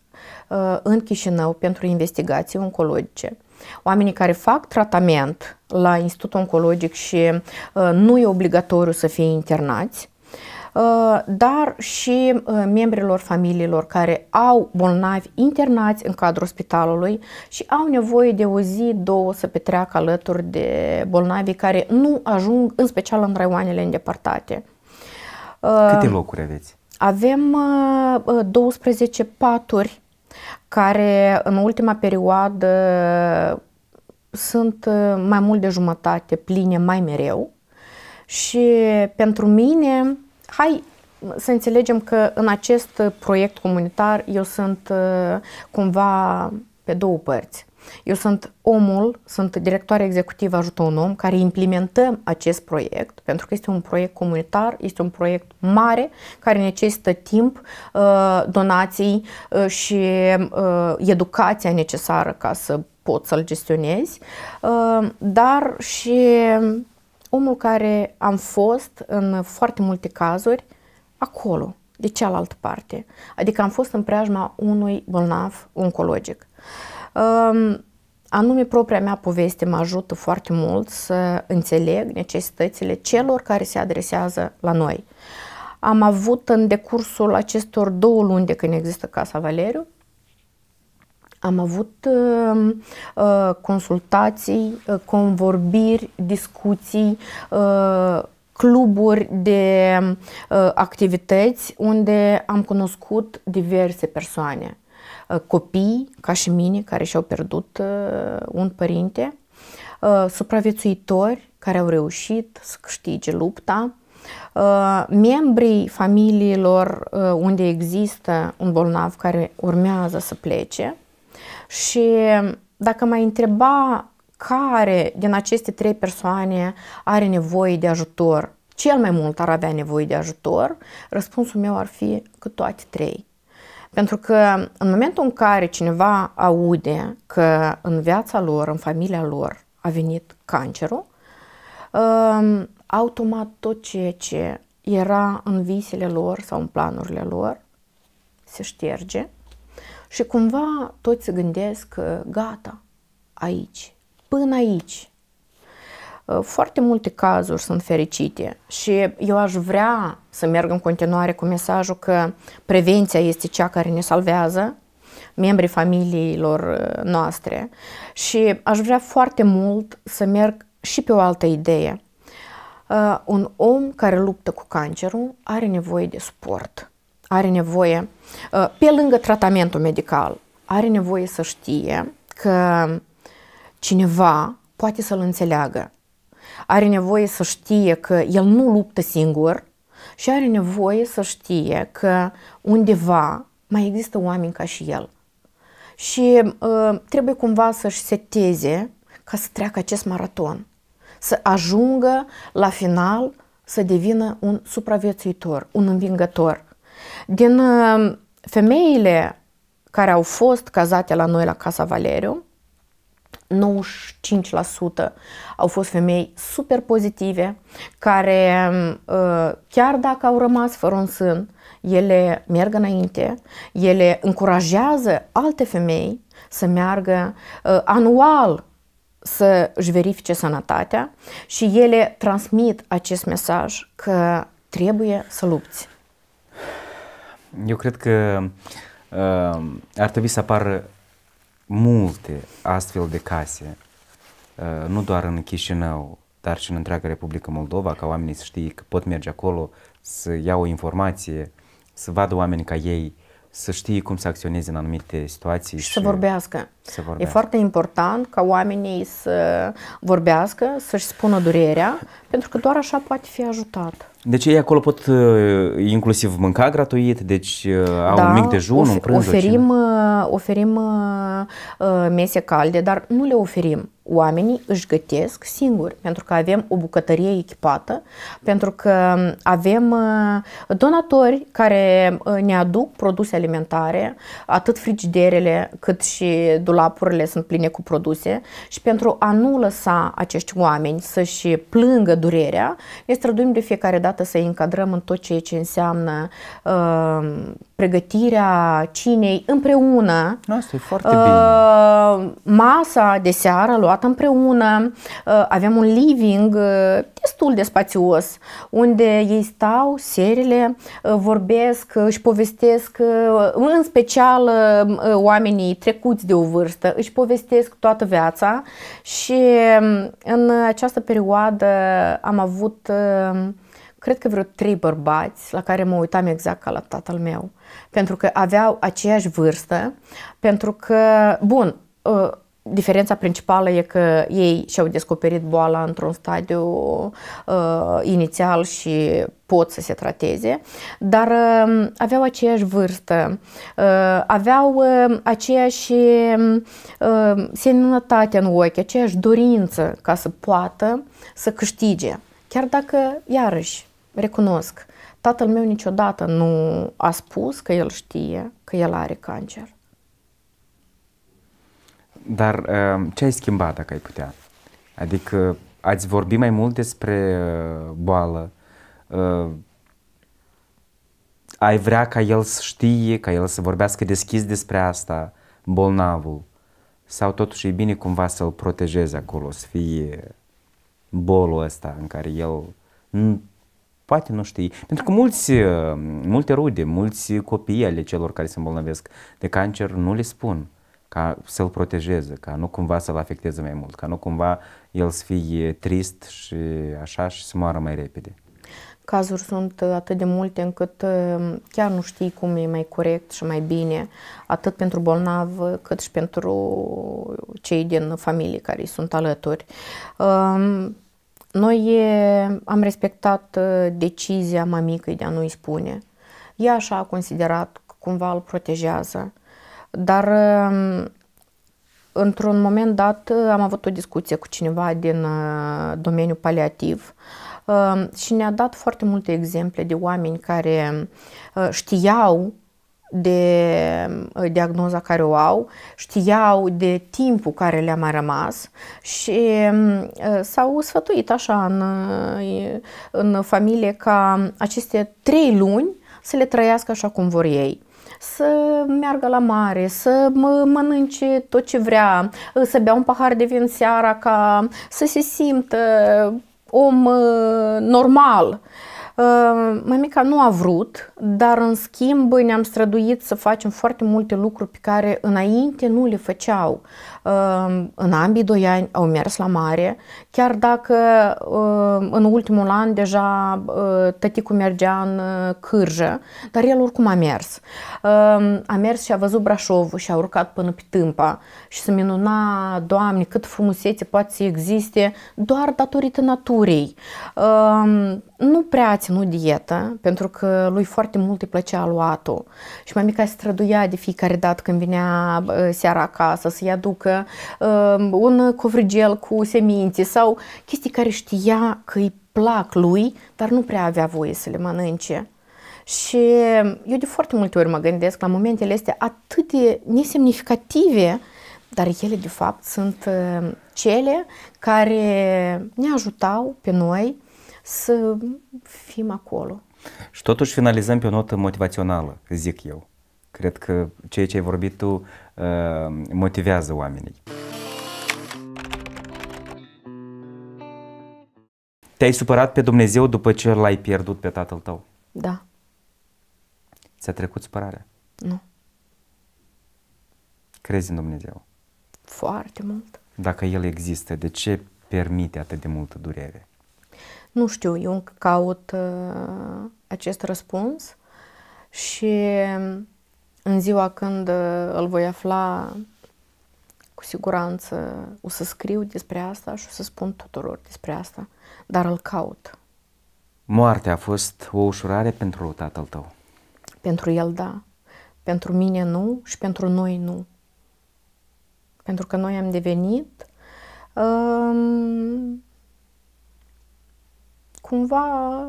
în Chișinău pentru investigații oncologice. Oamenii care fac tratament la Institutul Oncologic și uh, nu e obligatoriu să fie internați, uh, dar și uh, membrilor familiilor care au bolnavi internați în cadrul spitalului și au nevoie de o zi, două să petreacă alături de bolnavii care nu ajung, în special în raioanele îndepărtate. Câte uh, locuri aveți? Avem 12 paturi care în ultima perioadă sunt uh, mai mult de jumătate pline mai mereu și pentru mine, hai să înțelegem că în acest proiect comunitar eu sunt uh, cumva pe două părți. Eu sunt omul, sunt directoarea executivă Ajută un om, care implementăm acest proiect, pentru că este un proiect comunitar, este un proiect mare, care necesită timp, uh, donații uh, și uh, educația necesară ca să poți să-l gestionezi, dar și omul care am fost în foarte multe cazuri acolo, de cealaltă parte. Adică am fost în preajma unui bolnav oncologic. Uh, Anume, propria mea poveste mă ajută foarte mult să înțeleg necesitățile celor care se adresează la noi. Am avut în decursul acestor două luni de când există Casa Valeriu, am avut um, uh, consultații, uh, convorbiri, discuții, uh, cluburi de uh, activități unde am cunoscut diverse persoane. Uh, copii ca și mine care și-au pierdut uh, un părinte, uh, supraviețuitori care au reușit să câștige lupta, membrii familiilor unde există un bolnav care urmează să plece și dacă mai întreba care din aceste trei persoane are nevoie de ajutor, cel mai mult ar avea nevoie de ajutor, răspunsul meu ar fi că toate trei. Pentru că în momentul în care cineva aude că în viața lor, în familia lor, a venit cancerul, um, automat tot ceea ce era în visele lor sau în planurile lor se șterge și cumva toți se gândesc că gata, aici, până aici, Ă, foarte multe cazuri sunt fericite și eu aș vrea să merg în continuare cu mesajul că prevenția este cea care ne salvează, membrii familiilor ă, noastre și aș vrea foarte mult să merg și pe o altă idee. Ă, un om care luptă cu cancerul are nevoie de sport, are nevoie, pe lângă tratamentul medical, are nevoie să știe că cineva poate să-l înțeleagă, are nevoie să știe că el nu luptă singur și are nevoie să știe că undeva mai există oameni ca și el. Și uh, trebuie cumva să-și seteze ca să treacă acest maraton, să ajungă la final să devină un supraviețuitor, un învingător. Din uh, femeile care au fost cazate la noi la Casa Valeriu, 95% au fost femei super pozitive, care uh, chiar dacă au rămas fără un sân, ele merg înainte, ele încurajează alte femei să meargă uh, anual să și verifice sănătatea și ele transmit acest mesaj că trebuie să lupți. Eu cred că uh, ar trebui să apară multe astfel de case, uh, nu doar în Chișinău, dar și în întreaga Republică Moldova, ca oamenii să știe că pot merge acolo, să iau o informație, să vadă oameni ca ei să știe cum să acționeze în anumite situații. Și, și să vorbească. Să vorbească. E foarte important ca oamenii să vorbească, să-și spună durerea, pentru că doar așa poate fi ajutat. Deci ei acolo pot uh, inclusiv mânca gratuit, deci uh, au da, un mic da, dejun, of- un prânz. Oferim, uh, oferim mese calde, dar nu le oferim oamenii își gătesc singuri, pentru că avem o bucătărie echipată, pentru că hm, avem hm, donatori care hm, ne aduc produse alimentare, atât frigiderele cât și dulapurile sunt pline cu produse și pentru a nu lăsa acești oameni să-și plângă durerea, ne străduim de fiecare dată să-i încadrăm în tot ceea ce înseamnă uh, pregătirea cinei împreună. Asta e foarte uh, bine. Masa de seară luată stat împreună, uh, aveam un living uh, destul de spațios, unde ei stau, serile, uh, vorbesc, își povestesc, în special oamenii trecuți de o vârstă, își povestesc toată viața și um, în această perioadă am avut cred că vreo trei bărbați la care mă uitam exact ca la tatăl meu, pentru că aveau aceeași vârstă, pentru că, bun, diferența principală e că ei și-au descoperit boala într-un stadiu uh, inițial și pot să se trateze, dar uh, aveau aceeași vârstă, uh, aveau uh, aceeași uh, um, seninătate în ochi, aceeași dorință ca să poată să câștige. Chiar dacă, iarăși, recunosc, tatăl meu niciodată nu a spus că el știe că el are cancer. Dar uh, ce ai schimbat dacă ai putea? Adică ați vorbi mai mult despre uh, boală, uh, ai vrea ca el să știe, ca el să vorbească deschis despre asta, bolnavul, sau totuși e bine cumva să-l protejeze acolo, să fie bolul ăsta în care el poate nu știe. Pentru că mulți, multe rude, mulți copii ale celor care se îmbolnăvesc de cancer nu le spun. Uh, ca să-l protejeze, ca nu cumva să-l afecteze mai mult, ca nu cumva el să fie trist și așa și să moară mai repede. Cazuri sunt atât de multe încât um, chiar nu știi cum e mai corect și mai bine, atât pentru bolnav cât și pentru cei din familie care sunt alături. Um, noi am respectat uh, decizia mamicăi de a nu-i spune. Ea așa a considerat cumva îl protejează. Dar ehm, într-un moment dat eh, am avut o discuție cu cineva din eh, domeniul paliativ ehm, și ne-a dat foarte multe exemple de oameni care eh, știau de diagnoza care o au, știau de timpul care le-a mai rămas și ehm, s-au sfătuit așa în, în familie ca aceste trei luni să le trăiască așa cum vor ei să meargă la mare, să mănânce tot ce vrea, să bea un pahar de vin seara ca să se simtă om uh, normal. Uh, mămica nu a vrut, dar în schimb ne-am străduit să facem foarte multe lucruri pe care înainte nu le făceau. Ehm, în ambii doi ani au mers la mare, chiar dacă ehm, în ultimul an deja ehm, tăticul mergea în cârjă, dar el oricum a mers. A mers și a văzut Brașovul și a urcat până pe tâmpa și se minuna, Doamne, cât frumusețe poate să existe doar datorită naturii. Nu prea a ținut dietă, pentru că lui foarte mult îi plăcea aluatul și mamica se străduia de fiecare dată când vinea seara acasă să-i aducă mică, um, un covrigel cu semințe sau chestii care știa că îi plac lui, dar nu prea avea voie să le mănânce. Și eu de foarte multe ori mă gândesc la momentele astea atât de nesemnificative, dar ele de fapt sunt um, cele care ne ajutau pe noi să fim acolo. Și totuși finalizăm pe o notă motivațională, zic eu. Cred că ceea ce ai vorbit tu uh, motivează oamenii. Te-ai supărat pe Dumnezeu după ce l-ai pierdut pe tatăl tău? Da. Ți-a trecut supărarea? Nu. Crezi în Dumnezeu? Foarte mult. Dacă El există, de ce permite atât de multă durere? Nu știu, eu încă caut uh, acest răspuns și în ziua când uh, îl voi afla, cu siguranță o să scriu despre asta și o să spun tuturor despre asta, dar îl caut. Moartea a fost o ușurare pentru tatăl tău? Pentru el, da. Pentru mine nu și pentru noi nu. Pentru că noi am devenit um, cumva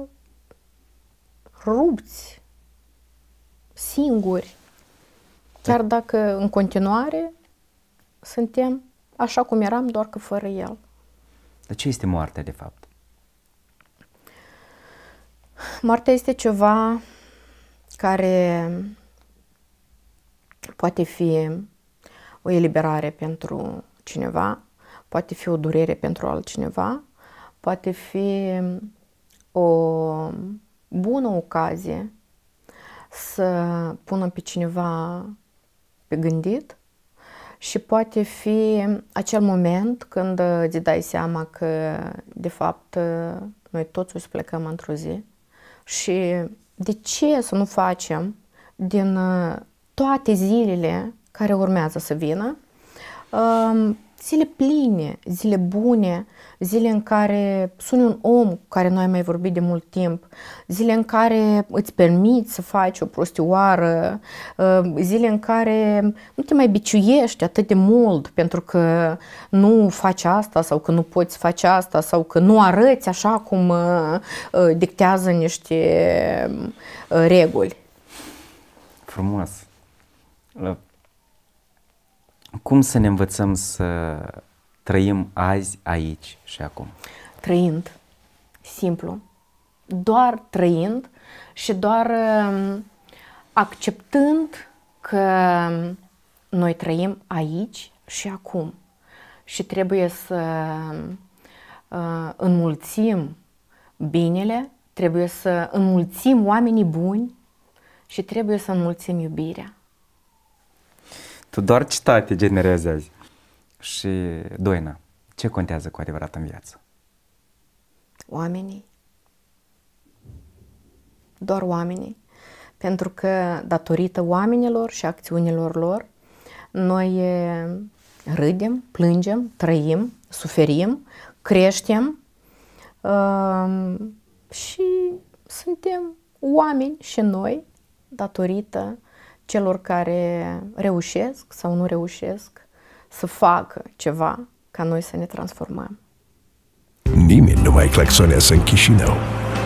rupți, singuri Chiar dacă în continuare suntem așa cum eram, doar că fără el. Dar ce este moartea, de fapt? Moartea este ceva care poate fi o eliberare pentru cineva, poate fi o durere pentru altcineva, poate fi o bună ocazie să pună pe cineva pe gândit și poate fi acel moment când uh, îți dai seama că, de fapt, uh, noi toți o să plecăm într-o zi și de ce să nu facem din uh, toate zilele care urmează să vină um, zile pline, zile bune, zile în care suni un om cu care noi ai mai vorbit de mult timp, zile în care îți permiți să faci o prostioară, uh, zile în care nu te mai biciuiești atât de mult pentru că nu faci asta sau că nu poți face asta sau că nu arăți așa cum uh, uh, dictează niște reguli. Frumos. Cum să ne învățăm să trăim azi, aici și acum? Trăind, simplu, doar trăind și doar um, acceptând că um, noi trăim aici și acum și trebuie să um, uh, înmulțim binele, trebuie să înmulțim oamenii buni și trebuie să înmulțim iubirea. Tu doar citate generezi azi. Și Doina, ce contează cu adevărat în viață? Oamenii. Doar oamenii. Pentru că datorită oamenilor și acțiunilor lor, noi râdem, plângem, trăim, suferim, creștem uh, și suntem oameni și noi datorită celor care reușesc sau nu reușesc să facă ceva ca noi să ne transformăm. Nimeni nu mai claxonează în Chișinău,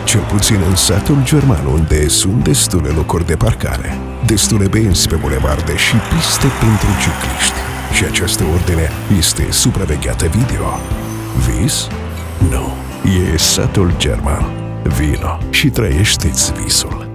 cel puțin în satul german, unde sunt destule locuri de parcare, destule benzi pe bulevarde și piste pentru cicliști. Și această ordine este supravegheată video. Vis? Nu. E satul german. Vino și trăiește-ți visul.